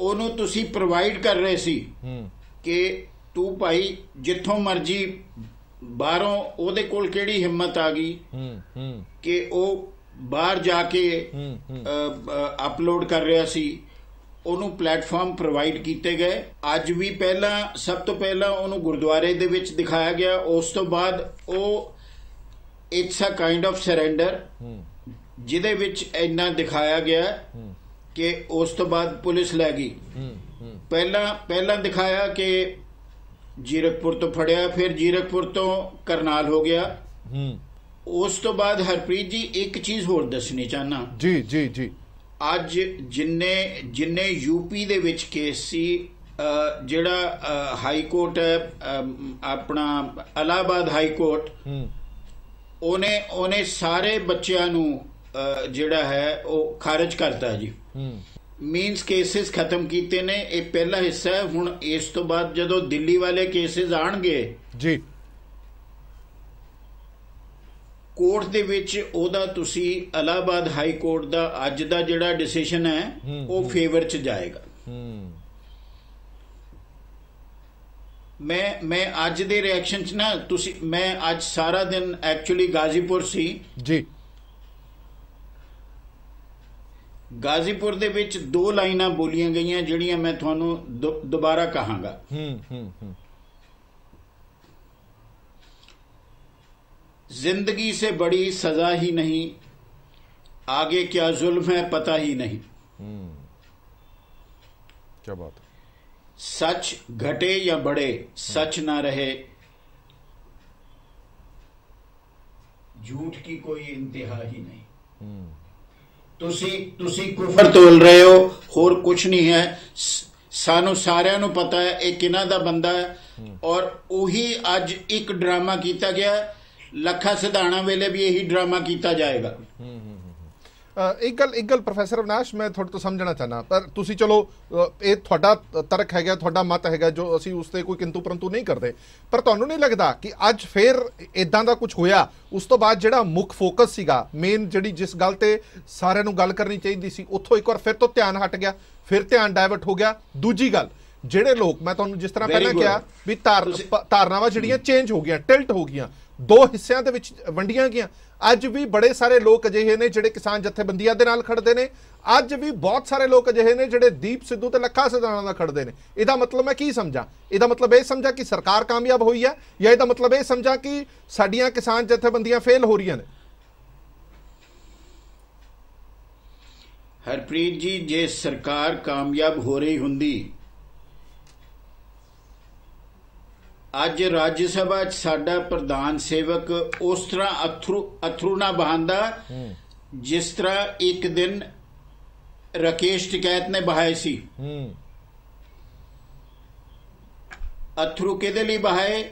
ਉਹਨੂੰ ਤੁਸੀਂ ਪ੍ਰੋਵਾਈਡ ਕਰ ਰਹੇ ਸੀ ਕਿ ਤੂੰ ਭਾਈ ਜਿੱਥੋਂ ਮਰਜੀ ਬਾਹਰੋਂ ਉਹਦੇ ਕੋਲ ਕਿਹੜੀ ਹਿੰਮਤ ਆ ਗਈ ਕਿ ਉਹ ਬਾਹਰ ਜਾ ਕੇ ਅਪਲੋਡ ਕਰ ਰਿਹਾ ਸੀ ਉਹਨੂੰ ਪਲੇਟਫਾਰਮ ਪ੍ਰੋਵਾਈਡ ਕੀਤੇ ਗਏ ਅੱਜ ਵੀ ਪਹਿਲਾਂ ਸਭ ਤੋਂ ਪਹਿਲਾਂ ਉਹਨੂੰ ਗੁਰਦੁਆਰੇ ਦੇ ਵਿੱਚ ਦਿਖਾਇਆ ਗਿਆ ਉਸ ਤੋਂ ਬਾਅਦ ਉਹ it's a kind of surrender ਜਿਹਦੇ ਵਿੱਚ ਇੰਨਾ ਦਿਖਾਇਆ ਗਿਆ ਕਿ ਉਸ ਤੋਂ ਬਾਅਦ ਪੁਲਿਸ ਲੈ ਗਈ ਪਹਿਲਾਂ ਪਹਿਲਾਂ ਦਿਖਾਇਆ ਕਿ ਜੀਰਕਪੁਰ ਤੋਂ ਫੜਿਆ ਫਿਰ ਜੀਰਕਪੁਰ ਤੋਂ ਕਰਨਾਲ ਹੋ ਗਿਆ ਉਸ ਤੋਂ ਬਾਅਦ ਹਰਪ੍ਰੀਤ ਜੀ ਇੱਕ ਚੀਜ਼ ਹੋਰ ਦੱਸਣੀ ਚਾਹਨਾ ਜੀ ਜੀ ਜੀ ਅੱਜ ਜਿੰਨੇ ਜਿੰਨੇ ਯੂਪੀ ਦੇ ਵਿੱਚ ਕੇਸ ਸੀ ਜਿਹੜਾ ਹਾਈ ਕੋਰਟ ਹੈ ਆਪਣਾ ਅਲਾਹਾਬਾਦ ਹਾਈ ਕੋਰਟ ਉਹਨੇ ਉਹਨੇ ਸਾਰੇ ਬੱਚਿਆਂ ਨੂੰ ਜਿਹੜਾ ਹੈ ਉਹ ਖਾਰਜ ਕਰਤਾ ਜੀ ਮੀਨਸ ਕੇਸਿਸ ਖਤਮ ਕੀਤੇ ਨੇ ਇਹ ਪਹਿਲਾ ਹਿੱਸਾ ਹੈ ਹੁਣ ਇਸ ਤੋਂ ਬਾਅਦ ਜਦੋਂ ਦਿੱਲੀ ਵਾਲੇ ਕੇਸਿਸ ਆਣਗੇ ਜੀ ਕੋਰਟ ਦੇ ਵਿੱਚ ਉਹਦਾ ਤੁਸੀਂ ਅਲਾਬਾਦ ਹਾਈ ਕੋਰਟ ਦਾ ਅੱਜ ਦਾ ਜਿਹੜਾ ਡਿਸੀਜਨ ਹੈ ਉਹ ਫੇਵਰ 'ਚ ਜਾਏਗਾ ਹੂੰ ਮੈਂ ਮੈਂ ਅੱਜ ਦੇ ਰਿਐਕਸ਼ਨ ਚ ਨਾ ਤੁਸੀਂ ਮੈਂ ਅੱਜ ਸਾਰਾ ਦਿਨ ਐਕਚੁਅਲੀ ਗਾਜ਼ੀਪੁਰ ਸੀ ਜੀ ਗਾਜ਼ੀਪੁਰ ਦੇ ਵਿੱਚ ਦੋ ਲਾਈਨਾਂ ਬੋਲੀਆਂ ਗਈਆਂ ਜਿਹੜੀਆਂ ਮੈਂ ਤੁਹਾਨੂੰ ਦੁਬਾਰਾ ਕਹਾਂਗਾ ਹੂੰ ਹੂੰ ਹੂੰ ਜ਼ਿੰਦਗੀ ਸੇ ਬੜੀ ਸਜ਼ਾ ਹੀ ਨਹੀਂ ਆਗੇ ਕੀ ਜ਼ੁਲਮ ਹੈ ਪਤਾ ਹੀ ਨਹੀਂ ਹੂੰ ਕੀ ਬਾਤ ਸੱਚ ਘਟੇ ਜਾਂ ਬੜੇ ਸੱਚ ਨਾ ਰਹੇ ਝੂਠ ਕੀ ਕੋਈ ਇੰਤਹਾ ਹੀ ਨਹੀਂ ਤੁਸੀਂ ਤੁਸੀਂ ਕੁਫਰ ਤੋਲ ਰਹੇ ਹੋ ਹੋਰ ਕੁਝ ਨਹੀਂ ਹੈ ਸਾਨੂੰ ਸਾਰਿਆਂ ਨੂੰ ਪਤਾ ਹੈ ਇਹ ਕਿਨਾਂ ਦਾ ਬੰਦਾ ਹੈ ਔਰ ਉਹੀ ਅੱਜ ਇੱਕ ਡਰਾਮਾ ਕੀਤਾ ਗਿਆ ਲੱਖਾ ਸਿਧਾਣਾ ਵੇਲੇ ਵੀ ਇਹੀ ਡਰਾਮਾ ਕੀਤਾ ਜਾਏਗਾ ਇੱਕ ਗੱਲ ਇੱਕ ਗੱਲ ਪ੍ਰੋਫੈਸਰ ਅਵਨਾਸ਼ ਮੈਂ ਤੁਹਾਡੇ ਤੋਂ ਸਮਝਣਾ ਚਾਹਨਾ ਪਰ ਤੁਸੀਂ ਚਲੋ ਇਹ ਤੁਹਾਡਾ ਤਰਕ ਹੈਗਾ ਤੁਹਾਡਾ ਮਤ ਹੈਗਾ ਜੋ ਅਸੀਂ ਉਸ ਤੇ ਕੋਈ ਕਿੰਤੂ ਪਰੰਤੂ ਨਹੀਂ ਕਰਦੇ ਪਰ ਤੁਹਾਨੂੰ ਨਹੀਂ ਲੱਗਦਾ ਕਿ ਅੱਜ ਫੇਰ ਇਦਾਂ ਦਾ ਕੁਝ ਹੋਇਆ ਉਸ ਤੋਂ ਬਾਅਦ ਜਿਹੜਾ ਮੁੱਖ ਫੋਕਸ ਸੀਗਾ ਮੇਨ ਜਿਹੜੀ ਜਿਸ ਗੱਲ ਤੇ ਸਾਰਿਆਂ ਨੂੰ ਗੱਲ ਕਰਨੀ ਚਾਹੀਦੀ ਸੀ ਉੱਥੋਂ ਇੱਕ ਵਾਰ ਫਿਰ ਤੋਂ ਧਿਆਨ ਹਟ ਗਿਆ ਫਿਰ ਧਿਆਨ ਡਾਇਵਰਟ ਹੋ ਗਿਆ ਦੂਜੀ ਗੱਲ ਜਿਹੜੇ ਲੋਕ ਮੈਂ ਤੁਹਾਨੂੰ ਜਿਸ ਤਰ੍ਹਾਂ ਪਹਿਲਾਂ ਕਿਹਾ ਵੀ ਧਾਰਨਾਵਾਂ ਜਿਹੜੀਆਂ ਚੇਂਜ ਹੋ ਗਈਆਂ ਟਿਲਟ ਹੋ ਗਈਆਂ ਦੋ ਹਿੱਸਿਆਂ ਦੇ ਵਿੱਚ ਵੰਡੀਆਂ ਗਈਆਂ ਅੱਜ ਵੀ ਬੜੇ ਸਾਰੇ ਲੋਕ ਅਜਿਹੇ ਨੇ ਜਿਹੜੇ ਕਿਸਾਨ ਜਥੇਬੰਦੀਆਂ ਦੇ ਨਾਲ ਖੜਦੇ ਨੇ ਅੱਜ ਵੀ ਬਹੁਤ ਸਾਰੇ ਲੋਕ ਅਜਿਹੇ ਨੇ ਜਿਹੜੇ ਦੀਪ ਸਿੱਧੂ ਤੇ ਲੱਖਾ ਸਿਧਾਣਾ ਦਾ ਖੜਦੇ ਨੇ ਇਹਦਾ ਮਤਲਬ ਮੈਂ ਕੀ ਸਮਝਾਂ ਇਹਦਾ ਮਤਲਬ ਇਹ ਸਮਝਾਂ ਕਿ ਸਰਕਾਰ ਕਾਮਯਾਬ ਹੋਈ ਹੈ ਜਾਂ ਇਹਦਾ ਮਤਲਬ ਇਹ ਸਮਝਾਂ ਕਿ ਸਾਡੀਆਂ ਕਿਸਾਨ ਜਥੇਬੰਦੀਆਂ ਫੇਲ ਹੋ ਰਹੀਆਂ ਨੇ ਹਰਪ੍ਰੀਤ ਜੀ ਜੇ ਸਰਕਾਰ ਕਾਮਯਾਬ ਹੋ ਰਹੀ ਹੁੰਦੀ ਅੱਜ ਰਾਜ ਸਭਾ 'ਚ ਸਾਡਾ ਪ੍ਰਧਾਨ ਸੇਵਕ ਉਸ ਤਰ੍ਹਾਂ ਅਥਰੂ ਅਥਰੂ ਨਾ ਬਹਾਂਦਾ ਜਿਸ ਤਰ੍ਹਾਂ ਇੱਕ ਦਿਨ ਰਕੇਸ਼ ਟਿਕੈਤ ਨੇ ਬਹਾਏ ਸੀ ਅਥਰੂ ਕਿਹਦੇ ਲਈ ਬਹਾਏ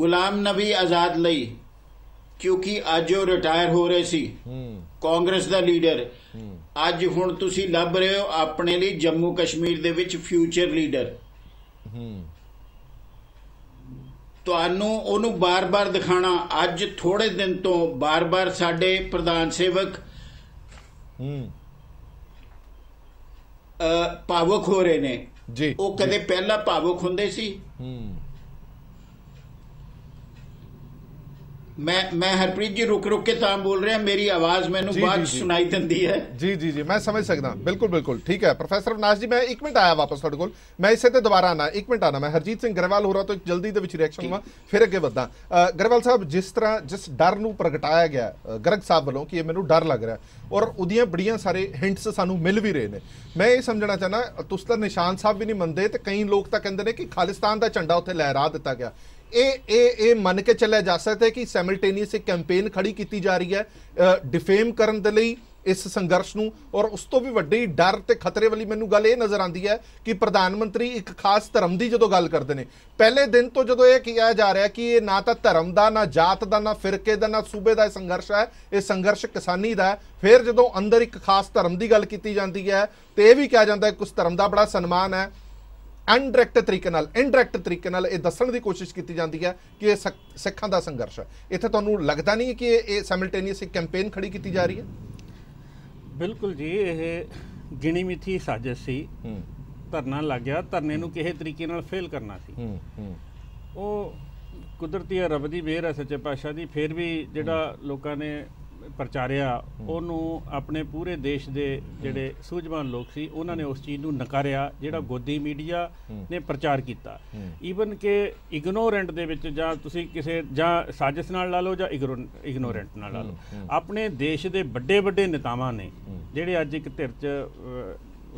ਗੁਲਾਮ ਨਬੀ ਆਜ਼ਾਦ ਲਈ ਕਿਉਂਕਿ ਅੱਜ ਉਹ ਰਿਟਾਇਰ ਹੋ ਰਹੇ ਸੀ ਕਾਂਗਰਸ ਦਾ ਲੀਡਰ ਅੱਜ ਹੁਣ ਤੁਸੀਂ ਲੱਭ ਰਹੇ ਹੋ ਆਪਣੇ ਲਈ ਜੰਮੂ ਕਸ਼ਮੀਰ ਦੇ ਵਿੱਚ ਫਿਊਚਰ ਲੀਡਰ ਤੁਹਾਨੂੰ ਉਹਨੂੰ ਬਾਰ-ਬਾਰ ਦਿਖਾਣਾ ਅੱਜ ਥੋੜੇ ਦਿਨ ਤੋਂ ਬਾਰ-ਬਾਰ ਸਾਡੇ ਪ੍ਰਧਾਨ ਸੇਵਕ ਹੂੰ ਪਾਵਕ ਹੋ ਰਹੇ ਨੇ ਜੀ ਉਹ ਕਦੇ ਪਹਿਲਾਂ ਪਾਵਕ ਹੁੰਦੇ ਸੀ ਹੂੰ ਮੈਂ ਮੈਂ ਹਰਪ੍ਰੀਤ ਜੀ ਰੁਕ ਰੁਕ ਕੇ ਤਾਂ ਬੋਲ ਰਿਹਾ ਮੇਰੀ ਆਵਾਜ਼ ਮੈਨੂੰ ਬਾਤ ਸੁਣਾਈ ਦਿੰਦੀ ਹੈ ਜੀ ਜੀ ਜੀ ਮੈਂ ਸਮਝ ਸਕਦਾ ਬਿਲਕੁਲ ਬਿਲਕੁਲ ਠੀਕ ਹੈ ਪ੍ਰੋਫੈਸਰ ਅਵਨਾਸ਼ ਜੀ ਮੈਂ 1 ਮਿੰਟ ਆਇਆ ਵਾਪਸ ਤੁਹਾਡੇ ਕੋਲ ਮੈਂ ਇਸੇ ਤੇ ਦੁਬਾਰਾ ਆਣਾ 1 ਮਿੰਟ ਆਣਾ ਮੈਂ ਹਰਜੀਤ ਸਿੰਘ ਗਰੇਵਾਲ ਹੋ ਰਹਾ ਤੋਂ ਜਲਦੀ ਦੇ ਵਿੱਚ ਰਿਐਕਸ਼ਨ ਲਵਾਂ ਫਿਰ ਅੱਗੇ ਵਧਾਂ ਗਰੇਵਾਲ ਸਾਹਿਬ ਜਿਸ ਤਰ੍ਹਾਂ ਜਿਸ ਡਰ ਨੂੰ ਪ੍ਰਗਟਾਇਆ ਗਿਆ ਗਰਗ ਸਾਹਿਬ ਵੱਲੋਂ ਕਿ ਇਹ ਮੈਨੂੰ ਡਰ ਲੱਗ ਰਿਹਾ ਔਰ ਉਹਦੀਆਂ ਬੜੀਆਂ ਸਾਰੇ ਹਿੰਟਸ ਸਾਨੂੰ ਮਿਲ ਵੀ ਰਹੇ ਨੇ ਮੈਂ ਇਹ ਸਮਝਣਾ ਚਾਹਨਾ ਤੁਸਤਰ ਨਿਸ਼ਾਨ ਸਾਹਿਬ ਵੀ ਨਹੀਂ ਮੰਨਦੇ ਤੇ ਕਈ ਲੋਕ ਤਾਂ ਕਹਿੰਦੇ ਨੇ ਕਿ ਖਾਲਿਸਤਾਨ ਦਾ ਝੰਡਾ ਉੱਥੇ ਲਹਿਰਾ ਦਿੱਤਾ ਗਿਆ ਇਹ ਇਹ ਇਹ ਮੰਨ ਕੇ ਚੱਲਿਆ ਜਾ ਸਕਦਾ ਹੈ ਕਿ ਸੈਮਲਟੇਨੀਅਸ ਇੱਕ ਕੈਂਪੇਨ ਖੜੀ ਕੀਤੀ ਜਾ ਰਹੀ ਹੈ ਡਿਫੇਮ ਕਰਨ ਦੇ ਲਈ ਇਸ ਸੰਘਰਸ਼ ਨੂੰ ਔਰ ਉਸ ਤੋਂ ਵੀ ਵੱਡੀ ਡਰ ਤੇ ਖਤਰੇ ਵਾਲੀ ਮੈਨੂੰ ਗੱਲ ਇਹ ਨਜ਼ਰ ਆਉਂਦੀ ਹੈ ਕਿ ਪ੍ਰਧਾਨ ਮੰਤਰੀ ਇੱਕ ਖਾਸ ਧਰਮ ਦੀ ਜਦੋਂ ਗੱਲ ਕਰਦੇ ਨੇ ਪਹਿਲੇ ਦਿਨ ਤੋਂ ਜਦੋਂ ਇਹ ਕਿਹਾ ਜਾ ਰਿਹਾ ਕਿ ਇਹ ਨਾ ਤਾਂ ਧਰਮ ਦਾ ਨਾ ਜਾਤ ਦਾ ਨਾ ਫਿਰਕੇ ਦਾ ਨਾ ਸੂਬੇ ਦਾ ਸੰਘਰਸ਼ ਹੈ ਇਹ ਸੰਘਰਸ਼ ਕਿਸਾਨੀ ਦਾ ਫਿਰ ਜਦੋਂ ਅੰਦਰ ਇੱਕ ਖਾਸ ਧਰਮ ਦੀ ਗੱਲ ਕੀਤੀ ਜਾਂਦੀ ਹੈ ਤੇ ਇਹ ਵੀ ਕਿਹਾ ਜਾਂਦਾ ਹੈ ਕਿ ਉਸ ਧਰਮ ਦਾ ਬੜਾ ਸਨਮਾਨ ਹੈ ਅਨਡਾਇਰੈਕਟ ਤਰੀਕੇ ਨਾਲ ਇਨਡਾਇਰੈਕਟ ਤਰੀਕੇ ਨਾਲ ਇਹ ਦੱਸਣ ਦੀ ਕੋਸ਼ਿਸ਼ ਕੀਤੀ ਜਾਂਦੀ ਹੈ ਕਿ ਇਹ ਸਿੱਖਾਂ ਦਾ ਸੰਘਰਸ਼ ਹੈ ਇੱਥੇ ਤੁਹਾਨੂੰ ਲੱਗਦਾ ਨਹੀਂ ਕਿ ਇਹ ਸਾਈਮਲਟੇਨੀਅਸ ਇੱਕ ਕੈਂਪੇਨ ਖੜੀ ਕੀਤੀ ਜਾ ਰਹੀ ਹੈ ਬਿਲਕੁਲ ਜੀ ਇਹ ਗਿਣੀ ਮਿੱਥੀ ਸਾਜ਼ਿਸ਼ ਸੀ ਧਰਨਾ ਲੱਗਿਆ ਧਰਨੇ ਨੂੰ ਕਿਸੇ ਤਰੀਕੇ ਨਾਲ ਫੇਲ ਕਰਨਾ ਸੀ ਉਹ ਕੁਦਰਤੀ ਰੱਬ ਦੀ ਮਿਹਰ ਹੈ ਸੱਚੇ ਪਾਤਸ਼ਾਹ ਦੀ ਫਿਰ ਵੀ ਜਿਹੜਾ ਲੋਕਾਂ ਨੇ ਪ੍ਰਚਾਰਿਆ ਉਹਨੂੰ ਆਪਣੇ ਪੂਰੇ ਦੇਸ਼ ਦੇ ਜਿਹੜੇ ਸੂਝਵਾਨ ਲੋਕ ਸੀ ਉਹਨਾਂ ਨੇ ਉਸ ਚੀਜ਼ ਨੂੰ ਨਕਾਰਿਆ ਜਿਹੜਾ ਗੋਦੀ ਮੀਡੀਆ ਨੇ ਪ੍ਰਚਾਰ ਕੀਤਾ ਈਵਨ ਕਿ ਇਗਨੋਰੈਂਟ ਦੇ ਵਿੱਚ ਜਾਂ ਤੁਸੀਂ ਕਿਸੇ ਜਾਂ ਸਾਜ਼ਿਸ਼ ਨਾਲ ਲਾ ਲਓ ਜਾਂ ਇਗਨੋਰੈਂਟ ਨਾਲ ਲਾ ਲਓ ਆਪਣੇ ਦੇਸ਼ ਦੇ ਵੱਡੇ ਵੱਡੇ ਨੇਤਾਵਾਂ ਨੇ ਜਿਹੜੇ ਅੱਜ ਇੱਕ ਧਿਰ 'ਚ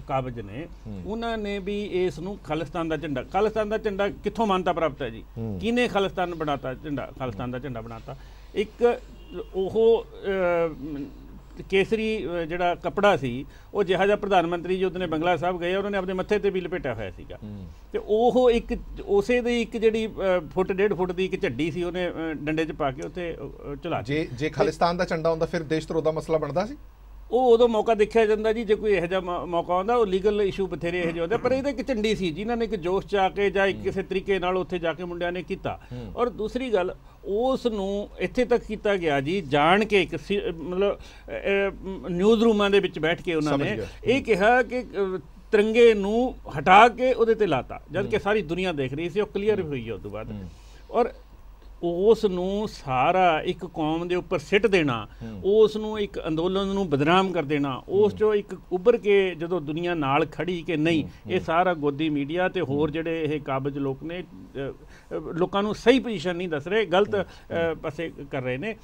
ਕਾਬਜ ਨੇ ਉਹਨਾਂ ਨੇ ਵੀ ਇਸ ਨੂੰ ਖਾਲਿਸਤਾਨ ਦਾ ਝੰਡਾ ਖਾਲਿਸਤਾਨ ਦਾ ਝੰਡਾ ਕਿੱਥੋਂ ਮੰਨਤਾ ਪ੍ਰਾਪਤ ਹੈ ਜੀ ਕਿਨੇ ਖਾਲਿਸਤਾਨ ਬਣਾਤਾ ਝੰਡਾ ਖਾਲਿਸਤਾਨ ਦਾ ਝੰਡਾ ਬਣਾਤਾ ਇੱਕ ਉਹ ਕੇਸਰੀ ਜਿਹੜਾ ਕਪੜਾ ਸੀ ਉਹ ਜਿਹੜਾ ਜਿਹਾ ਪ੍ਰਧਾਨ ਮੰਤਰੀ ਜੀ ਉਹਨੇ ਬੰਗਲਾ ਸਾਹਿਬ ਗਏ ਉਹਨਾਂ ਨੇ ਆਪਣੇ ਮੱਥੇ ਤੇ ਵੀ ਲਪੇਟਿਆ ਹੋਇਆ ਸੀਗਾ ਤੇ ਉਹ ਇੱਕ ਉਸੇ ਦੀ ਇੱਕ ਜਿਹੜੀ ਫੁੱਟ ਡੇਢ ਫੁੱਟ ਦੀ ਇੱਕ ਝੱਡੀ ਸੀ ਉਹਨੇ ਡੰਡੇ 'ਚ ਪਾ ਕੇ ਉੱਥੇ ਚਲਾ ਜੇ ਜੇ ਖਾਲਿਸਤਾਨ ਦਾ ਝੰਡਾ ਹੁੰਦਾ ਫਿਰ ਦੇਸ਼ ਧਰੋ ਦਾ ਮਸਲਾ ਬਣਦਾ ਸੀ ਉਹ ਉਦੋਂ ਮੌਕਾ ਦੇਖਿਆ ਜਾਂਦਾ ਜੀ ਜੇ ਕੋਈ ਇਹੋ ਜਿਹਾ ਮੌਕਾ ਆਉਂਦਾ ਉਹ ਲੀਗਲ ਇਸ਼ੂ ਬਥੇਰੇ ਇਹੋ ਜਿਹੇ ਹੁੰਦੇ ਪਰ ਇਹਦੇ ਇੱਕ ਝੰਡੀ ਸੀ ਜਿਨ੍ਹਾਂ ਨੇ ਇੱਕ ਜੋਸ਼ ਚਾ ਕੇ ਜਾਂ ਇੱਕ ਕਿਸੇ ਤਰੀਕੇ ਨਾਲ ਉੱਥੇ ਜਾ ਕੇ ਮੁੰਡਿਆਂ ਨੇ ਕੀਤਾ ਔਰ ਦੂਸਰੀ ਗੱਲ ਉਸ ਨੂੰ ਇੱਥੇ ਤੱਕ ਕੀਤਾ ਗਿਆ ਜੀ ਜਾਣ ਕੇ ਇੱਕ ਮਤਲਬ ਨਿਊਜ਼ ਰੂਮਾਂ ਦੇ ਵਿੱਚ ਬੈਠ ਕੇ ਉਹਨਾਂ ਨੇ ਇਹ ਕਿਹਾ ਕਿ ਤਿਰੰਗੇ ਨੂੰ ਹਟਾ ਕੇ ਉਹਦੇ ਤੇ ਲਾਤਾ ਜਦ ਕਿ ਸਾਰੀ ਦੁਨੀਆ ਦੇਖ ਰਹੀ ਸੀ ਉਹ ਕਲੀਅਰ ਹੋਈ ਉਸ ਤੋਂ ਬਾਅਦ ਔਰ ਉਸ ਨੂੰ ਸਾਰਾ ਇੱਕ ਕੌਮ ਦੇ ਉੱਪਰ ਸਿੱਟ ਦੇਣਾ ਉਸ ਨੂੰ ਇੱਕ ਅੰਦੋਲਨ ਨੂੰ ਬਦਨਾਮ ਕਰ ਦੇਣਾ ਉਸ ਚੋਂ ਇੱਕ ਉੱਭਰ ਕੇ ਜਦੋਂ ਦੁਨੀਆ ਨਾਲ ਖੜੀ ਕਿ ਨਹੀਂ ਇਹ ਸਾਰਾ ਗੋਦੀ ਮੀਡੀਆ ਤੇ ਹੋਰ ਜਿਹੜੇ ਇਹ ਕਾਬਜ ਲੋਕ ਨੇ ਲੋਕਾਂ ਨੂੰ ਸਹੀ ਪੋਜੀਸ਼ਨ ਨਹੀਂ ਦੱਸ ਰਹੇ ਗਲਤ ਪਾਸੇ ਕਰ ਰਹੇ ਨੇ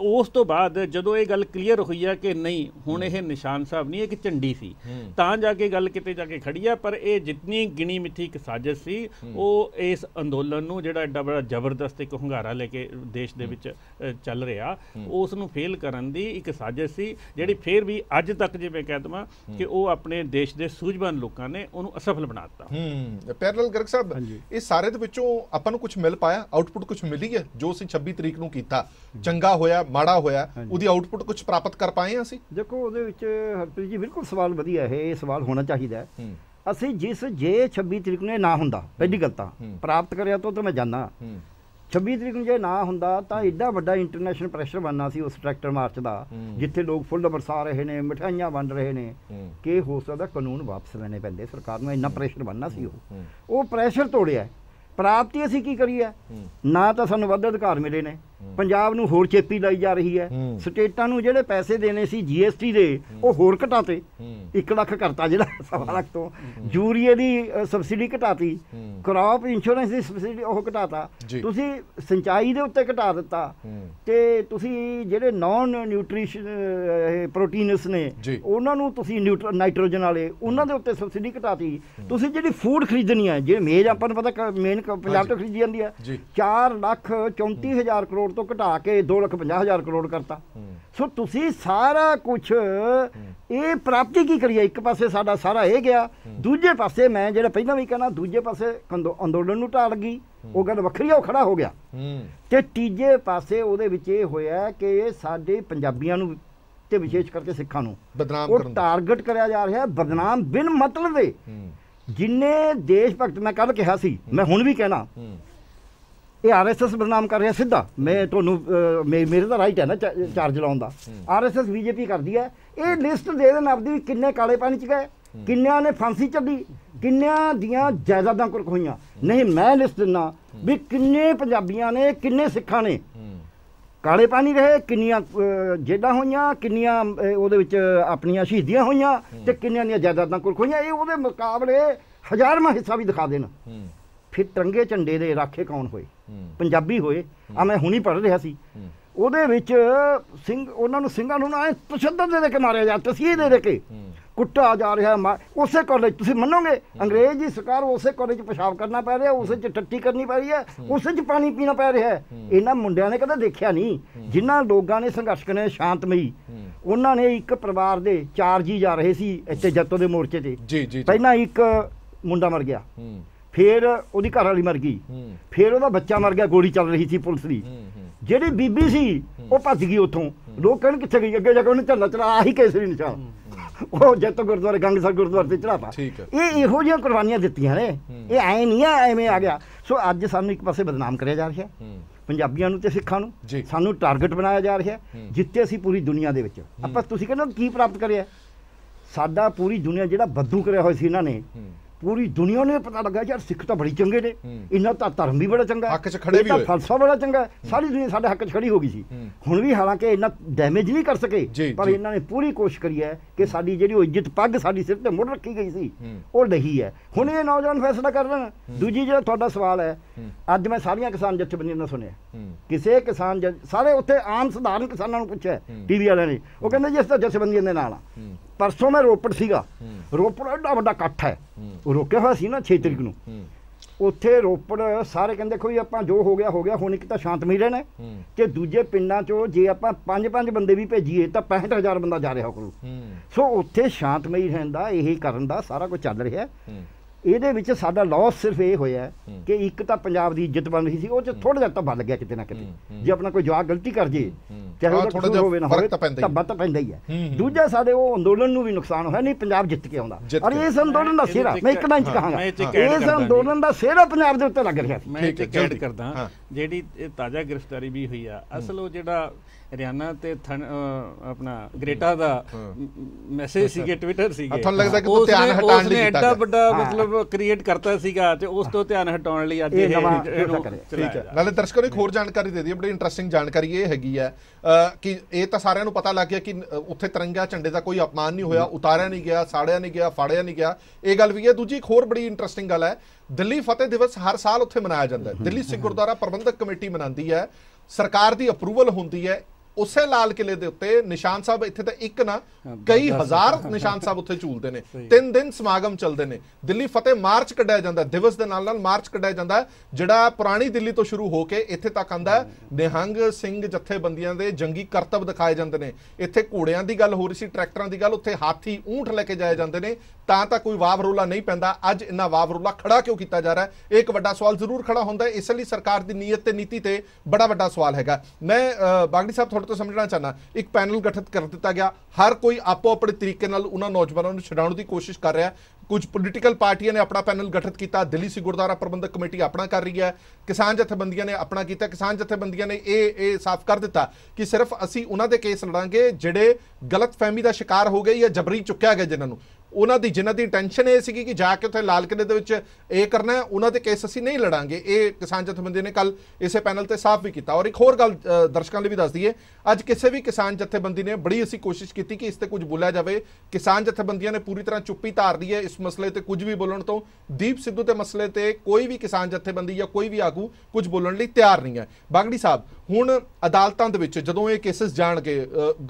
ਉਸ ਤੋਂ ਬਾਅਦ ਜਦੋਂ ਇਹ ਗੱਲ ਕਲੀਅਰ ਹੋਈ ਆ ਕਿ ਨਹੀਂ ਹੁਣ ਇਹ ਨਿਸ਼ਾਨ ਸਾਹਿਬ ਨਹੀਂ ਇੱਕ ਝੰਡੀ ਸੀ ਤਾਂ ਜਾ ਕੇ ਗੱਲ ਕਿਤੇ ਜਾ ਕੇ ਖੜੀ ਆ ਪਰ ਇਹ ਜਿੰਨੀ ਗਿਣੀ ਮਿੱਠੀ ਇੱਕ ਸਾਜ਼ਿਸ਼ ਸੀ ਉਹ ਇਸ ਅੰਦੋਲਨ ਨੂੰ ਜਿਹੜਾ ਐਡਾ ਬੜਾ ਜ਼ਬਰਦਸਤ ਇੱਕ ਹੰਗਾਰਾ ਲੈ ਕੇ ਦੇਸ਼ ਦੇ ਵਿੱਚ ਚੱਲ ਰਿਹਾ ਉਸ ਨੂੰ ਫੇਲ ਕਰਨ ਦੀ ਇੱਕ ਸਾਜ਼ਿਸ਼ ਸੀ ਜਿਹੜੀ ਫੇਰ ਵੀ ਅੱਜ ਤੱਕ ਜਿਵੇਂ ਕਹਿ ਦਵਾਂ ਕਿ ਉਹ ਆਪਣੇ ਦੇਸ਼ ਦੇ ਸੂਝਵਾਨ ਲੋਕਾਂ ਨੇ ਉਹਨੂੰ ਅਸਫਲ ਬਣਾ ਦਿੱਤਾ ਹੂੰ ਪੈਰਲਲ ਗਰਗ ਸਾਹਿਬ ਇਹ ਸਾਰੇ ਦੇ ਵਿੱਚੋਂ ਆਪਾਂ ਨੂੰ ਕੁਝ ਮਿਲ ਪਾਇਆ ਆਊਟਪੁੱਟ ਕੁਝ ਮਿਲੀ ਹੈ ਜੋ ਸੀ 26 ਤਰੀਕ ਨੂੰ ਕੀਤਾ ਚੰਗਾ ਹੋਇਆ ਹੋਇਆ ਮਾੜਾ ਹੋਇਆ ਉਹਦੀ ਆਉਟਪੁੱਟ ਕੁਝ ਪ੍ਰਾਪਤ ਕਰ ਪਾਏ ਆ ਅਸੀਂ ਦੇਖੋ ਉਹਦੇ ਵਿੱਚ ਹਰਪ੍ਰੀਤ ਜੀ ਬਿਲਕੁਲ ਸਵਾਲ ਵਧੀਆ ਹੈ ਇਹ ਸਵਾਲ ਹੋਣਾ ਚਾਹੀਦਾ ਅਸੀਂ ਜਿਸ ਜੇ 26 ਤਰੀਕ ਨੂੰ ਇਹ ਨਾ ਹੁੰਦਾ ਪਹਿਲੀ ਗੱਲ ਤਾਂ ਪ੍ਰਾਪਤ ਕਰਿਆ ਤੋਂ ਤਾਂ ਮੈਂ ਜਾਣਾ 26 ਤਰੀਕ ਨੂੰ ਜੇ ਨਾ ਹੁੰਦਾ ਤਾਂ ਐਡਾ ਵੱਡਾ ਇੰਟਰਨੈਸ਼ਨਲ ਪ੍ਰੈਸ਼ਰ ਬਣਨਾ ਸੀ ਉਸ ਟਰੈਕਟਰ ਮਾਰਚ ਦਾ ਜਿੱਥੇ ਲੋਕ ਫੁੱਲ ਬਰਸਾ ਰਹੇ ਨੇ ਮਠਾਈਆਂ ਵੰਡ ਰਹੇ ਨੇ ਕਿ ਹੋ ਸਕਦਾ ਕਾਨੂੰਨ ਵਾਪਸ ਲੈਣੇ ਪੈਂਦੇ ਸਰਕਾਰ ਨੂੰ ਇੰਨਾ ਪ੍ਰੈਸ਼ਰ ਬਣਨਾ ਸੀ ਉਹ ਉਹ ਪ੍ਰੈਸ਼ਰ ਤੋੜਿਆ ਪ੍ਰਾਪਤੀ ਅਸੀਂ ਕੀ ਕਰੀਏ ਨਾ ਤਾਂ ਸਾਨੂੰ ਵੱਧ ਅਧਿਕਾਰ ਮਿਲੇ ਨੇ ਪੰਜਾਬ ਨੂੰ ਹੋਰ ਛੇਤੀ ਲਈ ਜਾ ਰਹੀ ਹੈ ਸਟੇਟਾਂ ਨੂੰ ਜਿਹੜੇ ਪੈਸੇ ਦੇਣੇ ਸੀ ਜੀਐਸਟੀ ਦੇ ਉਹ ਹੋਰ ਘਟਾਤੇ 1 ਲੱਖ ਕਰਤਾ ਜਿਹੜਾ 7 ਲੱਖ ਤੋਂ ਜੂਰੀਏ ਦੀ ਸਬਸਿਡੀ ਘਟਾਤੀ ਕ੍ਰਾਪ ਇੰਸ਼ੋਰੈਂਸ ਦੀ ਸਬਸਿਡੀ ਉਹ ਘਟਾਤਾ ਤੁਸੀਂ ਸਿੰਚਾਈ ਦੇ ਉੱਤੇ ਘਟਾ ਦਿੱਤਾ ਤੇ ਤੁਸੀਂ ਜਿਹੜੇ ਨਾਨ ਨਿਊਟ੍ਰੀਸ਼ਨ ਪ੍ਰੋਟੀਨਸ ਨੇ ਉਹਨਾਂ ਨੂੰ ਤੁਸੀਂ ਨਾਈਟ੍ਰੋਜਨ ਵਾਲੇ ਉਹਨਾਂ ਦੇ ਉੱਤੇ ਸਬਸਿਡੀ ਘਟਾਤੀ ਤੁਸੀਂ ਜਿਹੜੀ ਫੂਡ ਖਰੀਦਣੀ ਹੈ ਜਿਹੜੇ ਮੇਜ਼ ਆਪਾਂ ਨੂੰ ਪਤਾ ਮੇਨ ਪੰਜਾਬ ਤੋਂ ਖਰੀਦੀ ਜਾਂਦੀ ਹੈ 4 ਲੱਖ 34000 ਕਰੋੜ ਕਰੋੜ ਤੋਂ ਘਟਾ ਕੇ 2 ਲੱਖ 50000 ਕਰੋੜ ਕਰਤਾ ਸੋ ਤੁਸੀਂ ਸਾਰਾ ਕੁਝ ਇਹ ਪ੍ਰਾਪਤੀ ਕੀ ਕਰੀਏ ਇੱਕ ਪਾਸੇ ਸਾਡਾ ਸਾਰਾ ਇਹ ਗਿਆ ਦੂਜੇ ਪਾਸੇ ਮੈਂ ਜਿਹੜਾ ਪਹਿਲਾਂ ਵੀ ਕਹਣਾ ਦੂਜੇ ਪਾਸੇ ਅੰਦੋਲਨ ਨੂੰ ਢਾਲ ਗਈ ਉਹ ਗੱਲ ਵੱਖਰੀ ਆ ਉਹ ਖੜਾ ਹੋ ਗਿਆ ਤੇ ਤੀਜੇ ਪਾਸੇ ਉਹਦੇ ਵਿੱਚ ਇਹ ਹੋਇਆ ਕਿ ਸਾਡੇ ਪੰਜਾਬੀਆਂ ਨੂੰ ਤੇ ਵਿਸ਼ੇਸ਼ ਕਰਕੇ ਸਿੱਖਾਂ ਨੂੰ ਬਦਨਾਮ ਕਰਨ ਉਹ ਟਾਰਗੇਟ ਕਰਿਆ ਜਾ ਰਿਹਾ ਬਦਨਾਮ ਬਿਨ ਮਤਲਬ ਦੇ ਜਿੰਨੇ ਦੇਸ਼ ਭਗਤ ਮੈਂ ਕੱਲ ਕਿਹਾ ਸੀ ਮੈਂ ਹੁਣ ਵੀ ਕਹਿਣਾ ਇਹ ਆਰਐਸਐਸ ਬਦਨਾਮ ਕਰ ਰਿਹਾ ਸਿੱਧਾ ਮੈਂ ਤੁਹਾਨੂੰ ਮੇਰੇ ਦਾ ਰਾਈਟ ਹੈ ਨਾ ਚਾਰਜ ਲਾਉਣ ਦਾ ਆਰਐਸਐਸ ਬੀਜੇਪੀ ਕਰਦੀ ਹੈ ਇਹ ਲਿਸਟ ਦੇ ਦੇਣ ਆਪਦੀ ਕਿੰਨੇ ਕਾਲੇ ਪਾਣੀ ਚ ਗਏ ਕਿੰਨਿਆਂ ਨੇ ਫਾਂਸੀ ਚੱਲੀ ਕਿੰਨਿਆਂ ਦੀਆਂ ਜਾਇਦਾਦਾਂ ਕੁਰਕ ਹੋਈਆਂ ਨਹੀਂ ਮੈਂ ਲਿਸਟ ਦਿੰਨਾ ਵੀ ਕਿੰਨੇ ਪੰਜਾਬੀਆਂ ਨੇ ਕਿੰਨੇ ਸਿੱਖਾਂ ਨੇ ਕਾਲੇ ਪਾਣੀ ਰਹੇ ਕਿੰਨੀਆਂ ਜੇਡਾਂ ਹੋਈਆਂ ਕਿੰਨੀਆਂ ਉਹਦੇ ਵਿੱਚ ਆਪਣੀਆਂ ਸ਼ਹੀਦੀਆਂ ਹੋਈਆਂ ਤੇ ਕਿੰਨਿਆਂ ਦੀਆਂ ਜਾਇਦਾਦਾਂ ਕੁਰਕ ਹੋਈਆਂ ਇਹ ਉਹਦੇ ਮੁਕਾਬਲੇ ਹਜ਼ਾਰਵਾਂ ਹਿੱਸਾ ਵੀ ਦਿਖਾ ਦੇਣ ਫਿਰ ਤਰੰਗੇ ਝੰਡੇ ਦੇ ਰਾਖੇ ਕੌਣ ਹੋਏ ਪੰਜਾਬੀ ਹੋਏ ਆ ਮੈਂ ਹੁਣੀ ਪੜ ਰਿਹਾ ਸੀ ਉਹਦੇ ਵਿੱਚ ਸਿੰਘ ਉਹਨਾਂ ਨੂੰ ਸਿੰਘਾਂ ਨੂੰ ਐ ਤਸ਼ੱਦਦ ਦੇ ਦੇ ਕੇ ਮਾਰਿਆ ਜਾ ਤਸੀਹੇ ਦੇ ਦੇ ਕੇ ਕੁੱਟਾ ਜਾ ਰਿਹਾ ਉਸੇ ਕਾਲਜ ਤੁਸੀਂ ਮੰਨੋਗੇ ਅੰਗਰੇਜ਼ ਦੀ ਸਰਕਾਰ ਉਸੇ ਕਾਲਜ ਚ ਪਿਸ਼ਾਬ ਕਰਨਾ ਪੈ ਰਿਹਾ ਉਸੇ ਚ ਟੱਟੀ ਕਰਨੀ ਪੈ ਰਹੀ ਹੈ ਉਸੇ ਚ ਪਾਣੀ ਪੀਣਾ ਪੈ ਰਿਹਾ ਇਹਨਾਂ ਮੁੰਡਿਆਂ ਨੇ ਕਦੇ ਦੇਖਿਆ ਨਹੀਂ ਜਿਨ੍ਹਾਂ ਲੋਕਾਂ ਨੇ ਸੰਘਰਸ਼ ਕਰਨੇ ਸ਼ਾਂਤਮਈ ਉਹਨਾਂ ਨੇ ਇੱਕ ਪਰਿਵਾਰ ਦੇ ਚਾਰ ਜੀ ਜਾ ਰਹੇ ਸੀ ਇੱਥੇ ਜੱਤੋ ਦੇ ਮੋਰਚੇ ਤੇ ਪਹਿਲਾਂ ਇੱਕ ਮੁੰਡਾ ਮਰ ਗਿਆ ਫਿਰ ਉਹਦੀ ਘਰ ਵਾਲੀ ਮਰ ਗਈ ਫਿਰ ਉਹਦਾ ਬੱਚਾ ਮਰ ਗਿਆ ਗੋਲੀ ਚੱਲ ਰਹੀ ਸੀ ਪੁਲਿਸ ਦੀ ਜਿਹੜੀ ਬੀਬੀ ਸੀ ਉਹ ਭੱਜ ਗਈ ਉੱਥੋਂ ਲੋਕ ਕਹਿਣ ਕਿੱਥੇ ਗਈ ਅੱਗੇ ਜਾ ਕੇ ਉਹਨੇ ਚੱਲਣਾ ਚਲਾ ਆਹੀ ਕੇਸਰੀ ਨਿਸ਼ਾਨ ਉਹ ਜੱਤ ਗੁਰਦੁਆਰੇ ਗੰਗਸਰ ਗੁਰਦੁਆਰੇ ਤੇ ਪਾ ਇਹ ਇਹੋ ਜਿਹੀਆਂ ਕੁਰਬਾਨੀਆਂ ਦਿੱਤੀਆਂ ਨੇ ਇਹ ਐ ਨਹੀਂ ਆ ਐਵੇਂ ਆ ਗਿਆ ਸੋ ਅੱਜ ਸਾਨੂੰ ਇੱਕ ਪਾਸੇ ਬਦਨਾਮ ਕਰਿਆ ਜਾ ਰਿਹਾ ਪੰਜਾਬੀਆਂ ਨੂੰ ਤੇ ਸਿੱਖਾਂ ਨੂੰ ਸਾਨੂੰ ਟਾਰਗੇਟ ਬਣਾਇਆ ਜਾ ਰਿਹਾ ਜਿੱਤੇ ਅਸੀਂ ਪੂਰੀ ਦੁਨੀਆ ਦੇ ਵਿੱਚ ਆਪਾਂ ਤੁਸੀਂ ਕਹਿੰਦੇ ਕੀ ਪ੍ਰਾਪਤ ਕਰਿਆ ਸਾਡਾ ਪੂਰੀ ਦੁਨੀਆ ਜਿਹੜਾ ਬੱਦੂ ਕਰਿਆ ਹੋਇਆ ਸੀ ਇਹਨਾਂ ਨੇ ਪੂਰੀ ਦੁਨੀਆ ਨੂੰ ਪਤਾ ਲੱਗਾ ਯਾਰ ਸਿੱਖ ਤਾਂ ਬੜੀ ਚੰਗੇ ਨੇ ਇਹਨਾਂ ਦਾ ਧਰਮ ਵੀ ਬੜਾ ਚੰਗਾ ਹੱਕ 'ਚ ਖੜੇ ਵੀ ਹੋਏ ਫਲਸਫਾ ਬੜਾ ਚੰਗਾ ਸਾਰੀ ਦੁਨੀਆ ਸਾਡੇ ਹੱਕ 'ਚ ਖੜੀ ਹੋ ਗਈ ਸੀ ਹੁਣ ਵੀ ਹਾਲਾਂਕਿ ਇਹਨਾਂ ਡੈਮੇਜ ਨਹੀਂ ਕਰ ਸਕੇ ਪਰ ਇਹਨਾਂ ਨੇ ਪੂਰੀ ਕੋਸ਼ਿਸ਼ ਕਰੀ ਹੈ ਕਿ ਸਾਡੀ ਜਿਹੜੀ ਉਹ ਇੱਜ਼ਤ ਪੱਗ ਸਾਡੀ ਸਿਰ ਤੇ ਮੁੜ ਰੱਖੀ ਗਈ ਸੀ ਉਹ ਨਹੀਂ ਹੈ ਹੁਣ ਇਹ ਨੌਜਵਾਨ ਫੈਸਲਾ ਕਰ ਲੈਣ ਦੂਜੀ ਜਿਹੜਾ ਤੁਹਾਡਾ ਸਵਾਲ ਹੈ ਅੱਜ ਮੈਂ ਸਾਰੀਆਂ ਕਿਸਾਨ ਜੱਥੇਬੰਦੀਆਂ ਨਾਲ ਸੁਣਿਆ ਕਿਸੇ ਕਿਸਾਨ ਸਾਰੇ ਉੱਥੇ ਆਮ ਸਧਾਰਨ ਕਿਸਾਨਾਂ ਨੂੰ ਪੁੱਛਿਆ ਟੀਵੀ ਵਾਲਿਆਂ ਨੇ ਉਹ ਕਹਿੰਦੇ ਜਿਸ ਤਰ੍ਹਾਂ ਜੱਥੇਬੰਦੀਆਂ ਦੇ ਨਾਲ ਆ ਪਰਸੋਂ ਮੈਂ ਰੋਪੜ ਸੀਗਾ ਰੋਪੜ ਐਡਾ ਵੱਡਾ ਇਕੱਠ ਹੈ ਉਹ ਰੋਕਿਆ ਹੋਇਆ ਸੀ ਨਾ 6 ਤਰੀਕ ਨੂੰ ਉੱਥੇ ਰੋਪੜ ਸਾਰੇ ਕਹਿੰਦੇ ਕੋਈ ਆਪਾਂ ਜੋ ਹੋ ਗਿਆ ਹੋ ਗਿਆ ਹੁਣ ਇੱਕ ਤਾਂ ਸ਼ਾਂਤਮਈ ਰਹਿਣਾ ਤੇ ਦੂਜੇ ਪਿੰਡਾਂ ਚੋਂ ਜੇ ਆਪਾਂ ਪੰਜ ਪੰਜ ਬੰਦੇ ਵੀ ਭੇਜੀਏ ਤਾਂ 65000 ਬੰਦਾ ਜਾ ਰਿਹਾ ਕੋਲ ਸੋ ਉੱਥੇ ਸ਼ਾਂਤਮਈ ਰਹਿਣ ਦਾ ਇਹ ਕਰਨ ਦਾ ਸਾਰਾ ਕੁਝ ਚੱਲ ਰਿਹਾ ਇਹਦੇ ਵਿੱਚ ਸਾਡਾ ਲਾਸ ਸਿਰਫ ਇਹ ਹੋਇਆ ਕਿ ਇੱਕ ਤਾਂ ਪੰਜਾਬ ਦੀ ਇੱਜ਼ਤ ਬਣ ਰਹੀ ਸੀ ਉਹ ਚ ਥੋੜਾ ਜਿਹਾ ਤਾਂ ਵੱਧ ਗਿਆ ਕਿਤੇ ਨਾ ਕਿਤੇ ਜੇ ਆਪਣਾ ਕੋਈ ਜਵਾਬ ਗਲਤੀ ਕਰ ਜੇ ਚਾਹੇ ਉਹ ਥੋੜਾ ਹੋਵੇ ਨਾ ਹੋਵੇ ਤਾਂ ਬੱਤ ਪੈਂਦਾ ਹੀ ਹੈ ਦੂਜਾ ਸਾਡੇ ਉਹ ਅੰਦੋਲਨ ਨੂੰ ਵੀ ਨੁਕਸਾਨ ਹੋਇਆ ਨਹੀਂ ਪੰਜਾਬ ਜਿੱਤ ਕੇ ਆਉਂਦਾ ਔਰ ਇਸ ਅੰਦੋਲਨ ਦਾ ਸਿਰਾ ਮੈਂ ਇੱਕ ਲਾਈਨ ਚ ਕਹਾਂਗਾ ਇਸ ਅੰਦੋਲਨ ਦਾ ਸਿਰਾ ਪੰਜਾਬ ਦੇ ਉੱਤੇ ਲੱਗ ਰਿਹਾ ਸੀ ਮੈਂ ਇੱਕ ਕਹਿਣ ਕਰਦਾ ਜਿਹੜੀ ਤਾਜ਼ਾ ਗ੍ਰਿਫਤਾਰੀ ਵੀ ਹੋਈ ਆ ਅਸਲ ਉਹ ਜਿਹੜਾ ਹਰਿਆਣਾ ਤੇ ਆਪਣਾ ਗ੍ਰੇਟਾ ਦਾ ਮੈਸੇਜ ਸੀ ਕਿ ਟਵਿੱਟਰ ਸੀਗੇ ਤੁਹਾਨੂੰ ਲੱਗਦਾ ਕਿ ਉਹ ਧਿਆਨ ਹਟਾਉਣ ਲਈ ਕੀਤਾ ਐਡਾ ਵੱਡਾ ਮਤਲਬ ਕ੍ਰੀਏਟ ਕਰਤਾ ਸੀਗਾ ਤੇ ਉਸ ਤੋਂ ਧਿਆਨ ਹਟਾਉਣ ਲਈ ਅੱਜ ਇਹ ਨਵਾਂ ਠੀਕ ਹੈ ਨਾਲੇ ਦਰਸ਼ਕਾਂ ਨੂੰ ਇੱਕ ਹੋਰ ਜਾਣਕਾਰੀ ਦੇ ਦਈਏ ਬੜੀ ਇੰਟਰਸਟਿੰਗ ਜਾਣਕਾਰੀ ਇਹ ਹੈਗੀ ਹੈ ਕਿ ਇਹ ਤਾਂ ਸਾਰਿਆਂ ਨੂੰ ਪਤਾ ਲੱਗ ਗਿਆ ਕਿ ਉੱਥੇ ਤਿਰੰਗਾ ਝੰਡੇ ਦਾ ਕੋਈ ਅਪਮਾਨ ਨਹੀਂ ਹੋਇਆ ਉਤਾਰਿਆ ਨਹੀਂ ਗਿਆ ਸਾੜਿਆ ਨਹੀਂ ਗਿਆ ਫਾੜਿਆ ਨਹੀਂ ਗਿਆ ਇਹ ਗੱਲ ਵੀ ਹੈ ਦੂਜੀ ਇੱਕ ਹੋਰ ਬੜੀ ਇੰਟਰਸਟਿੰਗ ਗੱਲ ਹੈ ਦਿੱਲੀ ਫਤਿਹ ਦਿਵਸ ਹਰ ਸਾਲ ਉੱਥੇ ਮਨਾਇਆ ਜਾਂਦਾ ਹੈ ਦਿੱਲੀ ਸਿੱਖ ਗੁਰਦੁਆਰਾ ਪ੍ਰਬੰਧਕ ਕਮੇਟੀ ਮਨਾਉਂਦੀ ਹੈ ਸਰਕਾਰ ਦੀ ਅਪਰੂਵਲ ਹੁੰਦੀ ਹੈ ਉਸੇ ਲਾਲ ਕਿਲੇ ਦੇ ਉੱਤੇ ਨਿਸ਼ਾਨ ਸਾਹਿਬ ਇੱਥੇ ਤਾਂ ਇੱਕ ਨਾ ਕਈ ਹਜ਼ਾਰ ਨਿਸ਼ਾਨ ਸਾਹਿਬ ਉੱਥੇ ਝੂਲਦੇ ਨੇ ਤਿੰਨ ਦਿਨ ਸਮਾਗਮ ਚੱਲਦੇ ਨੇ ਦਿੱਲੀ ਫਤਿਹ ਮਾਰਚ ਕੱਢਿਆ ਜਾਂਦਾ ਦਿਵਸ ਦੇ ਨਾਲ ਨਾਲ ਮਾਰਚ ਕੱਢਿਆ ਜਾਂਦਾ ਜਿਹੜਾ ਪੁਰਾਣੀ ਦਿੱਲੀ ਤੋਂ ਸ਼ੁਰੂ ਹੋ ਕੇ ਇੱਥੇ ਤੱਕ ਆਂਦਾ ਨਿਹੰਗ ਸਿੰਘ ਜਥੇਬੰਦੀਆਂ ਦੇ ਜੰਗੀ ਕਰਤੱਵ ਦਿਖਾਏ ਜਾਂਦੇ ਨੇ ਇੱਥੇ ਘੋੜਿਆਂ ਦੀ ਗੱਲ ਹੋ ਰਹੀ ਸੀ ਟਰੈਕਟਰਾਂ ਦੀ ਗੱਲ ਉੱਥੇ ਹਾਥੀ ਊਂਟ ਲੈ ਕੇ ਜਾਏ ਜਾਂਦੇ ਨੇ ਤਾਂ ਤਾਂ ਕੋਈ ਰੋਲਾ ਨਹੀਂ ਪੈਂਦਾ ਅੱਜ ਇੰਨਾ ਰੋਲਾ ਖੜਾ ਕਿਉਂ ਕੀਤਾ ਜਾ ਰਿਹਾ ਹੈ ਇੱਕ ਵੱਡਾ ਸਵਾਲ ਜ਼ਰੂਰ ਖੜਾ ਹੁੰਦਾ ਹੈ ਇਸ ਲਈ ਸਰਕਾਰ ਦੀ ਨੀਅਤ ਤੇ ਨੀਤੀ ਤੇ ਬੜਾ ਵੱਡਾ ਸਵਾਲ ਹੈਗਾ ਮੈਂ ਬਾਗੜੀ ਸਾਹਿਬ ਤੁਹਾਡੇ ਤੋਂ ਸਮਝਣਾ ਚਾਹਨਾ ਇੱਕ ਪੈਨਲ ਗਠਿਤ ਕਰ ਦਿੱਤਾ ਗਿਆ ਹਰ ਕੋਈ ਆਪੋ ਆਪਣੇ ਤਰੀਕੇ ਨਾਲ ਉਹਨਾਂ ਨੌਜਵਾਨਾਂ ਨੂੰ ਛਡਾਉਣ ਦੀ ਕੋਸ਼ਿਸ਼ ਕਰ ਰਿਹਾ ਕੁਝ ਪੋਲੀਟੀਕਲ ਪਾਰਟੀਆਂ ਨੇ ਆਪਣਾ ਪੈਨਲ ਗਠਿਤ ਕੀਤਾ ਦਿੱਲੀ ਸੀ ਗੁਰਦਾਰਾ ਪ੍ਰਬੰਧਕ ਕਮੇਟੀ ਆਪਣਾ ਕਰ ਰਹੀ ਹੈ ਕਿਸਾਨ ਜਥੇਬੰਦੀਆਂ ਨੇ ਆਪਣਾ ਕੀਤਾ ਕਿਸਾਨ ਜਥੇਬੰਦੀਆਂ ਨੇ ਇਹ ਇਹ ਸਾਫ਼ ਕਰ ਦਿੱਤਾ ਕਿ ਸਿਰਫ ਅਸੀਂ ਉਹਨਾਂ ਦੇ ਕੇਸ ਲੜਾਂਗੇ ਜਿਹੜੇ ਗਲਤ ਫਹਿਮੀ ਦਾ ਸ਼ਿਕਾਰ ਹੋ ਗਏ ਜਾਂ ਜਬਰੀ ਚੁੱਕਿਆ ਗਿਆ ਜਿਨ੍ਹਾਂ ਨੂੰ ਉਹਨਾਂ ਦੀ ਜਿਨ੍ਹਾਂ ਦੀ ਟੈਨਸ਼ਨ ਇਹ ਸੀਗੀ ਕਿ ਜਾ ਕੇ ਉੱਥੇ ਲਾਲ ਕਿਲੇ ਦੇ ਵਿੱਚ ਇਹ ਕਰਨਾ ਉਹਨਾਂ ਦੇ ਕੇਸ ਅਸੀਂ ਨਹੀਂ ਲੜਾਂਗੇ ਇਹ ਕਿਸਾਨ ਜਥੇਬੰਦੀ ਨੇ ਕੱਲ ਇਸੇ ਪੈਨਲ ਤੇ ਸਾਫ਼ ਵੀ ਕੀਤਾ ਔਰ ਇੱਕ ਹੋਰ ਗੱਲ ਦਰਸ਼ਕਾਂ ਲਈ ਵੀ ਦੱਸ ਦਈਏ ਅੱਜ ਕਿਸੇ ਵੀ ਕਿਸਾਨ ਜਥੇਬੰਦੀ ਨੇ ਬੜੀ ਅਸੀਂ ਕੋਸ਼ਿਸ਼ ਕੀਤੀ ਕਿ ਇਸ ਤੇ ਕੁਝ ਬੋਲਿਆ ਜਾਵੇ ਕਿਸਾਨ ਜਥੇਬੰਦੀਆਂ ਨੇ ਪੂਰੀ ਤਰ੍ਹਾਂ ਚੁੱਪੀ ਧਾਰ ਲਈ ਹੈ ਇਸ ਮਸਲੇ ਤੇ ਕੁਝ ਵੀ ਬੋਲਣ ਤੋਂ ਦੀਪ ਸਿੱਧੂ ਤੇ ਮਸਲੇ ਤੇ ਕੋਈ ਵੀ ਕਿਸਾਨ ਜਥੇਬੰਦੀ ਜਾਂ ਕੋਈ ਵੀ ਆਗੂ ਕੁਝ ਬੋਲਣ ਲਈ ਤਿਆਰ ਨਹੀਂ ਹੈ ਬਾਗੜੀ ਸਾਹਿਬ ਹੁਣ ਅਦਾਲਤਾਂ ਦੇ ਵਿੱਚ ਜਦੋਂ ਇਹ ਕੇਸਸ ਜਾਣਗੇ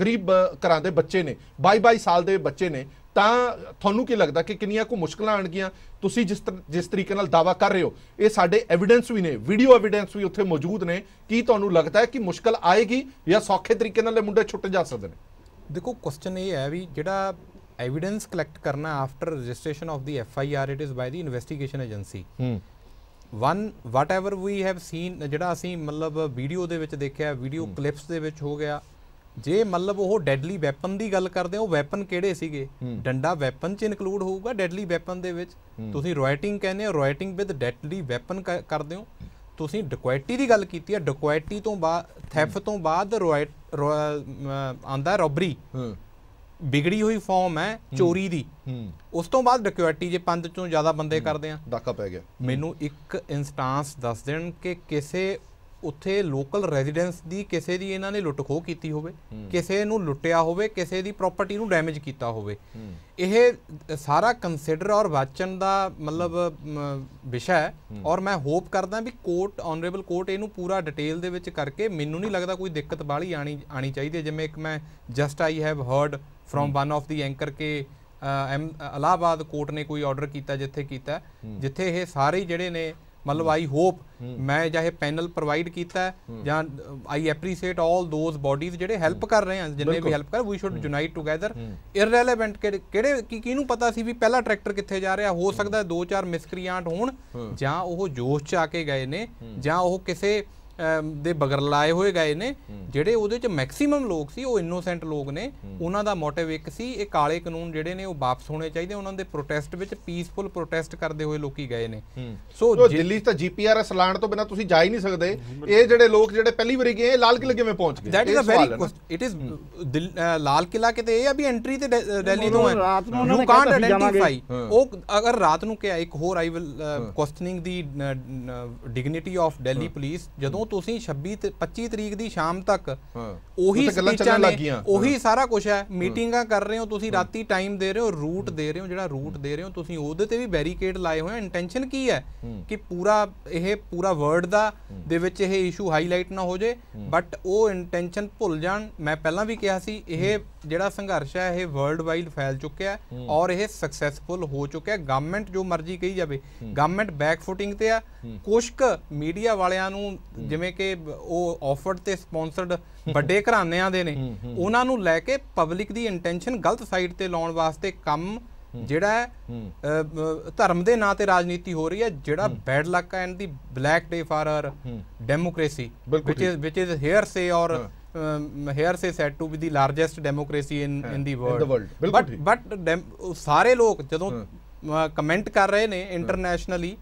ਗਰੀਬ ਘਰਾਂ ਦੇ ਬੱਚੇ ਨੇ 22 22 ਸਾਲ ਦੇ ਬੱਚੇ ਨੇ ਤਾਂ ਤੁਹਾਨੂੰ ਕੀ ਲੱਗਦਾ ਕਿ ਕਿੰਨੀਆਂ ਕੋ ਮੁਸ਼ਕਲਾਂ ਆਣਗੀਆਂ ਤੁਸੀਂ ਜਿਸ ਜਿਸ ਤਰੀਕੇ ਨਾਲ ਦਾਵਾ ਕਰ ਰਹੇ ਹੋ ਇਹ ਸਾਡੇ ਐਵੀਡੈਂਸ ਵੀ ਨੇ ਵੀਡੀਓ ਐਵੀਡੈਂਸ ਵੀ ਉੱਥੇ ਮੌਜੂਦ ਨੇ ਕੀ ਤੁਹਾਨੂੰ ਲੱਗਦਾ ਹੈ ਕਿ ਮੁਸ਼ਕਲ ਆਏਗੀ ਜਾਂ ਸੌਖੇ ਤਰੀਕੇ ਨਾਲ ਇਹ ਮੁੰਡੇ ਛੁੱਟ ਜਾ ਸਕਦੇ ਨੇ ਦੇਖੋ ਕੁਐਸਚਨ ਇਹ ਹੈ ਵੀ ਜਿਹੜਾ ਐਵੀਡੈਂਸ ਕਲੈਕਟ ਕਰਨਾ after registration of the F I R it is by the investigation agency one whatever we have seen ਜਿਹੜਾ ਅਸੀਂ ਮਤਲਬ ਵੀਡੀਓ ਦੇ ਵਿੱਚ ਦੇਖਿਆ ਵੀਡੀਓ ਕਲਿੱਪਸ ਦੇ ਵਿੱਚ ਹੋ ਗਿਆ ਜੇ ਮਤਲਬ ਉਹ ਡੈਡਲੀ ਵੈਪਨ ਦੀ ਗੱਲ ਕਰਦੇ ਆ ਉਹ ਵੈਪਨ ਕਿਹੜੇ ਸੀਗੇ ਡੰਡਾ ਵੈਪਨ ਚ ਇਨਕਲੂਡ ਹੋਊਗਾ ਡੈਡਲੀ ਵੈਪਨ ਦੇ ਵਿੱਚ ਤੁਸੀਂ ਰਾਇਟਿੰਗ ਕਹਿੰਦੇ ਹੋ ਰਾਇਟਿੰਗ ਵਿਦ ਡੈਡਲੀ ਵੈਪਨ ਕਰਦੇ ਹੋ ਤੁਸੀਂ ਡਕੁਐਟੀ ਦੀ ਗੱਲ ਕੀਤੀ ਹੈ ਡਕੁਐਟੀ ਤੋਂ ਬਾਅਦ ਥੈਫ ਤੋਂ ਬਾਅਦ ਆਂਦਾ ਰੋਬਰੀ ਬਿਗੜੀ ਹੋਈ ਫਾਰਮ ਹੈ ਚੋਰੀ ਦੀ ਉਸ ਤੋਂ ਬਾਅਦ ਡਕੁਐਟੀ ਜੇ ਪੰਜ ਤੋਂ ਜ਼ਿਆਦਾ ਬੰਦੇ ਕਰਦੇ ਆ ਡਾਕਾ ਪੈ ਗਿਆ ਮੈਨੂੰ ਇੱਕ ਇਨਸਟੈਂਸ ਦੱਸ ਦੇਣ ਕਿ ਕਿਸੇ ਉੱਥੇ ਲੋਕਲ ਰੈਜ਼ੀਡੈਂਸ ਦੀ ਕਿਸੇ ਦੀ ਇਹਨਾਂ ਨੇ ਲੁੱਟਖੋ ਕੀਤੀ ਹੋਵੇ ਕਿਸੇ ਨੂੰ ਲੁੱਟਿਆ ਹੋਵੇ ਕਿਸੇ ਦੀ ਪ੍ਰਾਪਰਟੀ ਨੂੰ ਡੈਮੇਜ ਕੀਤਾ ਹੋਵੇ ਇਹ ਸਾਰਾ ਕੰਸੀਡਰ ਔਰ ਵਾਚਨ ਦਾ ਮਤਲਬ ਵਿਸ਼ਾ ਹੈ ਔਰ ਮੈਂ ਹੋਪ ਕਰਦਾ ਵੀ ਕੋਰਟ ਆਨਰੇਬਲ ਕੋਰਟ ਇਹਨੂੰ ਪੂਰਾ ਡਿਟੇਲ ਦੇ ਵਿੱਚ ਕਰਕੇ ਮੈਨੂੰ ਨਹੀਂ ਲੱਗਦਾ ਕੋਈ ਦਿੱਕਤ ਬਾਲੀ ਆਣੀ ਆਣੀ ਚਾਹੀਦੀ ਹੈ ਜਿਵੇਂ ਇੱਕ ਮੈਂ just I have heard from one of the anchor ਕੇ ਅਲਾਹਾਬਾਦ ਕੋਰਟ ਨੇ ਕੋਈ ਆਰਡਰ ਕੀਤਾ ਜਿੱਥੇ ਕੀਤਾ ਜਿੱਥੇ ਇਹ ਸਾਰੇ ਜਿਹੜੇ ਨੇ ਮਤਲਬ ਆਈ ਹੋਪ ਮੈਂ ਜਾਂ ਇਹ ਪੈਨਲ ਪ੍ਰੋਵਾਈਡ ਕੀਤਾ ਜਾਂ ਆਈ ਐਪਰੀਸ਼ੀਏਟ 올 ਦੋਸ ਬਾਡੀਜ਼ ਜਿਹੜੇ ਹੈਲਪ ਕਰ ਰਹੇ ਹਨ ਜਿੰਨੇ ਵੀ ਹੈਲਪ ਕਰ we should unite together irrelevant ਕਿਹੜੇ ਕੀ ਕਿਹਨੂੰ ਪਤਾ ਸੀ ਵੀ ਪਹਿਲਾ ਟਰੈਕਟਰ ਕਿੱਥੇ ਜਾ ਰਿਹਾ ਹੋ ਸਕਦਾ ਦੋ ਚਾਰ ਮਿਸਕ੍ਰੀਆਂਟ ਹੋਣ ਜਾਂ ਉਹ ਜੋਸ਼ ਚ ਆ ਕੇ ਗਏ ਨੇ ਜਾਂ ਉਹ ਕਿਸੇ ਦੇ ਬਗਰ ਲਾਏ ਹੋਏ ਗਏ ਨੇ ਜਿਹੜੇ ਉਹਦੇ ਚ ਮੈਕਸਿਮਮ ਲੋਕ ਸੀ ਉਹ ਇਨੋਸੈਂਟ ਲੋਕ ਨੇ ਉਹਨਾਂ ਦਾ ਮੋਟਿਵ ਇੱਕ ਸੀ ਇਹ ਕਾਲੇ ਕਾਨੂੰਨ ਜਿਹੜੇ ਨੇ ਉਹ ਵਾਪਸ ਹੋਣੇ ਚਾਹੀਦੇ ਉਹਨਾਂ ਦੇ ਪ੍ਰੋਟੈਸਟ ਵਿੱਚ ਪੀਸਫੁਲ ਪ੍ਰੋਟੈਸਟ ਕਰਦੇ ਹੋਏ ਲੋਕੀ ਗਏ ਨੇ ਸੋ ਦਿੱਲੀ ਤਾਂ ਜੀਪੀਆਰਐਸ ਲਾਣ ਤੋਂ ਬਿਨਾ ਤੁਸੀਂ ਜਾ ਹੀ ਨਹੀਂ ਸਕਦੇ ਇਹ ਜਿਹੜੇ ਲੋਕ ਜਿਹੜੇ ਪਹਿਲੀ ਵਾਰੀ ਗਏ ਲਾਲ ਕਿਲੇ ਕਿਵੇਂ ਪਹੁੰਚ ਗਏ that is a very it is Lal Qila ਕਿਤੇ ਇਹ ਆ ਵੀ ਐਂਟਰੀ ਤੇ ਦਿੱਲੀ ਤੋਂ ਹੈ ਯੂ ਕਾਂਟ ਆਇਡੈਂਟੀਫਾਈ ਉਹ ਅਗਰ ਰਾਤ ਨੂੰ ਕਿਹਾ ਇੱਕ ਹੋਰ I will questioning the dignity of Delhi police ਜਦੋਂ ਜਦੋਂ ਤੁਸੀਂ 26 ਤੇ 25 ਤਰੀਕ ਦੀ ਸ਼ਾਮ ਤੱਕ ਉਹੀ ਸਪੀਚਾਂ ਲੱਗੀਆਂ ਉਹੀ ਸਾਰਾ ਕੁਝ ਹੈ ਮੀਟਿੰਗਾਂ ਕਰ ਰਹੇ ਹੋ ਤੁਸੀਂ ਰਾਤੀ ਟਾਈਮ ਦੇ ਰਹੇ ਹੋ ਰੂਟ ਦੇ ਰਹੇ ਹੋ ਜਿਹੜਾ ਰੂਟ ਦੇ ਰਹੇ ਹੋ ਤੁਸੀਂ ਉਹਦੇ ਤੇ ਵੀ ਬੈਰੀਕੇਡ ਲਾਏ ਹੋਏ ਆ ਇੰਟੈਂਸ਼ਨ ਕੀ ਹੈ ਕਿ ਪੂਰਾ ਇਹ ਪੂਰਾ ਵਰਡ ਦਾ ਦੇ ਵਿੱਚ ਇਹ ਇਸ਼ੂ ਹਾਈਲਾਈਟ ਨਾ ਹੋ ਜੇ ਬਟ ਉਹ ਇੰਟੈਂਸ਼ਨ ਭੁੱਲ ਜਾਣ ਮੈਂ ਪਹਿਲਾਂ ਵੀ ਕਿਹਾ ਸੀ ਇਹ ਜਿਹੜਾ ਸੰਘਰਸ਼ ਹੈ ਇਹ ਵਰਲਡ ਵਾਈਡ ਫੈਲ ਚੁੱਕਿਆ ਹੈ ਔਰ ਇਹ ਸਕਸੈਸਫੁਲ ਹੋ ਚੁੱਕਿਆ ਹੈ ਗਵਰਨਮੈਂਟ ਜੋ ਮਰਜ਼ੀ ਕਹੀ ਜਾਵੇ ਗਵਰਨਮੈਂਟ ਬੈਕ ਫੁਟਿੰਗ ਤੇ ਆ ਕੁਸ਼ਕ ਮੀਡੀਆ ਵਾਲਿਆਂ ਨੂੰ ਜਿਵੇਂ ਕਿ ਉਹ ਆਫਰਡ ਤੇ ਸਪਾਂਸਰਡ ਵੱਡੇ ਘਰਾਣਿਆਂ ਦੇ ਨੇ ਉਹਨਾਂ ਨੂੰ ਲੈ ਕੇ ਪਬਲਿਕ ਦੀ ਇੰਟੈਂਸ਼ਨ ਗਲਤ ਸਾਈਡ ਤੇ ਲਾਉਣ ਵਾਸਤੇ ਕੰਮ ਜਿਹੜਾ ਧਰਮ ਦੇ ਨਾਂ ਤੇ ਰਾਜਨੀਤੀ ਹੋ ਰਹੀ ਹੈ ਜਿਹੜਾ bad luck and the black day for our democracy which is which is hearsay or hearsay said to be the largest democracy in in the world but but ਸਾਰੇ ਲੋਕ ਜਦੋਂ ਕਮੈਂਟ ਕਰ ਰਹੇ ਨੇ internationally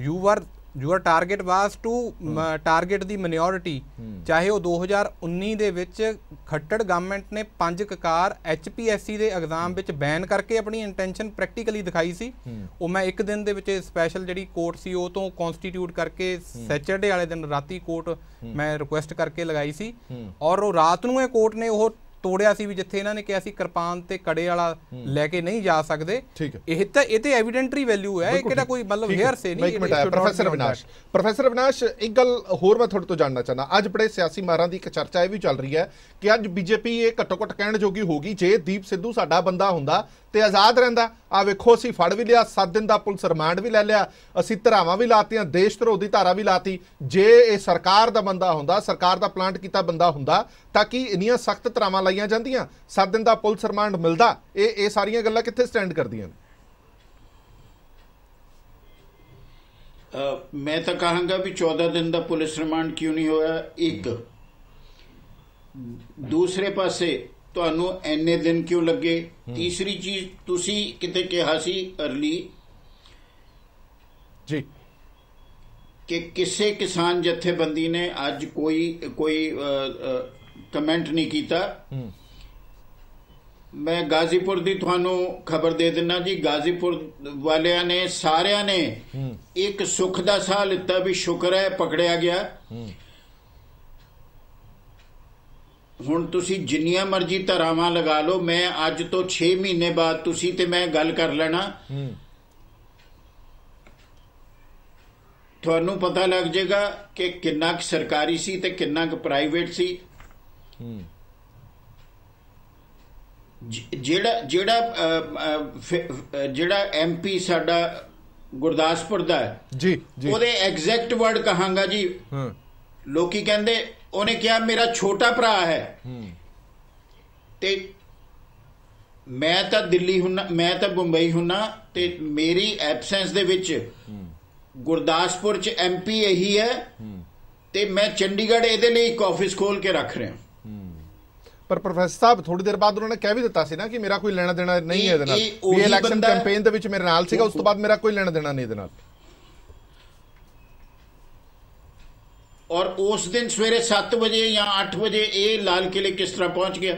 you are your target was to target the minority ਚਾਹੇ ਉਹ 2019 ਦੇ ਵਿੱਚ ਖੱਟੜ ਗਵਰਨਮੈਂਟ ਨੇ ਪੰਜ ਕਕਾਰ ਐਚਪੀਐਸਸੀ ਦੇ ਐਗਜ਼ਾਮ ਵਿੱਚ ਬੈਨ ਕਰਕੇ ਆਪਣੀ ਇੰਟੈਂਸ਼ਨ ਪ੍ਰੈਕਟੀਕਲੀ ਦਿਖਾਈ ਸੀ ਉਹ ਮੈਂ ਇੱਕ ਦਿਨ ਦੇ ਵਿੱਚ ਸਪੈਸ਼ਲ ਜਿਹੜੀ ਕੋਰਟ ਸੀ ਉਹ ਤੋਂ ਕਨਸਟੀਟਿਊਟ ਕਰਕੇ ਸੈਚਰਡੇ ਵਾਲੇ ਦਿਨ ਰਾਤੀ ਕੋਰਟ ਮੈਂ ਰਿਕੁਐਸਟ ਕਰਕੇ ਲਗਾਈ ਸੀ ਔਰ ਉਹ ਰਾਤ ਨੂੰ ਇਹ ਕੋਰਟ ਨੇ ਉਹ ਤੋੜਿਆ ਸੀ ਵੀ ਜਿੱਥੇ ਇਹਨਾਂ ਨੇ ਕਿਹਾ ਸੀ ਕਿਰਪਾਨ ਤੇ ਕੜੇ ਵਾਲਾ ਲੈ ਕੇ ਨਹੀਂ ਜਾ ਸਕਦੇ ਇਹ ਤਾਂ ਇਹ ਤੇ ਐਵੀਡੈਂਟਰੀ ਵੈਲਿਊ ਹੈ ਇਹ ਕਿਹੜਾ ਕੋਈ ਮਤਲਬ ਹੇਅਰ ਸੇ ਨਹੀਂ ਇੱਕ minute professor Avinash professor Avinash ਇੱਕ ਗੱਲ ਹੋਰ ਮੈਂ ਤੁਹਾਡੇ ਤੋਂ ਜਾਣਨਾ ਚਾਹੁੰਦਾ ਅੱਜ ਬੜੇ ਸਿਆਸੀ ਮਾਰਾਂ ਦੀ ਇੱਕ ਚਰਚਾ ਇਹ ਵੀ ਚੱਲ ਰਹੀ ਹੈ ਕਿ ਅੱਜ ਬੀਜੇਪੀ ਇਹ ਘੱਟੋ ਘੱਟ ਕਹਿਣ ਜੋਗੀ ਹੋਗੀ ਜੇ ਦੀਪ ਸਿੱਧੂ ਸਾਡਾ ਬੰਦਾ ਹੁੰਦਾ ਤੇ ਆਜ਼ਾਦ ਰਹਿੰਦਾ ਆ ਵੇਖੋ ਅਸੀਂ ਫੜ ਵੀ ਲਿਆ 7 ਦਿਨ ਦਾ ਪੁਲਿਸ ਰਿਮਾਂਡ ਵੀ ਲੈ ਲਿਆ ਅਸੀਂ ਧਰਾਵਾਂ ਵੀ ਲਾਤੀਆਂ ਦੇਸ਼ ਧਰੋ ਦੀ ਧਾਰਾ ਵੀ ਲਾਤੀ ਜੇ ਇਹ ਸਰਕਾਰ ਦਾ ਬੰਦਾ ਹੁੰਦਾ ਸਰਕਾਰ ਦਾ ਪਲਾਂਟ ਕੀਤਾ ਬੰਦਾ ਹੁੰਦਾ ਤਾਂ ਕਿ ਇੰਨੀਆਂ ਸਖਤ ਧਰਾਵਾਂ ਲਾਈਆਂ ਜਾਂਦੀਆਂ 7 ਦਿਨ ਦਾ ਪੁਲਿਸ ਰਿਮਾਂਡ ਮਿਲਦਾ ਇਹ ਇਹ ਸਾਰੀਆਂ ਗੱਲਾਂ ਕਿੱਥੇ ਸਟੈਂਡ ਕਰਦੀਆਂ ਨੇ ਮੈਂ ਤਾਂ ਕਹਾਂਗਾ ਵੀ 14 ਦਿਨ ਦਾ ਪੁਲਿਸ ਰਿਮਾਂਡ ਕਿਉਂ ਨਹੀਂ ਹੋਇਆ ਇੱਕ ਦੂਸਰੇ ਪਾਸੇ ਤੁਹਾਨੂੰ ਐਨੇ ਦਿਨ ਕਿਉਂ ਲੱਗੇ ਤੀਸਰੀ ਚੀਜ਼ ਤੁਸੀਂ ਕਿਤੇ ਕਿਹਾ ਸੀ ਅਰਲੀ ਜੀ ਕਿ ਕਿਸੇ ਕਿਸਾਨ ਜਥੇਬੰਦੀ ਨੇ ਅੱਜ ਕੋਈ ਕੋਈ ਕਮੈਂਟ ਨਹੀਂ ਕੀਤਾ ਮੈਂ ਗਾਜ਼ੀਪੁਰ ਦੀ ਤੁਹਾਨੂੰ ਖਬਰ ਦੇ ਦਿੰਨਾ ਜੀ ਗਾਜ਼ੀਪੁਰ ਵਾਲਿਆਂ ਨੇ ਸਾਰਿਆਂ ਨੇ ਇੱਕ ਸੁੱਖ ਦਾ ਸਾਹ ਲਿੱਤਾ ਵੀ ਸ਼ੁਕਰ ਹੈ ਪਕੜਿਆ ਗਿਆ ਹੁਣ ਤੁਸੀਂ ਜਿੰਨੀਆਂ ਮਰਜ਼ੀ ਧਰਾਵਾਂ ਲਗਾ ਲਓ ਮੈਂ ਅੱਜ ਤੋਂ 6 ਮਹੀਨੇ ਬਾਅਦ ਤੁਸੀਂ ਤੇ ਮੈਂ ਗੱਲ ਕਰ ਲੈਣਾ ਤੁਹਾਨੂੰ ਪਤਾ ਲੱਗ ਜਾਏਗਾ ਕਿ ਕਿੰਨਾ ਕੁ ਸਰਕਾਰੀ ਸੀ ਤੇ ਕਿੰਨਾ ਕੁ ਪ੍ਰਾਈਵੇਟ ਸੀ ਜਿਹੜਾ ਜਿਹੜਾ ਜਿਹੜਾ ਐਮਪੀ ਸਾਡਾ ਗੁਰਦਾਸਪੁਰ ਦਾ ਹੈ ਜੀ ਜੀ ਉਹਦੇ ਐਗਜ਼ੈਕਟ ਵਰਡ ਕਹਾਂਗਾ ਜੀ ਹਾਂ ਲੋਕੀ ਕਹਿੰਦੇ ਉਹਨੇ ਕਿਹਾ ਮੇਰਾ ਛੋਟਾ ਭਰਾ ਹੈ ਤੇ ਮੈਂ ਤਾਂ ਦਿੱਲੀ ਹੁੰਨਾ ਮੈਂ ਤਾਂ ਬੰਬਈ ਹੁੰਨਾ ਤੇ ਮੇਰੀ ਐਬਸੈਂਸ ਦੇ ਵਿੱਚ ਗੁਰਦਾਸਪੁਰ ਚ ਐਮਪੀ ਇਹੀ ਹੈ ਤੇ ਮੈਂ ਚੰਡੀਗੜ੍ਹ ਇਹਦੇ ਲਈ ਇੱਕ ਆਫਿਸ ਖੋਲ ਕੇ ਰੱਖ ਰਿਹਾ ਪਰ ਪ੍ਰੋਫੈਸਰ ਸਾਹਿਬ ਥੋੜੀ ਦੇਰ ਬਾਅਦ ਉਹਨਾਂ ਨੇ ਕਹਿ ਵੀ ਦਿੱਤਾ ਸੀ ਨਾ ਕਿ ਮੇਰਾ ਕੋਈ ਲੈਣਾ ਦੇਣਾ ਨਹੀਂ ਹੈ ਇਹਦੇ ਨਾਲ ਇਹ ਇਲੈਕਸ਼ਨ ਕੈਂਪੇਨ ਦੇ ਵਿੱਚ ਮੇਰੇ ਨਾਲ ਸੀਗਾ ਉਸ ਤੋਂ ਬਾਅਦ ਮੇਰਾ ਕੋਈ ਲੈਣਾ ਦੇਣਾ ਨਹੀਂ ਇਹਦੇ ਨਾਲ ਔਰ ਉਸ ਦਿਨ ਸਵੇਰੇ 7 ਵਜੇ ਜਾਂ 8 ਵਜੇ ਇਹ ਲਾਲ ਕਿਲੇ ਕਿਸ ਤਰ੍ਹਾਂ ਪਹੁੰਚ ਗਿਆ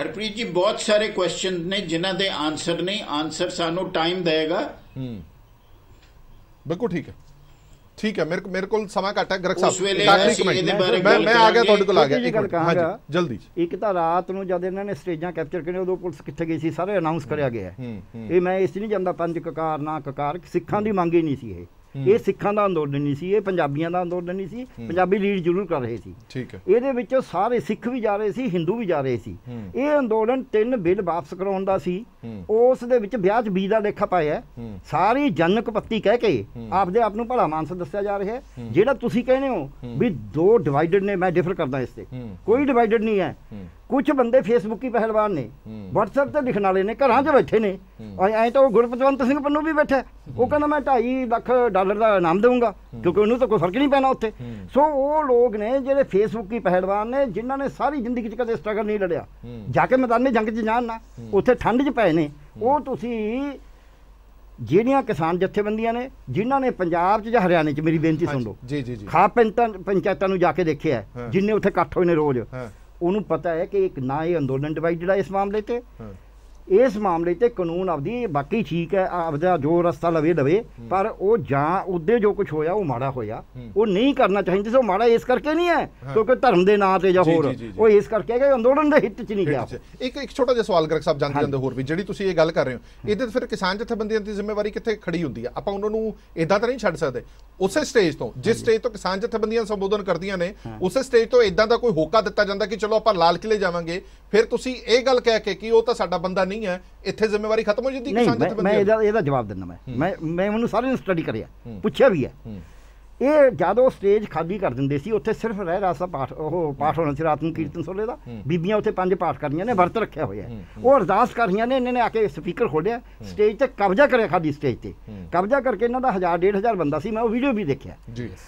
ਹਰਪ੍ਰੀਤ ਜੀ ਬਹੁਤ ਸਾਰੇ ਕੁਐਸਚਨ ਨੇ ਜਿਨ੍ਹਾਂ ਦੇ ਆਨਸਰ ਨਹੀਂ ਆਨਸਰ ਸਾਨੂੰ ਟਾਈਮ ਦੇਗਾ ਹੂੰ ਬਿਲਕੁਲ ਠੀਕ ਹੈ ਠੀਕ ਹੈ ਮੇਰੇ ਕੋਲ ਮੇਰੇ ਕੋਲ ਸਮਾਂ ਘੱਟ ਹੈ ਗਰਗ ਸਾਹਿਬ ਕਾਕਰੀ ਕਮੈਂਟ ਮੈਂ ਮੈਂ ਆ ਗਿਆ ਤੁਹਾਡੇ ਕੋਲ ਆ ਗਿਆ ਇੱਕ ਮਿੰਟ ਹਾਂਜੀ ਜਲਦੀ ਇੱਕ ਤਾਂ ਰਾਤ ਨੂੰ ਜਦ ਇਹਨਾਂ ਨੇ ਸਟੇਜਾਂ ਕੈਪਚਰ ਕਰਨੇ ਉਦੋਂ ਪੁਲਿਸ ਕਿੱਥੇ ਗਈ ਸੀ ਸਾਰੇ ਅਨਾਉਂਸ ਕਰਿਆ ਗਿਆ ਇਹ ਮੈਂ ਇਸ ਨਹੀਂ ਜਾਂਦਾ ਪੰਜ ਕਕਾਰ ਨਾ ਕਕਾਰ ਸਿੱਖਾਂ ਦੀ ਮੰਗ ਹੀ ਨਹੀਂ ਸੀ ਇਹ ਇਹ ਸਿੱਖਾਂ ਦਾ ਅੰਦੋਲਨ ਨਹੀਂ ਸੀ ਇਹ ਪੰਜਾਬੀਆਂ ਦਾ ਅੰਦੋਲਨ ਨਹੀਂ ਸੀ ਪੰਜਾਬੀ ਲੀਡ ਜ਼ਰੂਰ ਕਰ ਰਹੇ ਸੀ ਠੀਕ ਹੈ ਇਹਦੇ ਵਿੱਚ ਸਾਰੇ ਸਿੱਖ ਵੀ ਜਾ ਰਹੇ ਸੀ ਹਿੰਦੂ ਵੀ ਜਾ ਰਹੇ ਸੀ ਇਹ ਅੰਦੋਲਨ ਤਿੰਨ ਬਿੱਲ ਵਾਪਸ ਕਰਾਉਣ ਦਾ ਸੀ ਉਸ ਦੇ ਵਿੱਚ ਵਿਆਜ ਬੀ ਦਾ ਲੇਖਾ ਪਾਇਆ ਸਾਰੀ ਜਨਕ ਪੱਤੀ ਕਹਿ ਕੇ ਆਪਦੇ ਆਪ ਨੂੰ ਭਲਾ ਮਾਨਸ ਦੱਸਿਆ ਜਾ ਰਿਹਾ ਜਿਹੜਾ ਤੁਸੀਂ ਕਹਿੰਦੇ ਹੋ ਵੀ ਦੋ ਡਿਵਾਈਡਡ ਨੇ ਮੈਂ ਡਿਫਰ ਕਰਦਾ ਇਸ ਤੇ ਕੋਈ ਡਿਵਾਈਡਡ ਨਹੀਂ ਹੈ ਕੁਝ ਬੰਦੇ ਫੇਸਬੁੱਕੀ ਪਹਿਲਵਾਨ ਨੇ WhatsApp ਤੇ ਲਿਖਣ ਵਾਲੇ ਨੇ ਘਰਾਂ 'ਚ ਬੈਠੇ ਨੇ ਐ ਤਾਂ ਉਹ ਗੁਰਪਤਵੰਤ ਸਿੰਘ ਪੰਨੂ ਵੀ ਬੈਠਾ ਉਹ ਕਹਿੰਦਾ ਮੈਂ 2.5 ਲੱਖ ਡਾਲਰ ਦਾ ਇਨਾਮ ਦੇਵਾਂਗਾ ਕਿਉਂਕਿ ਉਹਨੂੰ ਤਾਂ ਕੋਈ ਫਰਕ ਨਹੀਂ ਪੈਣਾ ਉੱਥੇ ਸੋ ਉਹ ਲੋਕ ਨੇ ਜਿਹੜੇ ਫੇਸਬੁੱਕੀ ਪਹਿਲਵਾਨ ਨੇ ਜਿਨ੍ਹਾਂ ਨੇ ਸਾਰੀ ਜ਼ਿੰਦਗੀ 'ਚ ਕਦੇ ਸਟਰਗਲ ਨਹੀਂ ਲੜਿਆ ਜਾ ਕੇ ਮੈਦਾਨੇ ਜੰਗ 'ਚ ਜਾਣ ਨਾ ਉੱਥੇ ਠੰਡ 'ਚ ਪਏ ਨੇ ਉਹ ਤੁਸੀਂ ਜਿਹੜੀਆਂ ਕਿਸਾਨ ਜਥੇਬੰਦੀਆਂ ਨੇ ਜਿਨ੍ਹਾਂ ਨੇ ਪੰਜਾਬ 'ਚ ਜਾਂ ਹਰਿਆਣੇ 'ਚ ਮੇਰੀ ਬੇਨਤੀ ਸੁਣ ਲਓ ਜੀ ਜੀ ਜੀ ਖਾ ਪੰਚਾਇਤਾਂ ਨੂੰ ਜਾ ਕੇ ਦੇਖਿਆ ਜਿੰਨੇ ਉੱਥੇ ਇਕੱਠ ਹੋਏ ਨੇ ਰੋਜ਼ ਉਹਨੂੰ ਪਤਾ ਹੈ ਕਿ ਇੱਕ ਨਾ ਇਹ ਅੰਦੋਲਨ ਡਿਵਾਈਡਡ ਹੈ ਇਸ ਮਾਮਲੇ ਤੇ ਇਸ ਮਾਮਲੇ ਤੇ ਕਾਨੂੰਨ ਆਪਦੀ ਬਾਕੀ ਠੀਕ ਹੈ ਆਪਦਾ ਜੋ ਰਸਤਾ ਲਵੇ ਲਵੇ ਪਰ ਉਹ ਜਾਂ ਉਹਦੇ ਜੋ ਕੁਝ ਹੋਇਆ ਉਹ ਮਾੜਾ ਹੋਇਆ ਉਹ ਨਹੀਂ ਕਰਨਾ ਚਾਹੀਦਾ ਸੋ ਮਾੜਾ ਇਸ ਕਰਕੇ ਨਹੀਂ ਹੈ ਕਿਉਂਕਿ ਧਰਮ ਦੇ ਨਾਂ ਤੇ ਜਾਂ ਹੋਰ ਉਹ ਇਸ ਕਰਕੇ ਹੈ ਕਿ ਅੰਦੋਲਨ ਦੇ ਹਿੱਤ 'ਚ ਨਹੀਂ ਗਿਆ ਇੱਕ ਇੱਕ ਛੋਟਾ ਜਿਹਾ ਸਵਾਲ ਕਰਕੇ ਸਾਹਿਬ ਜਾਂਦੇ ਜਾਂਦੇ ਹੋਰ ਵੀ ਜਿਹੜੀ ਤੁਸੀਂ ਇਹ ਗੱਲ ਕਰ ਰਹੇ ਹੋ ਇਹਦੇ ਤੇ ਫਿਰ ਕਿਸਾਨ ਜਥੇਬੰਦੀਆਂ ਦੀ ਜ਼ਿੰਮੇਵਾਰੀ ਕਿੱਥੇ ਖੜੀ ਹੁੰਦੀ ਆ ਆਪਾਂ ਉਹਨਾਂ ਨੂੰ ਇਦਾਂ ਤਾਂ ਨਹੀਂ ਛੱਡ ਸਕਦੇ ਉਸੇ ਸਟੇਜ ਤੋਂ ਜਿਸ ਸਟੇਜ ਤੋਂ ਕਿਸਾਨ ਜਥੇਬੰਦੀਆਂ ਸੰਬੋਧਨ ਕਰਦੀਆਂ ਨੇ ਉਸੇ ਸਟੇਜ ਤੋਂ ਇਦਾਂ ਦਾ ਕੋਈ ਹੋਕਾ ਦਿੱਤਾ ਜਾਂਦਾ ਕਿ ਚਲੋ ਆਪਾਂ ਲਾਲ ਕਿਲੇ ਜਾਵਾਂਗੇ ਫਿਰ ਤੁਸੀਂ ਇਹ ਗੱਲ ਕਹਿ ਕੇ ਕਿ ਉਹ ਤਾਂ ਸਾਡਾ ਬੰਦਾ ਨਹੀਂ ਨਹੀਂ ਹੈ ਇੱਥੇ ਜ਼ਿੰਮੇਵਾਰੀ ਖਤਮ ਹੋ ਜਾਂਦੀ ਕਿਸਾਨ ਜਥੇਬੰਦੀਆਂ ਮੈਂ ਇਹਦਾ ਇਹਦਾ ਜਵਾਬ ਦਿੰਦਾ ਮੈਂ ਮੈਂ ਮੈਂ ਉਹਨੂੰ ਸਾਰੇ ਨੂੰ ਸਟੱਡੀ ਕਰਿਆ ਪੁੱਛਿਆ ਵੀ ਹੈ ਇਹ ਜਦ ਉਹ ਸਟੇਜ ਖਾਲੀ ਕਰ ਦਿੰਦੇ ਸੀ ਉੱਥੇ ਸਿਰਫ ਰਹਿ ਰਾਸਾ ਪਾਠ ਉਹ ਪਾਠ ਹੋਣਾ ਸੀ ਰਾਤ ਨੂੰ ਕੀਰਤਨ ਸੋਲੇ ਦਾ ਬੀਬੀਆਂ ਉੱਥੇ ਪੰਜ ਪਾਠ ਕਰਨੀਆਂ ਨੇ ਵਰਤ ਰੱਖਿਆ ਹੋਇਆ ਉਹ ਅਰਦਾਸ ਕਰ ਰਹੀਆਂ ਨੇ ਇਹਨਾਂ ਨੇ ਆ ਕੇ ਸਪੀਕਰ ਖੋਲਿਆ ਸਟੇਜ ਤੇ ਕਬਜ਼ਾ ਕਰਿਆ ਖਾਲੀ ਸਟੇਜ ਤੇ ਕਬਜ਼ਾ ਕਰਕੇ ਇਹਨਾਂ ਦਾ 1000 ਹਜ਼ਾਰ ਬੰਦਾ ਸੀ ਮੈਂ ਉਹ ਵੀਡੀਓ ਵੀ ਦੇਖਿਆ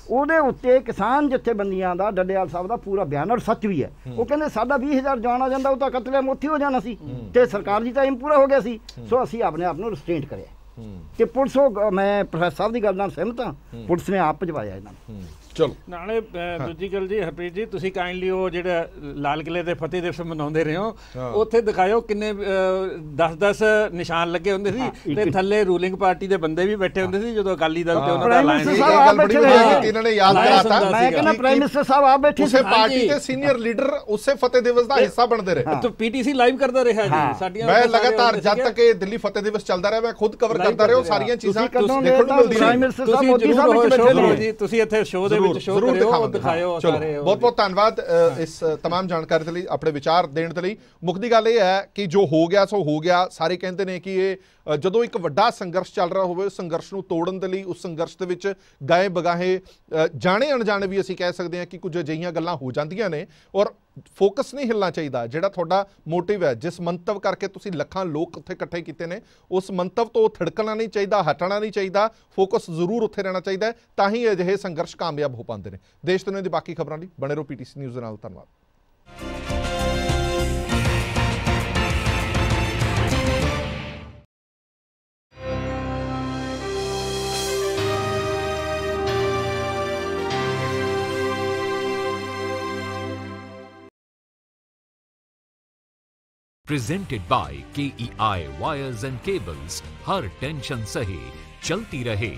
ਉਹਦੇ ਉੱਤੇ ਕਿਸਾਨ ਜਿੱਥੇ ਬੰਦੀਆਂ ਦਾ ਡੱਡੇਵਾਲ ਸਾਹਿਬ ਦਾ ਪੂਰਾ ਬਿਆਨ ਔਰ ਸੱਚ ਵੀ ਹੈ ਉਹ ਕਹਿੰਦੇ ਸਾਡਾ 20000 ਜਾਣਾ ਜਾਂਦਾ ਉਹ ਤਾਂ ਕਤਲੇ ਮੋਥੀ ਹੋ ਜਾਣਾ ਸੀ ਤੇ ਸਰਕਾਰ ਦੀ ਟਾਈਮ ਪੂਰਾ ਹੋ ਗਿਆ ਸੀ ਸੋ ਅਸੀਂ ਆਪਣੇ ਆਪ ਨੂੰ ਰਿਸਟ੍ਰੇਂਟ ਕਰਿਆ ਕਿ ਪੁਲਿਸ ਉਹ ਮੈਂ ਪ੍ਰੋਫੈਸਰ ਸਾਹਿਬ ਦੀ ਗੱਲ ਨਾਲ ਸਹਿਮਤ ਹਾਂ ਪੁਲਿਸ ਨੇ ਆਪ ਭਜਵਾਇਆ ਇਹਨਾਂ ਨੂੰ ਚਲੋ ਨਾਲੇ ਦੂਜੀ ਗੱਲ ਜੀ ਹਰਪ੍ਰੀਤ ਜੀ ਤੁਸੀਂ ਕਾਈਂਡਲੀ ਉਹ ਜਿਹੜਾ ਲਾਲ ਕਿਲੇ ਦੇ ਫਤਿਹ ਦਿਵਸ ਮਨਾਉਂਦੇ ਰਹੇ ਹੋ ਉੱਥੇ ਦਿਖਾਇਓ ਕਿੰਨੇ 10-10 ਨਿਸ਼ਾਨ ਲੱਗੇ ਹੁੰਦੇ ਸੀ ਤੇ ਥੱਲੇ ਰੂਲਿੰਗ ਪਾਰਟੀ ਦੇ ਬੰਦੇ ਵੀ ਬੈਠੇ ਹੁੰਦੇ ਸੀ ਜਦੋਂ ਅਕਾਲੀ ਦਲ ਤੇ ਉਹਨਾਂ ਦਾ ਅਲਾਈਅੰਸ ਸੀ ਗੱਲ ਬੜੀ ਇਹਨਾਂ ਨੇ ਯਾਦ ਕਰਾਤਾ ਮੈਂ ਕਹਿੰਦਾ ਪ੍ਰਾਈਮ ਮਿਨਿਸਟਰ ਸਾਹਿਬ ਆ ਬੈਠੇ ਸੀ ਪਾਰਟੀ ਦੇ ਸੀਨੀਅਰ ਲੀਡਰ ਉਸੇ ਫਤਿਹ ਦਿਵਸ ਦਾ ਹਿੱਸਾ ਬਣਦੇ ਰਹੇ ਤੇ ਪੀਟੀਸੀ ਲਾਈਵ ਕਰਦਾ ਰਿਹਾ ਜੀ ਸਾਡੀਆਂ ਮੈਂ ਲਗਾਤਾਰ ਜਦ ਤੱਕ ਇਹ ਦਿੱਲੀ ਫਤਿਹ ਦਿਵਸ ਚੱਲਦਾ ਰਿਹਾ ਮੈਂ ਖੁਦ ਕਵਰ ਕਰਦਾ ਰਿਹਾ ਉਹ ਸਾਰੀਆਂ ਚੀਜ਼ਾਂ ਦੇਖਣ ਨੂੰ ਮਿਲਦੀਆਂ ਪ੍ਰਾਈਮ ਮਿਨਿਸਟਰ ਸਾਹਿਬ ਮੋਦੀ ਸਾਹਿਬ ਵਿੱਚ ਬੈਠੇ ਨੇ ਜੀ ਤੁਸੀਂ ਇੱਥੇ ਸ਼ੋਅ ਦੇ ਜ਼ਰੂਰ ਜ਼ਰੂਰ ਦਿਖਾਓ ਸਾਰੇ ਬਹੁਤ ਬਹੁਤ ਧੰਨਵਾਦ ਇਸ तमाम ਜਾਣਕਾਰੀ ਦੇ ਲਈ ਆਪਣੇ ਵਿਚਾਰ ਦੇਣ ਦੇ ਲਈ ਮੁੱਖ ਦੀ ਗੱਲ ਇਹ ਹੈ ਕਿ ਜੋ ਹੋ ਗਿਆ ਸੋ ਹੋ ਗਿਆ ਸਾਰੇ ਕਹਿੰਦੇ ਨੇ ਕਿ ਇਹ ਜਦੋਂ ਇੱਕ ਵੱਡਾ ਸੰਘਰਸ਼ ਚੱਲ ਰਿਹਾ ਹੋਵੇ ਉਸ ਸੰਘਰਸ਼ ਨੂੰ ਤੋੜਨ ਦੇ ਲਈ ਉਸ ਸੰਘਰਸ਼ ਦੇ ਵਿੱਚ ਗਾਏ ਬਗਾਹੇ ਜਾਣੇ ਅਣਜਾਣੇ ਵੀ ਅਸੀਂ ਕਹਿ ਸਕਦੇ ਹਾਂ ਕਿ ਕੁਝ ਅਜਿਹੀਆਂ ਗੱਲਾਂ ਹੋ ਜਾਂਦੀਆਂ ਨੇ ਔਰ ਫੋਕਸ ਨਹੀਂ ਹਿੱਲਣਾ ਚਾਹੀਦਾ ਜਿਹੜਾ ਤੁਹਾਡਾ ਮੋਟਿਵ ਹੈ ਜਿਸ ਮੰਤਵ ਕਰਕੇ ਤੁਸੀਂ ਲੱਖਾਂ ਲੋਕ ਉੱਥੇ ਇਕੱਠੇ ਕੀਤੇ ਨੇ ਉਸ ਮੰਤਵ ਤੋਂ ਥੜਕਣਾ ਨਹੀਂ ਚਾਹੀਦਾ ਹਟਣਾ ਨਹੀਂ ਚਾਹੀਦਾ ਫੋਕਸ ਜ਼ਰੂਰ ਉੱਥੇ ਰਹਿਣਾ ਚਾਹੀਦਾ ਤਾਂ ਹੀ ਅਜਿਹੇ ਸੰਘਰਸ਼ ਕਾਮਯਾਬ ਹੋ ਪਾਉਂਦੇ ਨੇ ਦੇਸ਼ ਨੇ ਦੀ ਬਾਕੀ ਖਬਰਾਂ ਲਈ ਬਣੇ ਰਹੋ ਪੀਟੀਸੀ ਨਿਊਜ਼ ਨਾਲ ਧੰਨਵਾਦ presented by K E I wires and cables हर टेंशन सही चलती रहे